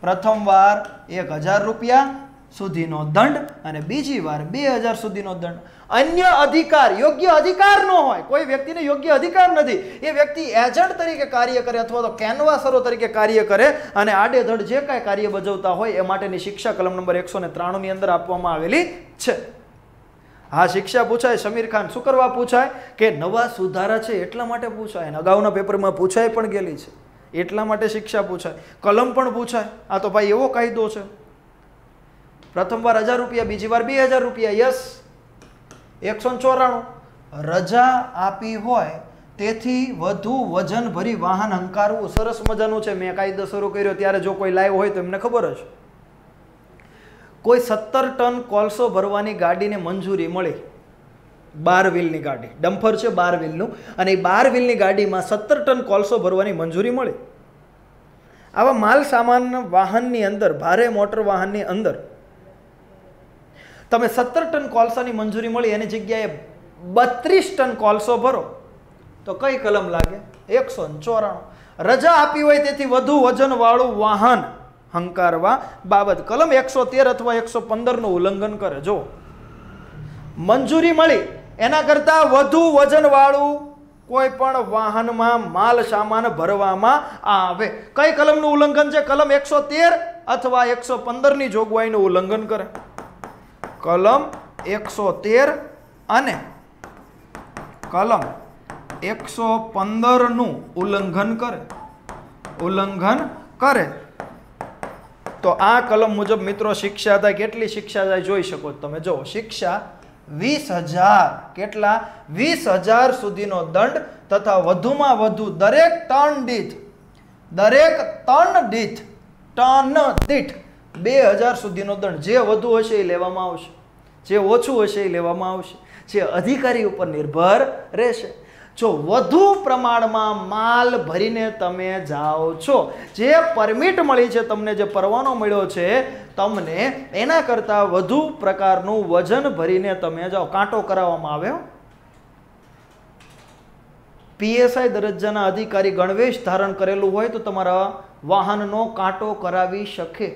પ્રથમવાર એક હજાર રૂપિયા સુધીનો દંડ અને બીજી વાર બે હજાર સુધીનો દંડ અન્ય અધિકાર યોગ્ય અધિકાર ન હોય કોઈ વ્યક્તિને યોગ્ય અધિકાર નથી એ વ્યક્તિ એજન્ટ તરીકે કાર્ય કરે અથવા તો કેનવાસરો તરીકે કાર્ય કરે અને આડેધડ જે કાંઈ કાર્ય બજવતા હોય એ માટેની શિક્ષા કલમ નંબર એકસો ને ત્રાણુંની અંદર આપવામાં આવેલી છે હા શિક્ષા પૂછાય સમીર ખાન શું કરવા પૂછાય કે નવા સુધારા છે એટલા માટે પૂછાય અને અગાઉના પેપરમાં પૂછાય પણ ગયેલી છે એટલા માટે શિક્ષા પૂછાય કલમ પણ પૂછાય આ તો ભાઈ એવો કાયદો છે પ્રથમ વાર હજાર રૂપિયા બીજી વાર બે હજાર રૂપિયા યસ એકસો ચોરાણું રજા આપી હોય તેથી વધુ વજન ભરી વાહન હંકારવું સરસ મજાનું છે મેં કાયદો શરૂ કર્યો ત્યારે જો કોઈ લાઈવ હોય તો એમને ખબર જ કોઈ સત્તર ટન કોલસો ભરવાની ગાડીને મંજૂરી મળી બાર વ્હીલની ગાડી ડમ્ફર છે બાર વ્હીલનું અને એ બાર વ્હીલની ગાડીમાં સત્તર ટન કોલસો ભરવાની મંજૂરી મળી આવા માલ સામાન વાહનની અંદર ભારે મોટર વાહનની અંદર તમે સત્તર ટન કોલસાની મંજૂરી મળી એની જગ્યાએ બત્રીસ ટન કોલસો ભરો તો કઈ કલમ લાગે એકસો ચોરાણું રજા આપી હોય તેથી વધુ વજનવાળું વાહન હંકારવા બાબત કલમ એકસો તેર અથવા એકસો પંદરનું ઉલ્લંઘન કરે જો મંજૂરી મળી એના કરતાં વધુ વજનવાળું કોઈ પણ વાહનમાં માલ સામાન ભરવામાં આવે કઈ કલમનું ઉલ્લંઘન છે કલમ એકસો તેર અથવા એકસો પંદરની જોગવાઈનું ઉલ્લંઘન કરે કલમ એકસો તેર અને કલમ એકસો પંદરનું ઉલ્લંઘન કરે ઉલ્લંઘન કરે તો આ કલમ મુજબ મિત્રો શિક્ષા થાય કેટલી શિક્ષા થાય જોઈ શકો તમે જુઓ શિક્ષા વીસ હજાર કેટલા વીસ હજાર સુધીનો દંડ તથા વધુમાં વધુ દરેક ટન દીઠ દરેક ટન દીઠ ટન દીઠ બે હજાર સુધીનો દંડ જે વધુ હશે એ લેવામાં આવશે જે ઓછું હશે એ લેવામાં આવશે જે અધિકારી ઉપર નિર્ભર રહેશે જો વધુ પ્રમાણમાં માલ ભરીને તમે જાઓ છો જે પરમિટ મળી છે તમને જે પરવાનો મળ્યો છે તમને એના કરતાં વધુ પ્રકારનું વજન ભરીને તમે જાઓ કાંટો કરાવવામાં આવ્યો પીએસઆઈ દરજ્જાના અધિકારી ગણવેશ ધારણ કરેલું હોય તો તમારા વાહનનો કાંટો કરાવી શકે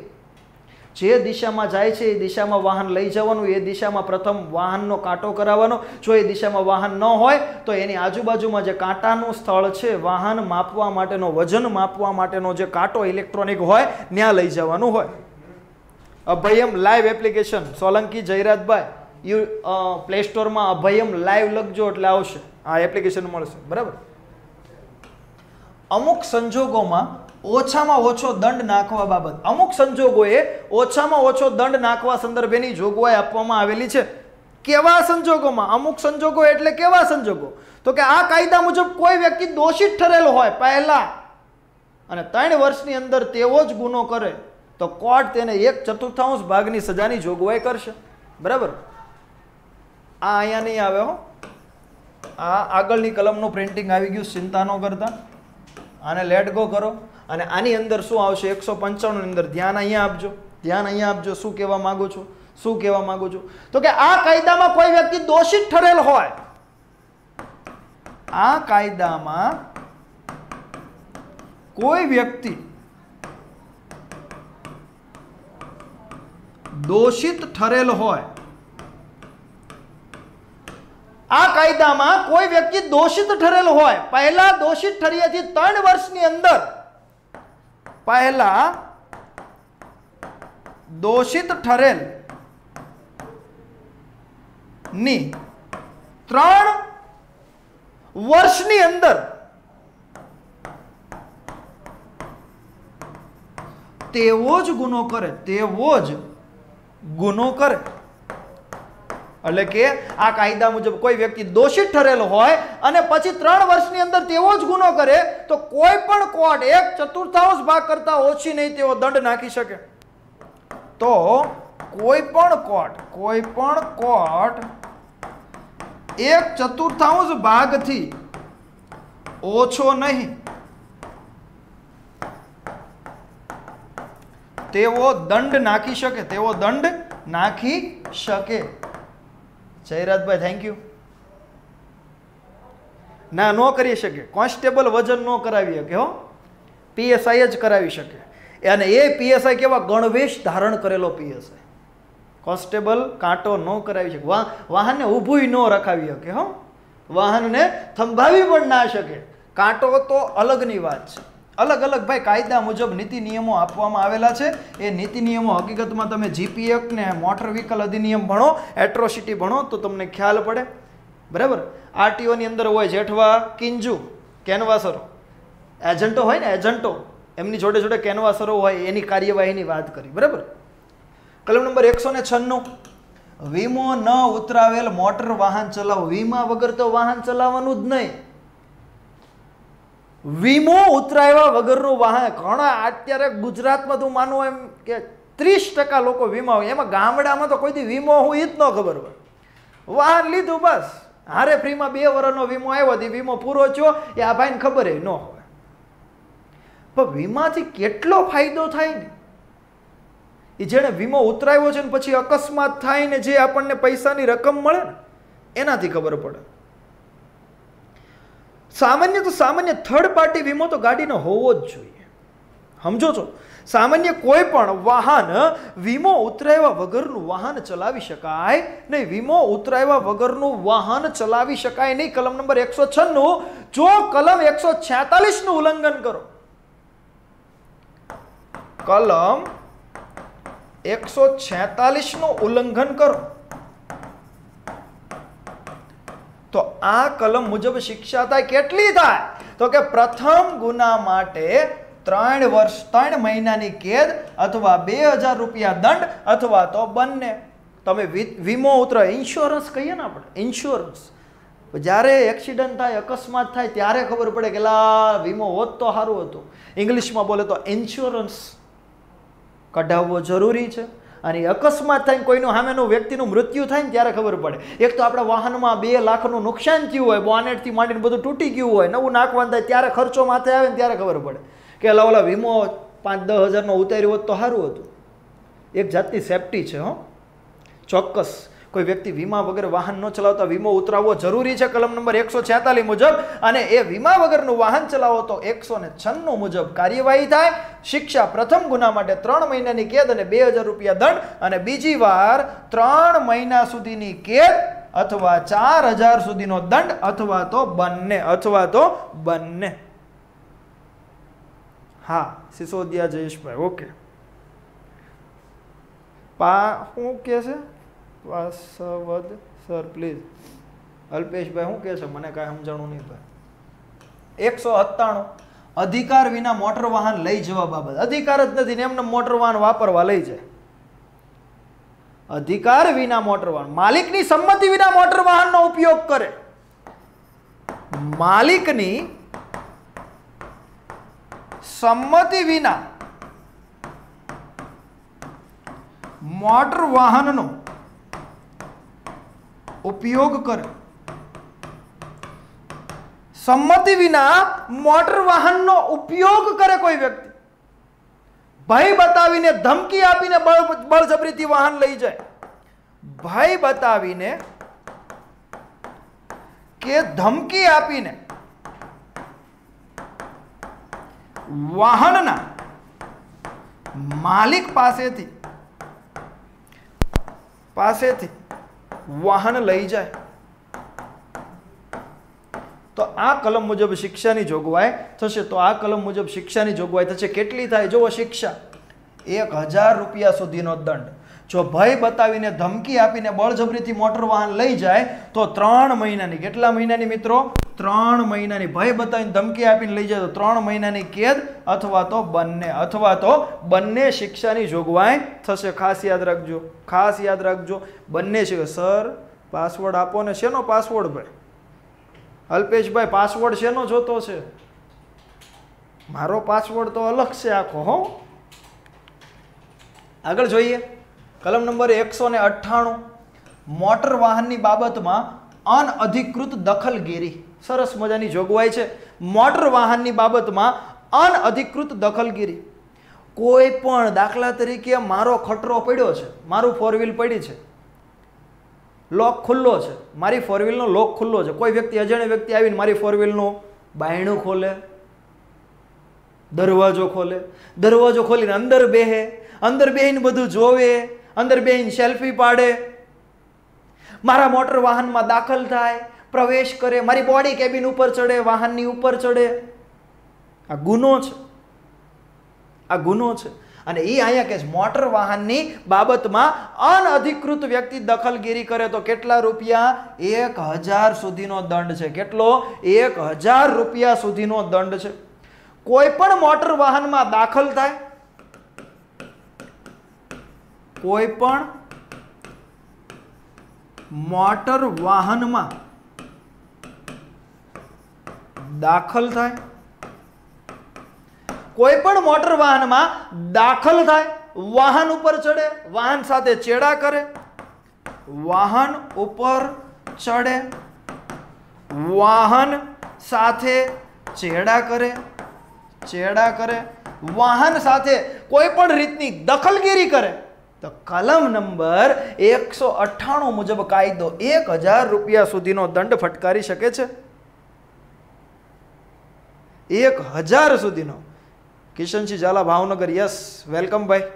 જે દિશામાં જાય છે એ દિશામાં વાહન લઈ જવાનું એ દિશામાં પ્રથમ વાહનનો કાંટો કરાવવાનો જો એ દિશામાં વાહન ન હોય તો એની આજુબાજુમાં જે કાંટાનું સ્થળ છે વાહન માપવા માટેનો વજન માપવા માટેનો જે કાંટો ઇલેક્ટ્રોનિક હોય ત્યાં લઈ જવાનું હોય Abhayam live application Solanki Jayrajbhai you play સ્ટોરમાં અભયમ લાઈવ લખજો એટલે આવશે આ એપ્લિકેશન મળશે બરાબર અમુક સંજોગોમાં ઓછામાં ઓછો દંડ નાખવા બાબત અમુક સંજોગોએ ઓછામાં ઓછો દંડ નાખવા સંદર્ભેની જોગવાઈ આપવામાં આવેલી છે કેવા સંજોગોમાં અમુક સંજોગો એટલે કેવા સંજોગો તો કે આ કાયદા મુજબ કોઈ વ્યક્તિ દોષિત ઠરેલો હોય પહેલા અને ત્રણ વર્ષની અંદર તેવો જ ગુનો કરે તો કોર્ટ તેને એક ચતુર્થાંશ ભાગની સજાની જોગવાઈ કરશે બરાબર આ અહીંયા નહીં આવે હો આ આગળની કલમનું પ્રિન્ટિંગ આવી ગયું ચિંતા ન કરતા આને લેટ ગો કરો અને આની અંદર શું આવશે એકસો પંચાણુંની અંદર ધ્યાન અહીંયા આપજો ધ્યાન અહીંયા આપજો શું કહેવા માગો છો શું કહેવા માગો છો તો કે આ કાયદામાં કોઈ વ્યક્તિ દોષિત ઠરેલ હોય આ કાયદામાં કોઈ વ્યક્તિ દોષિત ઠરેલ હોય આ કાયદામાં કોઈ વ્યક્તિ દોષિત ઠરેલ હોય પહેલા દોષિત ઠર્યાથી ત્રણ વર્ષની અંદર પહેલા દોષિત ઠરેલ ની ત્રણ વર્ષની અંદર તેવો જ ગુનો કરે તેવો જ ગુનો કરે એટલે કે આ કાયદા મુજબ કોઈ વ્યક્તિ દોષિત ઠરેલો હોય અને પછી ત્રણ વર્ષની અંદર તેવો જ ગુનો કરે તો કોઈ પણ કોર્ટ એક ચતુર્થાંશ ભાગ કરતા ઓછી નહીં તેવો દંડ નાખી શકે તો કોઈ પણ કોર્ટ કોઈ પણ કોર્ટ એક ચતુર્થાંશ ભાગથી ઓછો નહીં તેવો દંડ નાખી શકે તેવો દંડ નાખી શકે જયરાજભાઈ થેન્ક યુ ના ન કરી શકે કોન્સ્ટેબલ વજન ન કરાવી શકે હો પીએસઆઈ જ કરાવી શકે અને એ પીએસઆઈ કેવા ગણવેશ ધારણ કરેલો પીએસઆઈ કોન્સ્ટેબલ કાંટો ન કરાવી શકે વાહનને ઊભું ન રખાવી શકે હો વાહનને થંભાવી પણ ના શકે કાંટો તો અલગની વાત છે અલગ અલગ ભાઈ કાયદા મુજબ નીતિ નિયમો આપવામાં આવેલા છે એ નીતિ નિયમો હકીકતમાં તમે જીપીએફ ને મોટર વ્હીકલ અધિનિયમ ભણો એટ્રોસિટી ભણો તો તમને ખ્યાલ પડે બરાબર આરટીઓની અંદર હોય જેઠવા કિંજુ કેનવાસરો એજન્ટો હોય ને એજન્ટો એમની જોડે જોડે કેનવાસરો હોય એની કાર્યવાહીની વાત કરી બરાબર કલમ નંબર એકસો ને છન્નું વીમો ન ઉતરાવેલ મોટર વાહન ચલાવો વીમા વગર તો વાહન ચલાવવાનું જ નહીં વીમો ઉતરાવ્યા વગરનું વાહન ઘણા અત્યારે ગુજરાતમાં તું માનવું એમ કે ત્રીસ ટકા લોકો વીમા હોય એમાં ગામડામાં તો કોઈથી વીમો હોય એ જ ન ખબર હોય વાહન લીધું બસ હારે ફ્રીમાં બે વર્ષનો વીમો આવ્યો હતી વીમો પૂરો થયો એ આ ભાઈને ખબર ન હોય પણ વીમાથી કેટલો ફાયદો થાય ને એ જેણે વીમો ઉતરાવ્યો છે ને પછી અકસ્માત થાય ને જે આપણને પૈસાની રકમ મળે ને એનાથી ખબર પડે સામાન્ય તો સામાન્ય થર્ડ પાર્ટી વીમો તો ગાડીનો હોવો જ જોઈએ સમજો છો સામાન્ય કોઈ પણ વાહન વીમો ઉતરાવ્યા વગરનું વાહન ચલાવી શકાય નહીં વીમો ઉતરાવ્યા વગરનું વાહન ચલાવી શકાય નહીં કલમ નંબર એકસો છન્નું જો કલમ એકસો છેતાલીસનું ઉલ્લંઘન કરો કલમ એકસો છેતાલીસનું ઉલ્લંઘન કરો તો આ કલમ મુજબ શિક્ષા થાય કેટલી થાય તો કે પ્રથમ ગુના માટે ત્રણ વર્ષ ત્રણ મહિનાની કેદ અથવા બે હજાર રૂપિયા દંડ અથવા તો બંને તમે વીમો ઉતરો ઇન્સ્યોરન્સ કહીએ ને આપણે ઇન્સ્યોરન્સ જ્યારે એક્સિડન્ટ થાય અકસ્માત થાય ત્યારે ખબર પડે કે લા વીમો હોત તો સારું હતું ઇંગ્લિશમાં બોલે તો ઇન્સ્યોરન્સ કઢાવવો જરૂરી છે અને અકસ્માત થાય કોઈનું સામેનું વ્યક્તિનું મૃત્યુ થાય ને ત્યારે ખબર પડે એક તો આપણા વાહનમાં બે લાખનું નુકસાન થયું હોય બોનેટથી માંડીને બધું તૂટી ગયું હોય નવું નાખવાનું થાય ત્યારે ખર્ચો માથે આવે ને ત્યારે ખબર પડે કે લવલા વીમો પાંચ દસ હજારનો ઉતાર્યો હોત તો સારું હતું એક જાતની સેફટી છે હો ચોક્કસ કોઈ વ્યક્તિ વીમા વગર વાહન ન ચલાવતા વીમો ઉતરાવવો જરૂરી છે કલમ નંબર એકસો છેતાલીસ મુજબ અને એ વીમા વગરનું વાહન ચલાવો તો એકસો ને છન્નું મુજબ કાર્યવાહી થાય શિક્ષા પ્રથમ ગુના માટે ત્રણ મહિનાની કેદ અને બે હજાર રૂપિયા દંડ અને બીજી વાર ત્રણ મહિના સુધીની કેદ અથવા ચાર હજાર સુધીનો દંડ અથવા તો બંને અથવા તો બંને હા સિસોદિયા જયેશભાઈ ઓકે પા શું કે છે પાસવદ સર પ્લીઝ અલ્પેશભાઈ શું કહે છે મને કાંઈ સમજાણું નહીં ભાઈ એકસો અત્તાણું અધિકાર વિના મોટર વાહન લઈ જવા બાબત અધિકાર જ નથી ને એમને મોટર વાહન વાપરવા લઈ જાય અધિકાર વિના મોટર વાહન માલિકની સંમતિ વિના મોટર વાહનનો ઉપયોગ કરે માલિકની સંમતિ વિના મોટર વાહનનો ઉપયોગ કરે સંમતિ વિના મોટર વાહનનો ઉપયોગ કરે કોઈ વ્યક્તિ ભય બતાવીને ધમકી આપીને બળજબરીથી વાહન લઈ જાય ભય બતાવીને કે ધમકી આપીને વાહનના માલિક પાસેથી પાસેથી વાહન લઈ જાય તો આ કલમ મુજબ શિક્ષાની જોગવાઈ થશે તો આ કલમ મુજબ શિક્ષાની જોગવાઈ થશે કેટલી થાય જુઓ શિક્ષા એક હજાર રૂપિયા સુધીનો દંડ જો ભય બતાવીને ધમકી આપીને બળજબરીથી મોટર વાહન લઈ જાય તો ત્રણ મહિનાની કેટલા મહિનાની મિત્રો ત્રણ મહિનાની ભય બતાવીને ધમકી આપીને લઈ જાય તો ત્રણ મહિનાની કેદ અથવા તો બંને અથવા તો બંને શિક્ષાની જોગવાઈ થશે ખાસ યાદ રાખજો ખાસ યાદ રાખજો બંને છે સર પાસવર્ડ આપો ને શેનો પાસવર્ડ ભાઈ અલ્પેશભાઈ પાસવર્ડ શેનો જોતો છે મારો પાસવર્ડ તો અલગ છે આખો હો આગળ જોઈએ કલમ નંબર એકસો ને અઠ્ઠાણું મોટર વાહનની બાબતમાં અનઅધિકૃત દખલગીરી સરસ મજાની જોગવાઈ છે મોટર વાહનની બાબતમાં અનઅધિકૃત દખલગીરી કોઈ પણ દાખલા તરીકે મારો ખટરો પડ્યો છે મારું ફોરવ્હીલ વ્હીલ પડી છે લોક ખુલ્લો છે મારી ફોર લોક ખુલ્લો છે કોઈ વ્યક્તિ અજાણ્ય વ્યક્તિ આવીને મારી ફોરવ્હીલનું વ્હીલનું બાયણું ખોલે દરવાજો ખોલે દરવાજો ખોલીને અંદર બેહે અંદર બેહીને બધું જોવે અંદર બેન સેલ્ફી પાડે મારા મોટર વાહનમાં દાખલ થાય પ્રવેશ કરે મારી બોડી કેબિન ઉપર ચડે વાહનની ઉપર ચડે આ ગુનો છે આ ગુનો છે અને એ અહીંયા કે મોટર વાહનની બાબતમાં અનઅધિકૃત વ્યક્તિ દખલગીરી કરે તો કેટલા રૂપિયા એક હજાર સુધીનો દંડ છે કેટલો એક હજાર રૂપિયા સુધીનો દંડ છે કોઈ પણ મોટર વાહનમાં દાખલ થાય કોઈપણ મોટર વાહનમાં દાખલ થાય કોઈ પણ મોટર વાહનમાં દાખલ થાય વાહન ઉપર ચડે વાહન સાથે ચેડા કરે વાહન ઉપર ચડે વાહન સાથે ચેડા કરે ચેડા કરે વાહન સાથે કોઈપણ રીતની દખલગીરી કરે તો કલમ નંબર એકસો અઠ્ઠાણું મુજબ કાયદો એક હજાર રૂપિયા સુધીનો દંડ ફટકારી શકે છે એક હજાર સુધીનો કિશનસિંહ ઝાલા ભાવનગર યસ વેલકમ ભાઈ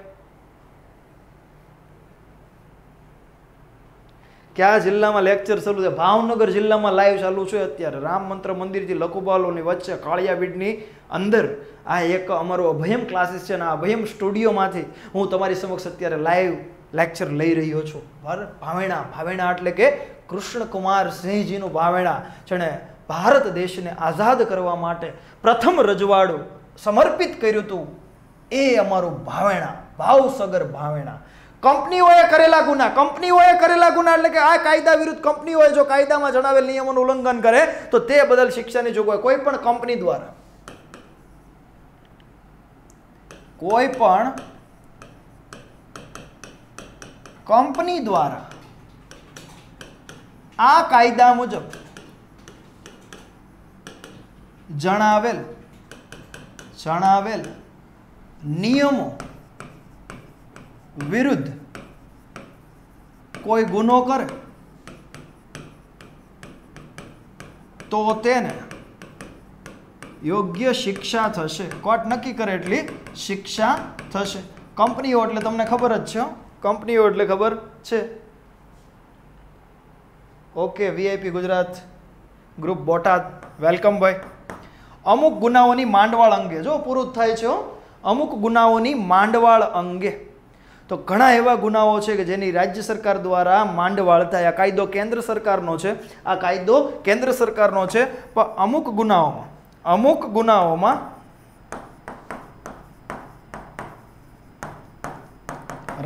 કયા જિલ્લામાં લેક્ચર ચાલુ છે ભાવનગર જિલ્લામાં લાઈવ ચાલુ છે અત્યારે રામ મંત્ર મંદિરથી લખુબાલોની વચ્ચે કાળિયાબીડની અંદર આ એક અમારો અભયમ ક્લાસીસ છે અને આ અભયમ સ્ટુડિયોમાંથી હું તમારી સમક્ષ અત્યારે લાઈવ લેક્ચર લઈ રહ્યો છું બરાબર ભાવેણા ભાવેણા એટલે કે કૃષ્ણકુમાર સિંહજીનું ભાવેણા જેણે ભારત દેશને આઝાદ કરવા માટે પ્રથમ રજવાડું સમર્પિત કર્યું હતું એ અમારું ભાવેણા ભાવસગર ભાવેણા કંપનીઓએ કરેલા ગુના કંપનીઓએ કરેલા ગુના એટલે કે આ કાયદા વિરુદ્ધ કંપનીઓએ જો કાયદામાં જણાવેલ નિયમોનું ઉલ્લંઘન કરે તો તે બદલ શિક્ષાની જોગવાઈ કોઈ પણ કંપની દ્વારા કોઈ પણ કંપની દ્વારા આ કાયદા મુજબ જણાવેલ જણાવેલ નિયમો વિરુદ્ધ કોઈ ગુનો કરે તો તેને યોગ્ય શિક્ષા થશે કોર્ટ નક્કી કરે એટલી શિક્ષા થશે કંપનીઓ એટલે તમને ખબર જ છે કંપનીઓ એટલે ખબર છે okay VIP Gujarat group Botad welcome ભાઈ અમુક ગુનાઓની માંડવાળ અંગે જો પૂરું થાય છે અમુક ગુનાઓની માંડવાળ અંગે તો ઘણા એવા ગુનાઓ છે કે જેની રાજ્ય સરકાર દ્વારા માંડ વાળતા આ કાયદો કેન્દ્ર સરકારનો છે આ કાયદો કેન્દ્ર સરકારનો છે પણ અમુક ગુનાઓમાં અમુક ગુનાઓમાં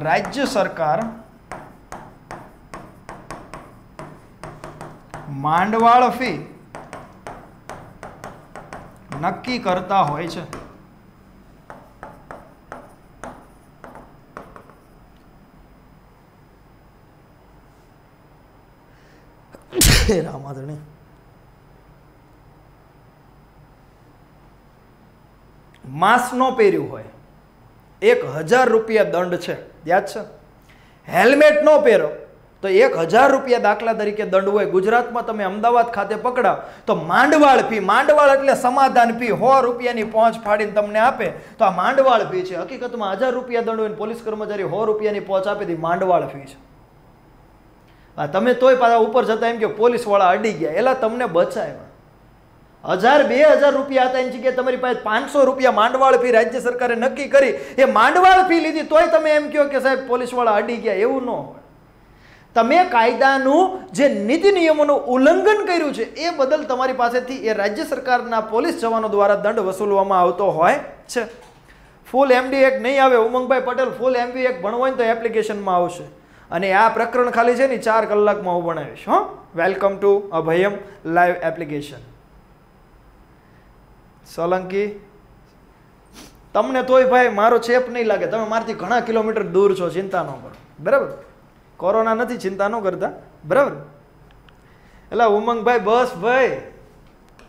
રાજ્ય સરકાર માંડવાળ ફી નક્કી કરતા હોય છે હે રામાધણી પહેર્યું હોય એક હજાર રૂપિયા દંડ છે યાદ છે હેલ્મેટ નો પહેરો તો એક હજાર રૂપિયા દાખલા તરીકે દંડ હોય ગુજરાતમાં તમે અમદાવાદ ખાતે પકડાવ તો માંડવાળ ફી માંડવાળ એટલે સમાધાન ફી સો રૂપિયાની પહોંચ ફાડીને તમને આપે તો આ માંડવાળ ફી છે હકીકતમાં હજાર રૂપિયા દંડ હોય પોલીસ કર્મચારી સો રૂપિયાની પહોંચ આપે તે માંડવાળ ફી છે તમે તોય પાછા ઉપર જતા એમ કે પોલીસવાળા અડી ગયા એટલે તમને બચાવ્યા હજાર બે હજાર રૂપિયા હતા એની જગ્યાએ તમારી પાસે પાંચસો રૂપિયા માંડવાળ ફી રાજ્ય સરકારે નક્કી કરી એ માંડવાળ ફી લીધી તોય તમે એમ કહો કે સાહેબ પોલીસવાળા અડી ગયા એવું ન હોય તમે કાયદાનું જે નીતિ નિયમોનું ઉલ્લંઘન કર્યું છે એ બદલ તમારી પાસેથી એ રાજ્ય સરકારના પોલીસ જવાનો દ્વારા દંડ વસૂલવામાં આવતો હોય છે ફૂલ એમડી એક નહીં આવે Umangbhai Patel full MD act ભણવાય તો એપ્લિકેશનમાં આવશે અને આ પ્રકરણ ખાલી છે ને ચાર કલાકમાં હું બનાવીશ હો welcome to Abhayam live application Solanki તમને તોય ભાઈ મારો ચેપ નહીં લાગે તમે મારાથી ઘણા કિલોમીટર દૂર છો ચિંતા ન કરો બરાબર કોરોના નથી ચિંતા ન કરતા બરાબર એટલે ઉમંગભાઈ બસ ભાઈ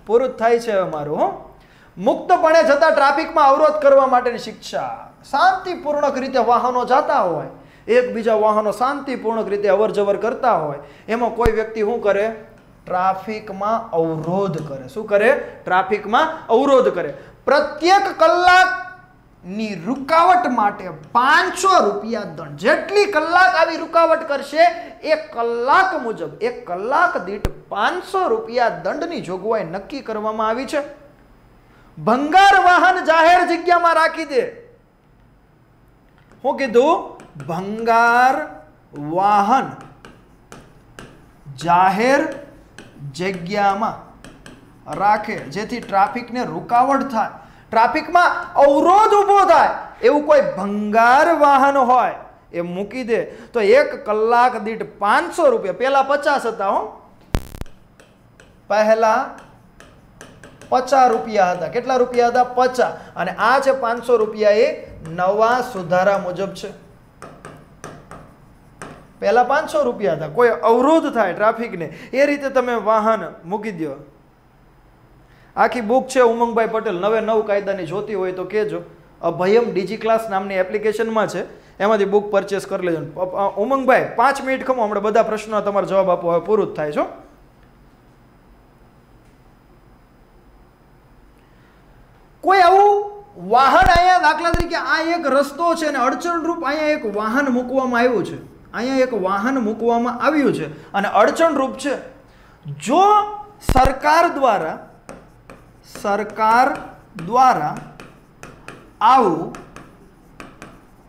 પૂરું થાય છે અમારું હો મુક્તપણે જતા ટ્રાફિકમાં અવરોધ કરવા માટેની શિક્ષા શાંતિપૂર્ણક રીતે વાહનો જતા હોય એકબીજા વાહનો શાંતિપૂર્ણક રીતે અવરજવર કરતા હોય એમાં કોઈ વ્યક્તિ શું કરે ટ્રાફિકમાં અવરોધ કરે શું કરે ટ્રાફિકમાં અવરોધ કરે પ્રત્યેક કલાક ની રૂકાવટ માટે પાંચસો રૂપિયા દંડ જેટલી કલાક આવી રૂકાવટ કરશે એ કલાક મુજબ એક કલાક દીઠ પાંચસો રૂપિયા દંડની જોગવાઈ નક્કી કરવામાં આવી છે ભંગાર વાહન જાહેર જગ્યામાં રાખી દે શું કીધું ભંગાર વાહન જાહેર જગ્યામાં રાખે જેથી ટ્રાફિકને રૂકાવટ થાય ટ્રાફિકમાં અવરોધ ઊભો થાય એવું કોઈ ભંગાર વાહન હોય એ મૂકી દે તો એક કલાક દીઠ પાંચસો રૂપિયા પહેલા પચાસ હતા હો પહેલા પચાસ રૂપિયા હતા કેટલા રૂપિયા હતા પચાસ અને આ છે પાંચસો રૂપિયા એ નવા સુધારા મુજબ છે પહેલાં પાંચસો રૂપિયા હતા કોઈ અવરોધ થાય ટ્રાફિકને એ રીતે તમે વાહન મૂકી દો આખી બુક છે ઉમંગભાઈ પટેલ નવે નવ કાયદાની જોતી હોય તો કહેજો અભયમ ડીજી ક્લાસ નામની એપ્લિકેશનમાં છે એમાંથી બુક પરચેસ કરી લેજો ઉમંગભાઈ પાંચ મિનિટ ખમો હમણાં બધા પ્રશ્નો તમારો જવાબ આપો હવે પૂરું જ થાય છો કોઈ આવું વાહન અહીંયા દાખલા તરીકે આ એક રસ્તો છે અને અડચણરૂપ અહીંયા એક વાહન મૂકવામાં આવ્યું છે અહીંયા એક વાહન મૂકવામાં આવ્યું છે અને અડચણરૂપ છે જો સરકાર દ્વારા સરકાર દ્વારા આવું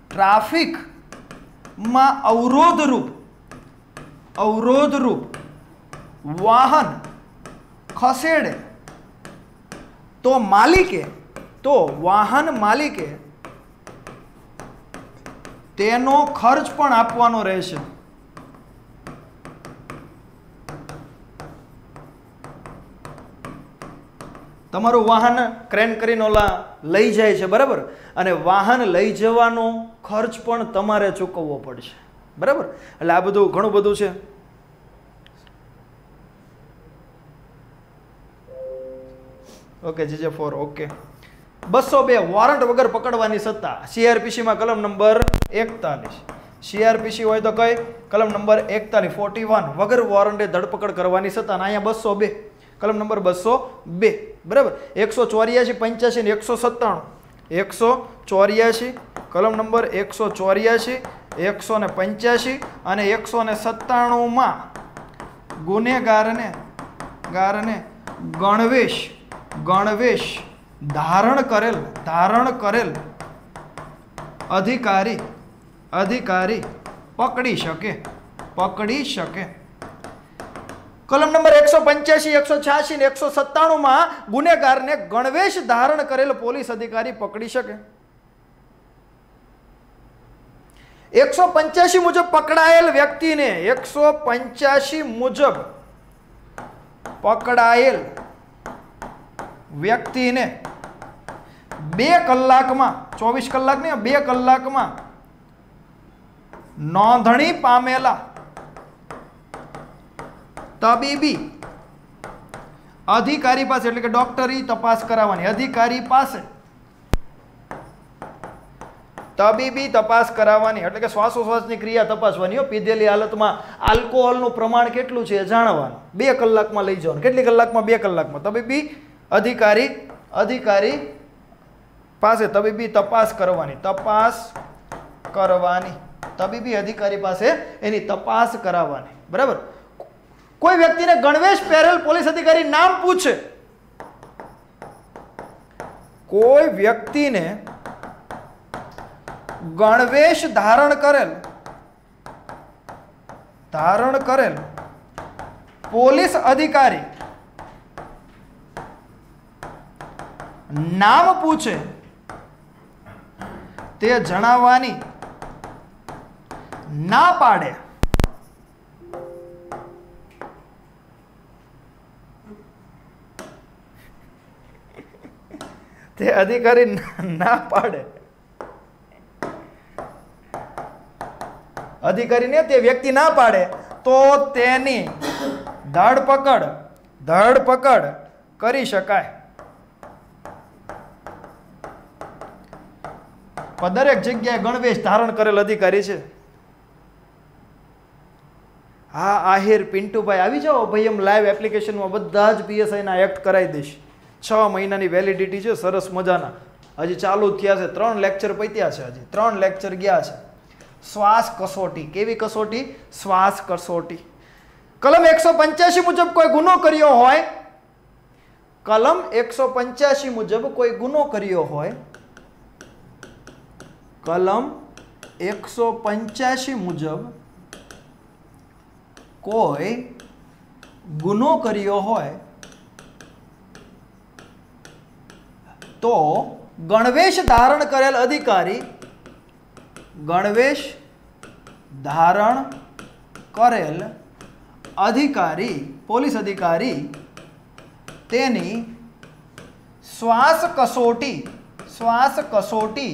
ટ્રાફિકમાં અવરોધરૂપ અવરોધરૂપ વાહન ખસેડે તો માલિકે તો વાહન માલિકે તેનો ખર્ચ પણ આપવાનો રહેશે તમારું વાહન ક્રેન કરીને ઓલા લઈ જાય છે બરાબર અને વાહન લઈ જવાનો ખર્ચ પણ તમારે ચૂકવવો પડશે બરાબર એટલે આ બધું ઘણું બધું છે ઓકે જીજે ફોર ઓકે બસો બે વોરંટ વગર પકડવાની સત્તા સીઆરપીસીમાં કલમ નંબર એકતાલીસ સીઆરપીસી હોય તો કઈ કલમ નંબર એકતાલીસ ફોર્ટી વન વગર વોરંટે ધરપકડ કરવાની સત્તા અને અહીંયા બસો બે કલમ નંબર બસો બે બરાબર એકસો ચોર્યાસી પંચ્યાસી ને એકસો સત્તાણું એકસો ચોર્યાસી કલમ નંબર એકસો ચોર્યાસી એકસો ને પંચ્યાસી અને એકસો ને સત્તાણુંમાં ગુનેગારને ગારને ગણવેશ ગણવેશ ધારણ કરેલ ધારણ કરેલ અધિકારી અધિકારી પકડી શકે પકડી શકે કલમ નંબર એકસો પંચ્યાસી એકસો છ્યાસી ને એકસો સત્તાણુંમાં ગુનેગારને ગણવેશ ધારણ કરેલ પોલીસ અધિકારી પકડી શકે એકસો પંચ્યાસી મુજબ પકડાયેલ વ્યક્તિને એકસો પંચ્યાસી મુજબ પકડાયેલ વ્યક્તિને બે કલાકમાં ચોવીસ કલાક નહીં બે કલાકમાં નોંધણી પામેલા તબીબી અધિકારી પાસે એટલે કે ડોક્ટરી તપાસ કરાવવાની અધિકારી પાસે તબીબી તપાસ કરાવવાની એટલે કે શ્વાસોશ્વાસની ક્રિયા તપાસવાની પીધેલી હાલતમાં આલ્કોહોલનું પ્રમાણ કેટલું છે જાણવાનું બે કલાકમાં લઈ જવાનું કેટલી કલાકમાં બે કલાકમાં તબીબી અધિકારી અધિકારી પાસે તબીબી તપાસ કરવાની તપાસ કરવાની તબીબી અધિકારી પાસે એની તપાસ કરાવવાની બરાબર કોઈ વ્યક્તિને ગણવેશ પહેરેલ પોલીસ અધિકારી નામ પૂછે કોઈ વ્યક્તિને ગણવેશ ધારણ કરેલ ધારણ કરેલ પોલીસ અધિકારી નામ પૂછે તે જણાવવાની ના પાડે તે અધિકારી ના પાડે અધિકારીને તે વ્યક્તિ ના પાડે તો તેની ધરપકડ ધરપકડ કરી શકાય દરેક જગ્યાએ ગણવેશ ધારણ કરેલ અધિકારી છે હા આહિર પિન્ટુભાઈ આવી જાઓ ભાઈ એમ લાઈવ એપ્લિકેશનમાં બધા જ પીએસઆઈના એક્ટ કરાવી દઈશ છ મહિનાની વેલિડિટી છે સરસ મજાના હજી ચાલુ થયા છે ત્રણ લેક્ચર પત્યા છે હજી ત્રણ લેક્ચર ગયા છે શ્વાસ કસોટી કેવી કસોટી શ્વાસ કસોટી કલમ એકસો પંચ્યાસી મુજબ કોઈ ગુનો કર્યો હોય કલમ એકસો પંચ્યાસી મુજબ કોઈ ગુનો કર્યો હોય કલમ એકસો પંચ્યાસી મુજબ કોઈ ગુનો કર્યો હોય તો ગણવેશ ધારણ કરેલ અધિકારી ગણવેશ ધારણ કરેલ અધિકારી પોલીસ અધિકારી તેની શ્વાસ કસોટી શ્વાસ કસોટી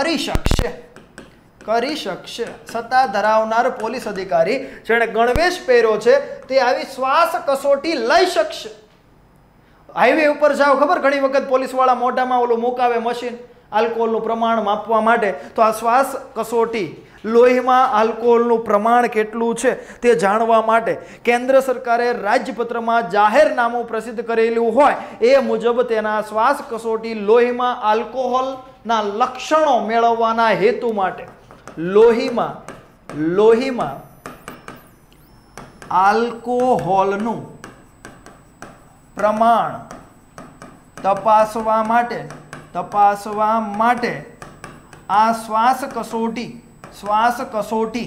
કરી શકશે કરી શકશે સત્તા ધરાવનાર પોલીસ અધિકારી જેણે ગણવેશ પહેર્યો છે તે આવી શ્વાસ કસોટી લઈ શકશે હાઈવે ઉપર જાઓ ખબર ઘણી વખત પોલીસવાળા મોઢામાં ઓલું મુકાવે મશીન આલ્કોહોલનું પ્રમાણ માપવા માટે તો આ શ્વાસ કસોટી લોહીમાં આલ્કોહોલનું પ્રમાણ કેટલું છે તે જાણવા માટે કેન્દ્ર સરકારે રાજ્યપત્રમાં જાહેરનામું પ્રસિદ્ધ કરેલું હોય એ મુજબ તેના શ્વાસ કસોટી લોહીમાં આલ્કોહોલના લક્ષણો મેળવવાના હેતુ માટે લોહીમાં લોહીમાં આલ્કોહોલનું પ્રમાણ તપાસવા માટે તપાસવા માટે આ શ્વાસ કસોટી શ્વાસ કસોટી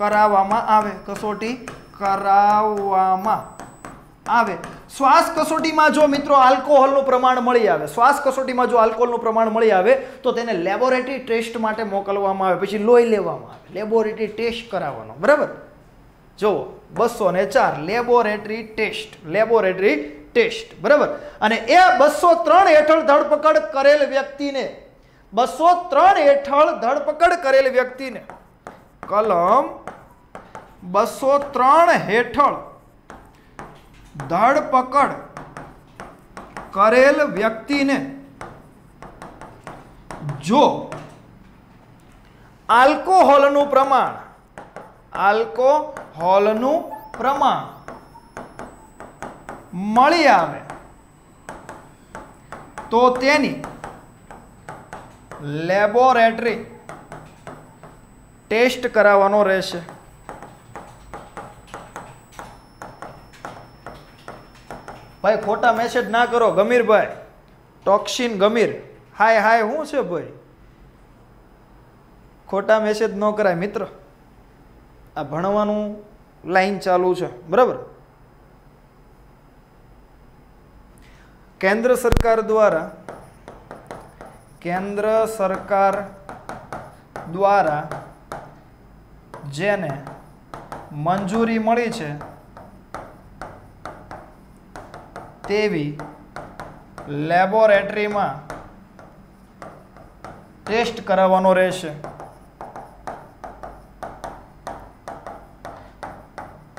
કરાવવામાં આવે કસોટી કરાવવામાં આવે શ્વાસ કસોટીમાં જો મિત્રો આલ્કોહોલનું પ્રમાણ મળી આવે શ્વાસ કસોટીમાં જો આલ્કોહોલનું પ્રમાણ મળી આવે તો તેને લેબોરેટરી ટેસ્ટ માટે મોકલવામાં આવે પછી લોહી લેવામાં આવે લેબોરેટરી ટેસ્ટ કરાવવાનો બરાબર જુઓ બસો ને ચાર લેબોરેટરી ટેસ્ટ લેબોરેટરી ટેસ્ટ બરાબર અને એ બસો ત્રણ હેઠળ ધરપકડ કરેલ વ્યક્તિને બસો ત્રણ હેઠળ ધરપકડ કરેલ વ્યક્તિને કલમ બસો ત્રણ હેઠળ ધરપકડ કરેલ વ્યક્તિને જો આલ્કોહોલનું પ્રમાણ આલ્કોહોલનું પ્રમાણ મળી આવે તો તેની લેબોરેટરી ટેસ્ટ કરાવવાનો રહેશે ભાઈ ખોટા મેસેજ ના કરો ગમીરભાઈ ટોક્સિન ગમીર હાય હાય શું છે ભાઈ ખોટા મેસેજ ન કરાય મિત્ર આ ભણવાનું લાઈન ચાલુ છે બરાબર કેન્દ્ર સરકાર દ્વારા કેન્દ્ર સરકાર દ્વારા જેને મંજૂરી મળી છે તેવી લેબોરેટરીમાં ટેસ્ટ કરાવવાનો રહેશે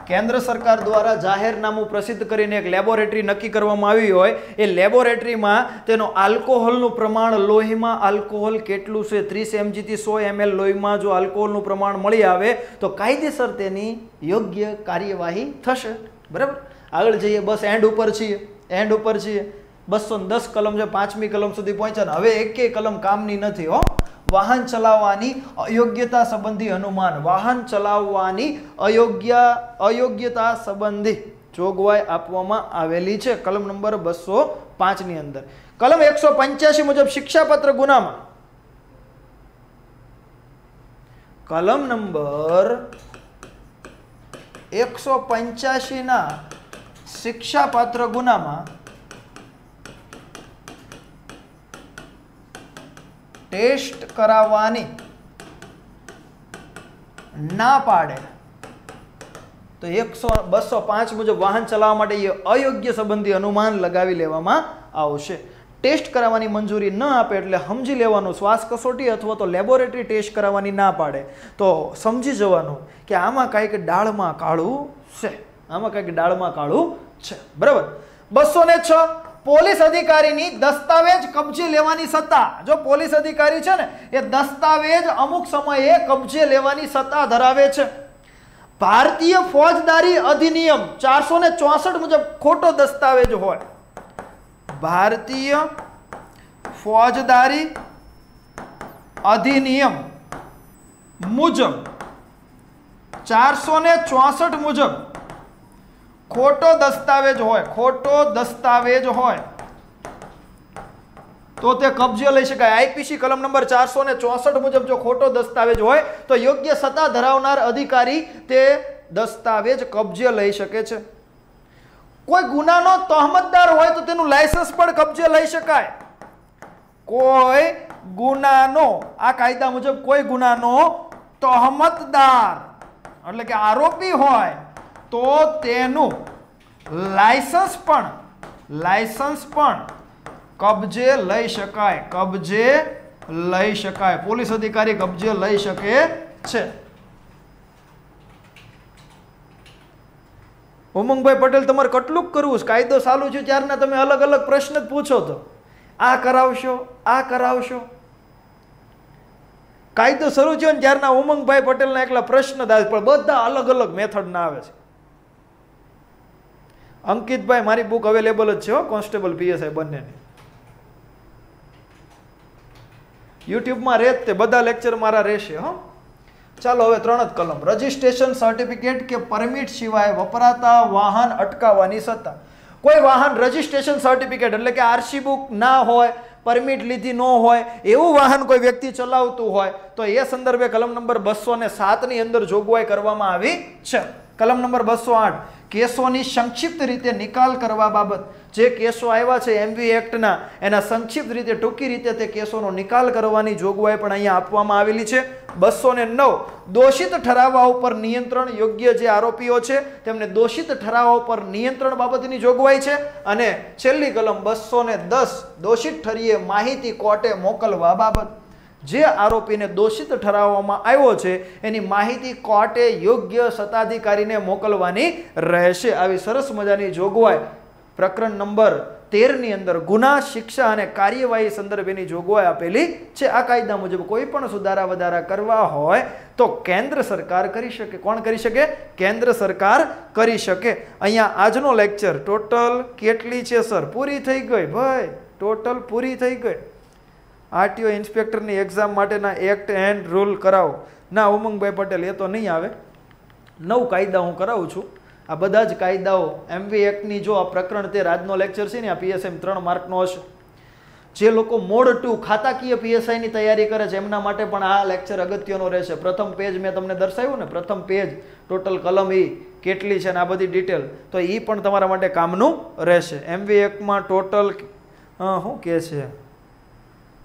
કેન્દ્ર સરકાર દ્વારા જાહેરનામું પ્રસિદ્ધ કરીને એક લેબોરેટરી નક્કી કરવામાં આવી હોય એ લેબોરેટરીમાં તેનો આલ્કોહોલનું પ્રમાણ લોહીમાં આલ્કોહોલ કેટલું છે ત્રીસ એમજીથી સો એમએલ લોહીમાં જો આલ્કોહોલનું પ્રમાણ મળી આવે તો કાયદેસર તેની યોગ્ય કાર્યવાહી થશે બરાબર આગળ જઈએ બસ એન્ડ ઉપર છીએ એન્ડ ઉપર છીએ બસો દસ કલમ છે પાંચમી કલમ સુધી પહોંચ્યા હવે એકે કલમ કામની નથી હો વાહન ચલાવવાની અયોગ્યતા સંબંધી અનુમાન વાહન ચલાવવાની અયોગ્ય અયોગ્યતા સંબંધી જોગવાઈ આપવામાં આવેલી છે કલમ નંબર બસો પાંચની અંદર કલમ એકસો પંચ્યાસી મુજબ શિક્ષાપત્ર ગુનામાં કલમ નંબર એકસો પંચ્યાસીના શિક્ષાપાત્ર ગુનામાં ટેસ્ટ કરાવવાની ના પાડે તો એકસો બસો પાંચ મુજબ વાહન ચલાવવા માટે એ અયોગ્ય સંબંધી અનુમાન લગાવી લેવામાં આવશે ટેસ્ટ કરાવવાની મંજૂરી ન આપે એટલે સમજી લેવાનું શ્વાસ કસોટી અથવા તો લેબોરેટરી ટેસ્ટ કરાવવાની ના પાડે તો સમજી જવાનું કે આમાં કાંઈક ડાળમાં કાળું છે આમાં કાંઈક ડાળમાં કાળું છે બરાબર બસો ને છ પોલીસ અધિકારીની દસ્તાવેજ કબજે લેવાની સત્તા જો પોલીસ અધિકારી છે ને એ દસ્તાવેજ અમુક સમયે કબજે લેવાની સત્તા ધરાવે છે ભારતીય ફોજદારી અધિનિયમ ચારસો ને ચોસઠ મુજબ ખોટો દસ્તાવેજ હોય ભારતીય ફોજદારી અધિનિયમ મુજબ ચારસો ને ચોસઠ મુજબ ખોટો દસ્તાવેજ હોય ખોટો દસ્તાવેજ હોય તો તે કબજે લઈ શકાય આઈપીસી કલમ નંબર ચારસો ને ચોસઠ મુજબ જો ખોટો દસ્તાવેજ હોય તો યોગ્ય સત્તા ધરાવનાર અધિકારી તે દસ્તાવેજ કબજે લઈ શકે છે કોઈ ગુનાનો તહમતદાર હોય તો તેનું લાયસન્સ પણ કબજે લઈ શકાય કોઈ ગુનાનો આ કાયદા મુજબ કોઈ ગુનાનો તહમતદાર એટલે કે આરોપી હોય તો તેનું લાયસન્સ પણ લાયસન્સ પણ કબજે લઈ શકાય કબજે લઈ શકાય પોલીસ અધિકારી કબજે લઈ શકે છે ઉમંગભાઈ પટેલ તમારે કેટલું કરવું છે કાયદો સારું છે ત્યારના તમે અલગ અલગ પ્રશ્ન જ પૂછો તો આ કરાવશો આ કરાવશો કાયદો શરૂ થયો ને ત્યારના ઉમંગભાઈ પટેલના એકલા પ્રશ્ન દાખલ પણ બધા અલગ અલગ મેથડના આવે છે અંકિતભાઈ મારી બુક અવેલેબલ જ છે હો કોન્સ્ટેબલ પીએસઆઈ બંનેની યુટ્યુબમાં રહે તે બધા લેક્ચર મારા રહેશે હો ચાલો હવે ત્રણ જ કલમ રજીસ્ટ્રેશન સર્ટિફિકેટ કે પરમિટ સિવાય વપરાતા વાહન અટકાવવાની સત્તા કોઈ વાહન રજિસ્ટ્રેશન સર્ટિફિકેટ એટલે કે આરસી બુક ના હોય પરમિટ લીધી ન હોય એવું વાહન કોઈ વ્યક્તિ ચલાવતું હોય તો એ સંદર્ભે કલમ નંબર બસો ને સાતની અંદર જોગવાઈ કરવામાં આવી છે કલમ નંબર બસો આઠ કેસોની સંક્ષિપ્ત રીતે નિકાલ કરવા બાબત જે કેસો આવ્યા છે એમવી એક્ટના એના સંક્ષિપ્ત રીતે ટૂંકી રીતે તે કેસોનો નિકાલ કરવાની જોગવાઈ પણ અહીંયા આપવામાં આવેલી છે બસો નવ દોષિત ઠરાવવા ઉપર નિયંત્રણ યોગ્ય જે આરોપીઓ છે તેમને દોષિત ઠરાવવા ઉપર નિયંત્રણ બાબતની જોગવાઈ છે અને છેલ્લી કલમ બસો દસ દોષિત ઠરીએ માહિતી કોર્ટે મોકલવા બાબત જે આરોપીને દોષિત ઠરાવવામાં આવ્યો છે એની માહિતી કોર્ટે યોગ્ય સત્તાધિકારીને મોકલવાની રહેશે આવી સરસ મજાની જોગવાઈ પ્રકરણ નંબર તેરની અંદર ગુના શિક્ષા અને કાર્યવાહી સંદર્ભેની જોગવાઈ આપેલી છે આ કાયદા મુજબ કોઈ પણ સુધારા વધારા કરવા હોય તો કેન્દ્ર સરકાર કરી શકે કોણ કરી શકે કેન્દ્ર સરકાર કરી શકે અહીંયા આજનો લેક્ચર ટોટલ કેટલી છે સર પૂરી થઈ ગઈ ભાઈ ટોટલ પૂરી થઈ ગઈ આરટીઓ ઇન્સ્પેક્ટરની એક્ઝામ માટેના એક્ટ એન્ડ રૂલ કરાવો ના ઉમંગભાઈ પટેલ એ તો નહીં આવે નવ કાયદા હું કરાવું છું આ બધા જ કાયદાઓ એમવી એક્ટની જો આ પ્રકરણ તે રાજનો લેક્ચર છે ને આ પીએસએમ ત્રણ માર્કનો હશે જે લોકો મોડ ટુ ખાતાકીય પીએસઆઈની તૈયારી કરે છે એમના માટે પણ આ લેક્ચર અગત્યનો રહેશે પ્રથમ પેજ મેં તમને દર્શાવ્યું ને પ્રથમ પેજ ટોટલ કલમ એ કેટલી છે ને આ બધી ડિટેલ તો એ પણ તમારા માટે કામનું રહેશે એમવી એકમાં ટોટલ હું કહે છે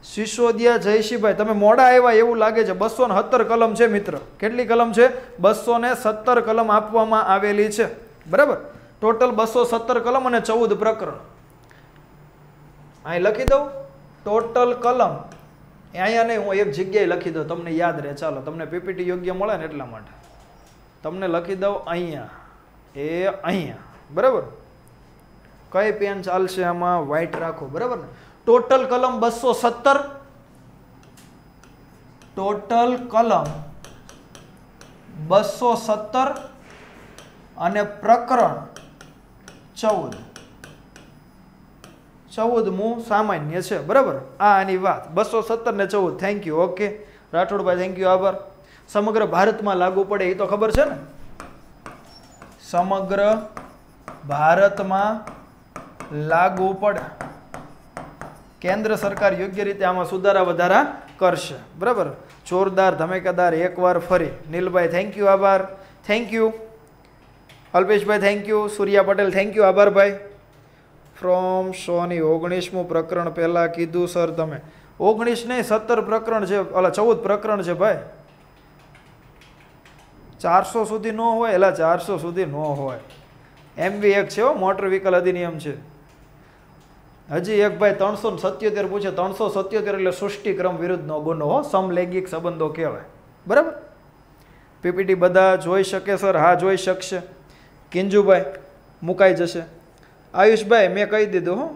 સિસોદિયા જયસિંહભાઈ તમે મોડા આવ્યા એવું લાગે છે બસો ને સત્તર કલમ છે મિત્ર કેટલી કલમ છે બસો ને સત્તર કલમ આપવામાં આવેલી છે બરાબર ટોટલ બસો સત્તર કલમ અને ચૌદ પ્રકરણ અહીં લખી દઉં ટોટલ કલમ અહીંયા નહીં હું એક જગ્યાએ લખી દઉં તમને યાદ રહે ચાલો તમને પીપીટી યોગ્ય મળે ને એટલા માટે તમને લખી દઉં અહીંયા એ અહીંયા બરાબર કઈ પેન ચાલશે આમાં વ્હાઈટ રાખો બરાબર ને ટોટલ કલમ બસો સત્તર ટોટલ કલમ બસો સત્તર અને પ્રકરણ ચૌદ ચૌદમું સામાન્ય છે બરાબર આ આની વાત બસો સત્તર ને ચૌદ thank you okay Rathodbhai thank you આભાર સમગ્ર ભારતમાં લાગુ પડે એ તો ખબર છે ને સમગ્ર ભારતમાં લાગુ પડે કેન્દ્ર સરકાર યોગ્ય રીતે આમાં સુધારા વધારા કરશે બરાબર જોરદાર ધમેકાદાર એકવાર ફરી નીલભાઈ થેન્ક યુ આભાર thank you Alpeshbhai thank you Surya Patel thank you આભારભાઈ ફ્રોમ સોની ઓગણીસમું પ્રકરણ પહેલાં કીધું સર તમે ઓગણીસ નહીં સત્તર પ્રકરણ છે અલા ચૌદ પ્રકરણ છે ભાઈ ચારસો સુધી ન હોય એલા ચારસો સુધી ન હોય એમ બી એક છે મોટર વ્હીકલ અધિનિયમ છે હજી એક ભાઈ ત્રણસો સત્યોતેર પૂછે ત્રણસો સત્યોતેર એટલે સૃષ્ટિક્રમ વિરુદ્ધનો ગુનો હો સમલૈંગિક સંબંધો કહેવાય બરાબર પીપીટી બધા જોઈ શકે સર હા જોઈ શકશે કિંજુભાઈ મુકાઈ જશે આયુષભાઈ મેં કહી દીધું હો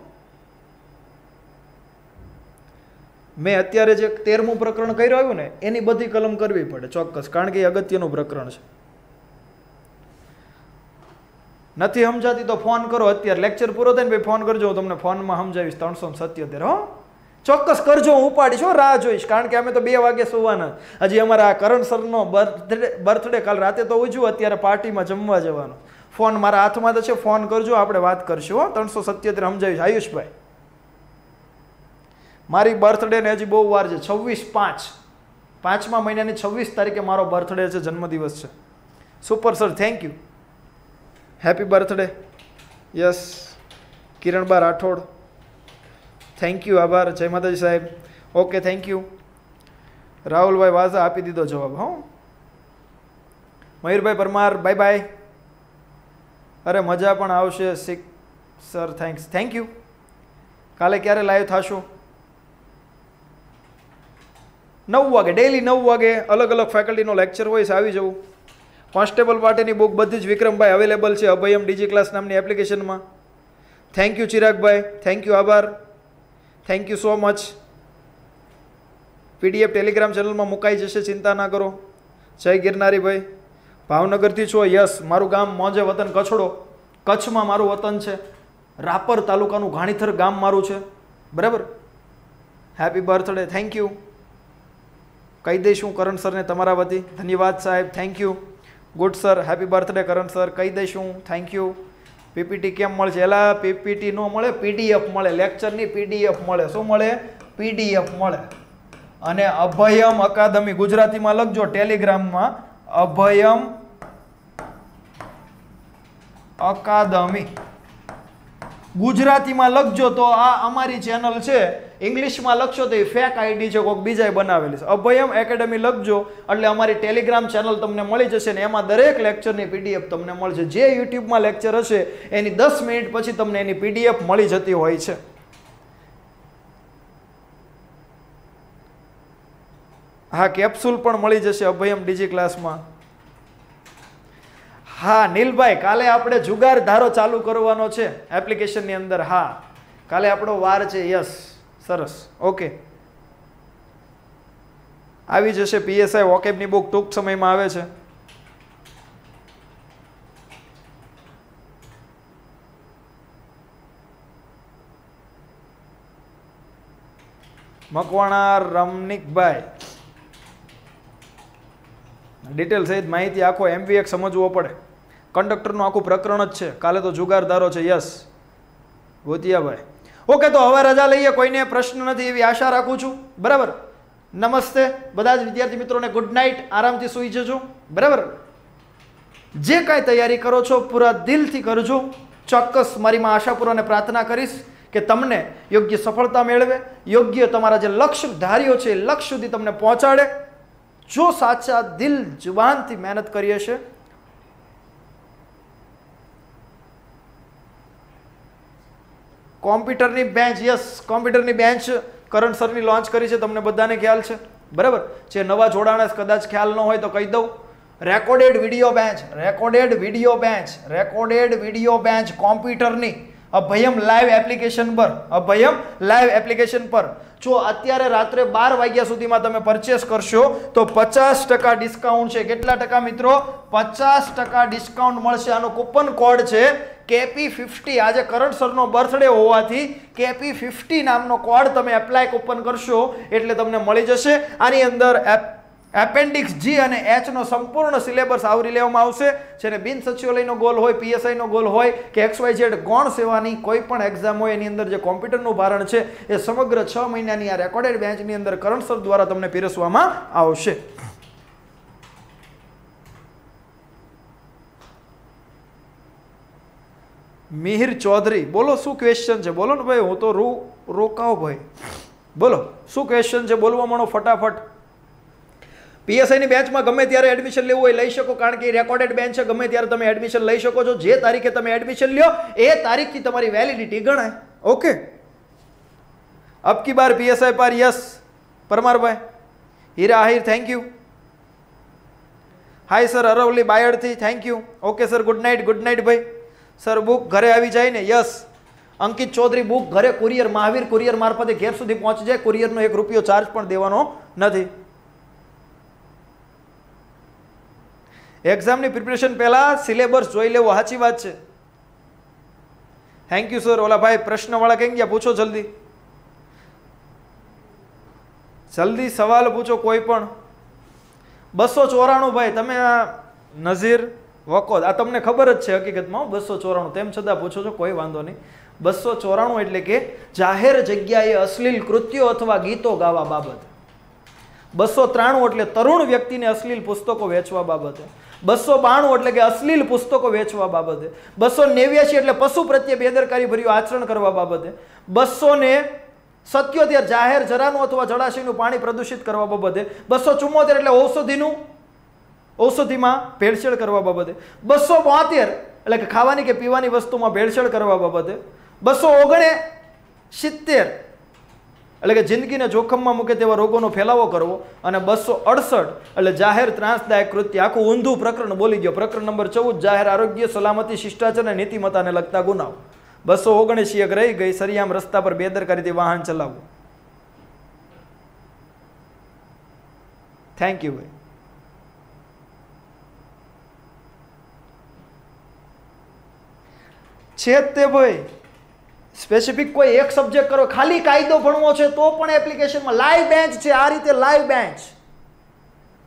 મેં અત્યારે જે તેરમું પ્રકરણ કર્યું આવ્યું ને એની બધી કલમ કરવી પડે ચોક્કસ કારણ કે એ અગત્યનું પ્રકરણ છે નથી સમજાતી તો ફોન કરો અત્યારે લેક્ચર પૂરો થાય ને ભાઈ ફોન કરજો હું તમને ફોનમાં સમજાવીશ ત્રણસો સત્યોતેર હો ચોક્કસ કરજો હું ઉપાડીશ હો રાહ જોઈશ કારણ કે અમે તો બે વાગે સુવાના હજી અમારા આ કરણ સરનો બર્થડે બર્થડે કાલ રાતે તો ઉજવું અત્યારે પાર્ટીમાં જમવા જવાનો ફોન મારા હાથમાં તો છે ફોન કરજો આપણે વાત કરશું હો ત્રણસો સત્યોતેર સમજાવીશ આયુષભાઈ મારી બર્થડે ને હજી બહુ વાર છે છવ્વીસ પાંચ પાંચમા મહિનાની છવ્વીસ તારીખે મારો બર્થડે છે જન્મદિવસ છે super sir thank you happy birthday yes Kiranba Rathod thank you આભાર જય માતાજી સાહેબ okay thank you Rahulbhai Vaza આપી દીધો જવાબ હો મયુરભાઈ પરમાર બાય બાય અરે મજા પણ આવશે સિક સર થેન્ક્સ થેન્ક યુ કાલે ક્યારે લાઈવ થશું નવ વાગે ડેઈલી નવ વાગે અલગ અલગ ફેકલ્ટીનો લેક્ચર હોય આવી જવું કોન્સ્ટેબલ માટેની બુક બધી જ વિક્રમભાઈ અવેલેબલ છે અભયમ ડીજી ક્લાસ નામની એપ્લિકેશનમાં thank you Chiragbhai thank you આભાર thank you so much PDF Telegram ચેનલમાં મુકાઈ જશે ચિંતા ના કરો જય ગિરનારીભાઈ ભાવનગરથી છો યસ મારું ગામ મોજે વતન કછડો કચ્છમાં મારું વતન છે રાપર તાલુકાનું ઘાણીથર ગામ મારું છે બરાબર હેપી બર્થડે થેન્ક યુ કહી દઈશું કરણ સરને તમારા વતી ધન્યવાદ સાહેબ thank you good sir happy birthday Karan sir કહી દઈશું થેન્ક યુ પીપીટી કેમ મળશે એલા પીપીટી ન મળે પીડીએફ મળે લેક્ચરની પીડીએફ મળે શું મળે પીડીએફ મળે અને અભયમ અકાદમી ગુજરાતીમાં લખજો ટેલિગ્રામમાં અભયમ અકાદમી ગુજરાતીમાં લખજો તો આ અમારી ચેનલ છે ઇંગ્લિશમાં લખશો તો એ ફેક આઈડી છે કોઈક બીજાએ બનાવેલી છે અભયમ એકેડેમી લખજો એટલે અમારી ટેલિગ્રામ ચેનલ તમને મળી જશે ને એમાં દરેક લેક્ચરની પીડીએફ તમને મળશે જે યુટ્યુબમાં લેક્ચર હશે એની દસ મિનિટ પછી તમને એની પીડીએફ મળી જતી હોય છે હા કેપ્સુલ પણ મળી જશે અભયમ ડીજી ક્લાસમાં હા નીલભાઈ કાલે આપણે જુગાર ધારો ચાલુ કરવાનો છે એપ્લિકેશનની અંદર હા કાલે આપણો વાર છે યસ સરસ ઓકે આવી જશે પીએસઆઈ વોકેબની બુક ટૂંક સમયમાં આવે છે મકવાણા રમનિકભાઈ ડિટેલ સહિત માહિતી આખો એમવીએક સમજવો પડે કંડક્ટરનું આખું પ્રકરણ જ છે કાલે તો જુગારદારો છે યસ ગોતિયાભાઈ ઓકે તો હવે રજા લઈએ કોઈને પ્રશ્ન નથી એવી આશા રાખું છું બરાબર નમસ્તે બધા જ વિદ્યાર્થી મિત્રોને ગુડ નાઇટ આરામથી સૂઈ જજો બરાબર જે કાંઈ તૈયારી કરો છો પૂરા દિલથી કરજો ચોક્કસ મારીમાં માં આશાપૂર્વને પ્રાર્થના કરીશ કે તમને યોગ્ય સફળતા મેળવે યોગ્ય તમારા જે લક્ષ્ય ધાર્યો છે એ લક્ષ્ય સુધી તમને પહોંચાડે જો સાચા દિલ જુવાનથી મહેનત કરીએ છીએ કોમ્પ્યુટરની બેન્ચ યસ કોમ્પ્યુટરની બેન્ચ કરણ સરની લોન્ચ કરી છે તમને બધાને ખ્યાલ છે બરાબર જે નવા જોડાણ કદાચ ખ્યાલ ન હોય તો કહી દઉં recorded video batch recorded video batch recorded video batch કોમ્પ્યુટરની અભયમ લાઈવ એપ્લિકેશન પર અભયમ લાઈવ એપ્લિકેશન પર જો અત્યારે રાત્રે બાર વાગ્યા સુધીમાં તમે પરચેસ કરશો તો પચાસ ટકા ડિસ્કાઉન્ટ છે કેટલા ટકા મિત્રો પચાસ ટકા ડિસ્કાઉન્ટ મળશે આનો કૂપન કોડ છે કેપી ફિફ્ટી આજે કરણ સરનો બર્થડે હોવાથી કેપી ફિફ્ટી નામનો કોડ તમે એપ્લાય કૂપન કરશો એટલે તમને મળી જશે આની અંદર એપ એપેન્ડિક્સ જી અને એચનો સંપૂર્ણ સિલેબસ આવરી લેવામાં આવશે જેને બિન સચિવાલયનો ગોલ હોય પીએસઆઈનો ગોલ હોય કે એક્સવાય ઝેડ ગૌણ સેવાની કોઈ પણ એક્ઝામ હોય એની અંદર જે કોમ્પ્યુટરનું ભારણ છે એ સમગ્ર છ મહિનાની આ રેકોર્ડેડ બેન્ચની અંદર કરણસર દ્વારા તમને પીરસવામાં આવશે મિહિર ચૌધરી બોલો શું ક્વેશ્ચન છે બોલો ને ભાઈ હું તો રો રોકાવ ભાઈ બોલો શું ક્વેશ્ચન છે બોલવા માંડો ફટાફટ પીએસઆઈની બેચમાં ગમે ત્યારે એડમિશન લેવું હોય લઈ શકો કારણ કે રેકોર્ડેડ બેન્ચ છે ગમે ત્યારે તમે એડમિશન લઈ શકો છો જે તારીખે તમે એડમિશન લ્યો એ તારીખથી તમારી વેલિડિટી ગણાય ઓકે અબકી બાર પીએસઆઈ પાર yes Parmarbhai Hira Ahir thank you hi sir Aravalli બાયડથી thank you okay sir good night good night ભાઈ સર બુક ઘરે આવી જાય ને યસ અંકિત ચૌધરી બુક ઘરે કુરિયર મહાવીર કુરિયર મારફતે ઘેર સુધી પહોંચી જાય કુરિયરનો એક રૂપિયો ચાર્જ પણ દેવાનો નથી એક્ઝામની પ્રિપરેશન પહેલાં સિલેબસ જોઈ લેવો સાચી વાત છે થેન્ક યુ સર ઓલા ભાઈ પ્રશ્નવાળા કેમ ગયા પૂછો જલ્દી જલ્દી સવાલ પૂછો કોઈ પણ બસો ચોરાણું ભાઈ તમે આ નઝીર વકોદ આ તમને ખબર જ છે હકીકતમાં બસો ચોરાણું તેમ છતાં પૂછો છો કોઈ વાંધો નહીં બસો ચોરાણું એટલે કે જાહેર જગ્યાએ અશ્લીલ કૃત્યો અથવા ગીતો ગાવા બાબત બસો ત્રાણું એટલે તરુણ વ્યક્તિને અશ્લીલ પુસ્તકો વેચવા બાબતે બસો બાણું એટલે કે અશ્લીલ પુસ્તકો વેચવા બાબતે બસો નેવ્યાસી એટલે પશુ પ્રત્યે બેદરકારી ભર્યું આચરણ કરવા બાબતે બસો ને સત્યોતેર જાહેર જરાનું અથવા જળાશયનું પાણી પ્રદૂષિત કરવા બાબતે બસો ચુમ્મોતેર એટલે ઔષધિનું ઔષધિમાં ભેળસેળ કરવા બાબતે બસો બોતેર એટલે કે ખાવાની કે પીવાની વસ્તુમાં ભેળસેળ કરવા બાબતે બસો ઓગણે સિત્તેર એટલે કે જિંદગીને જોખમમાં મૂકે તેવા રોગોનો ફેલાવો કરવો અને બસો અડસઠ એટલે જાહેર ત્રાસદાયક કૃત્ય આખું ઊંધું પ્રકરણ બોલી ગયો પ્રકરણ નંબર ચૌદ જાહેર આરોગ્ય સલામતી શિષ્ટાચાર અને નીતિમત્તાને લગતા ગુનાઓ બસો ઓગણીસી એક રહી ગઈ સરિયામ રસ્તા પર બેદરકારીથી વાહન ચલાવવું થેન્ક યુ ભાઈ છે તે ભાઈ સ્પેસિફિક કોઈ એક સબ્જેક્ટ કરો ખાલી કાયદો ભણવો છે તો પણ એપ્લિકેશનમાં લાઈવ બેન્ચ છે આ રીતે લાઈવ બેન્ચ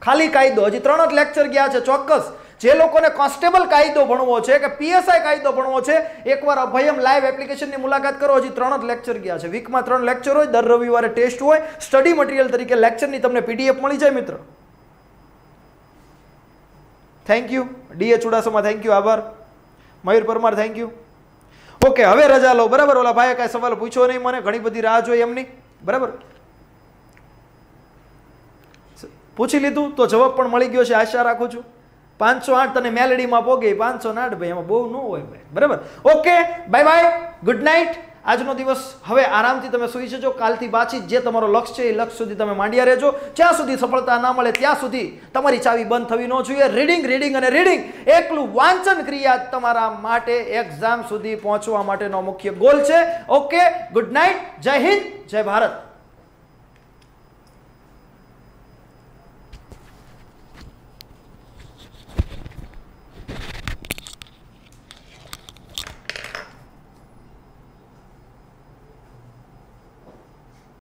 ખાલી કાયદો હજી ત્રણ જ લેક્ચર ગયા છે ચોક્કસ જે લોકોને કોન્સ્ટેબલ કાયદો ભણવો છે કે પીએસઆઈ કાયદો ભણવો છે એકવાર અભયમ લાઈવ એપ્લિકેશનની મુલાકાત કરો હજી ત્રણ જ લેક્ચર ગયા છે વીકમાં ત્રણ લેક્ચર હોય દર રવિવારે ટેસ્ટ હોય સ્ટડી મટીરિયલ તરીકે લેક્ચરની તમને પીડીએફ મળી જાય મિત્ર thank you DA Chudasama thank you આભાર Mayur Parmar thank you okay હવે રજા લો બરાબર ઓલા ભાઈ કાંઈ સવાલ પૂછ્યો નહીં મને ઘણી બધી રાહ જોઈ એમની બરાબર પૂછી લીધું તો જવાબ પણ મળી ગયો છે આશા રાખું છું પાંચસો આઠ તને મેલેડીમાં પોગે પાંચસો આઠ ભાઈ એમાં બહુ ન હોય ભાઈ બરાબર okay bye bye good night આજનો દિવસ હવે આરામથી તમે સૂઈ જજો કાલથી પાછી જે તમારો લક્ષ્ય છે એ લક્ષ્ય સુધી તમે માંડ્યા રહેજો જ્યાં સુધી સફળતા ના મળે ત્યાં સુધી તમારી ચાવી બંધ થવી ન જોઈએ રીડિંગ રીડિંગ અને રીડિંગ એકલું વાંચન ક્રિયા તમારા માટે એક્ઝામ સુધી પહોંચવા માટેનો મુખ્ય ગોલ છે ઓકે ગુડ નાઇટ જય હિન્દ જય ભારત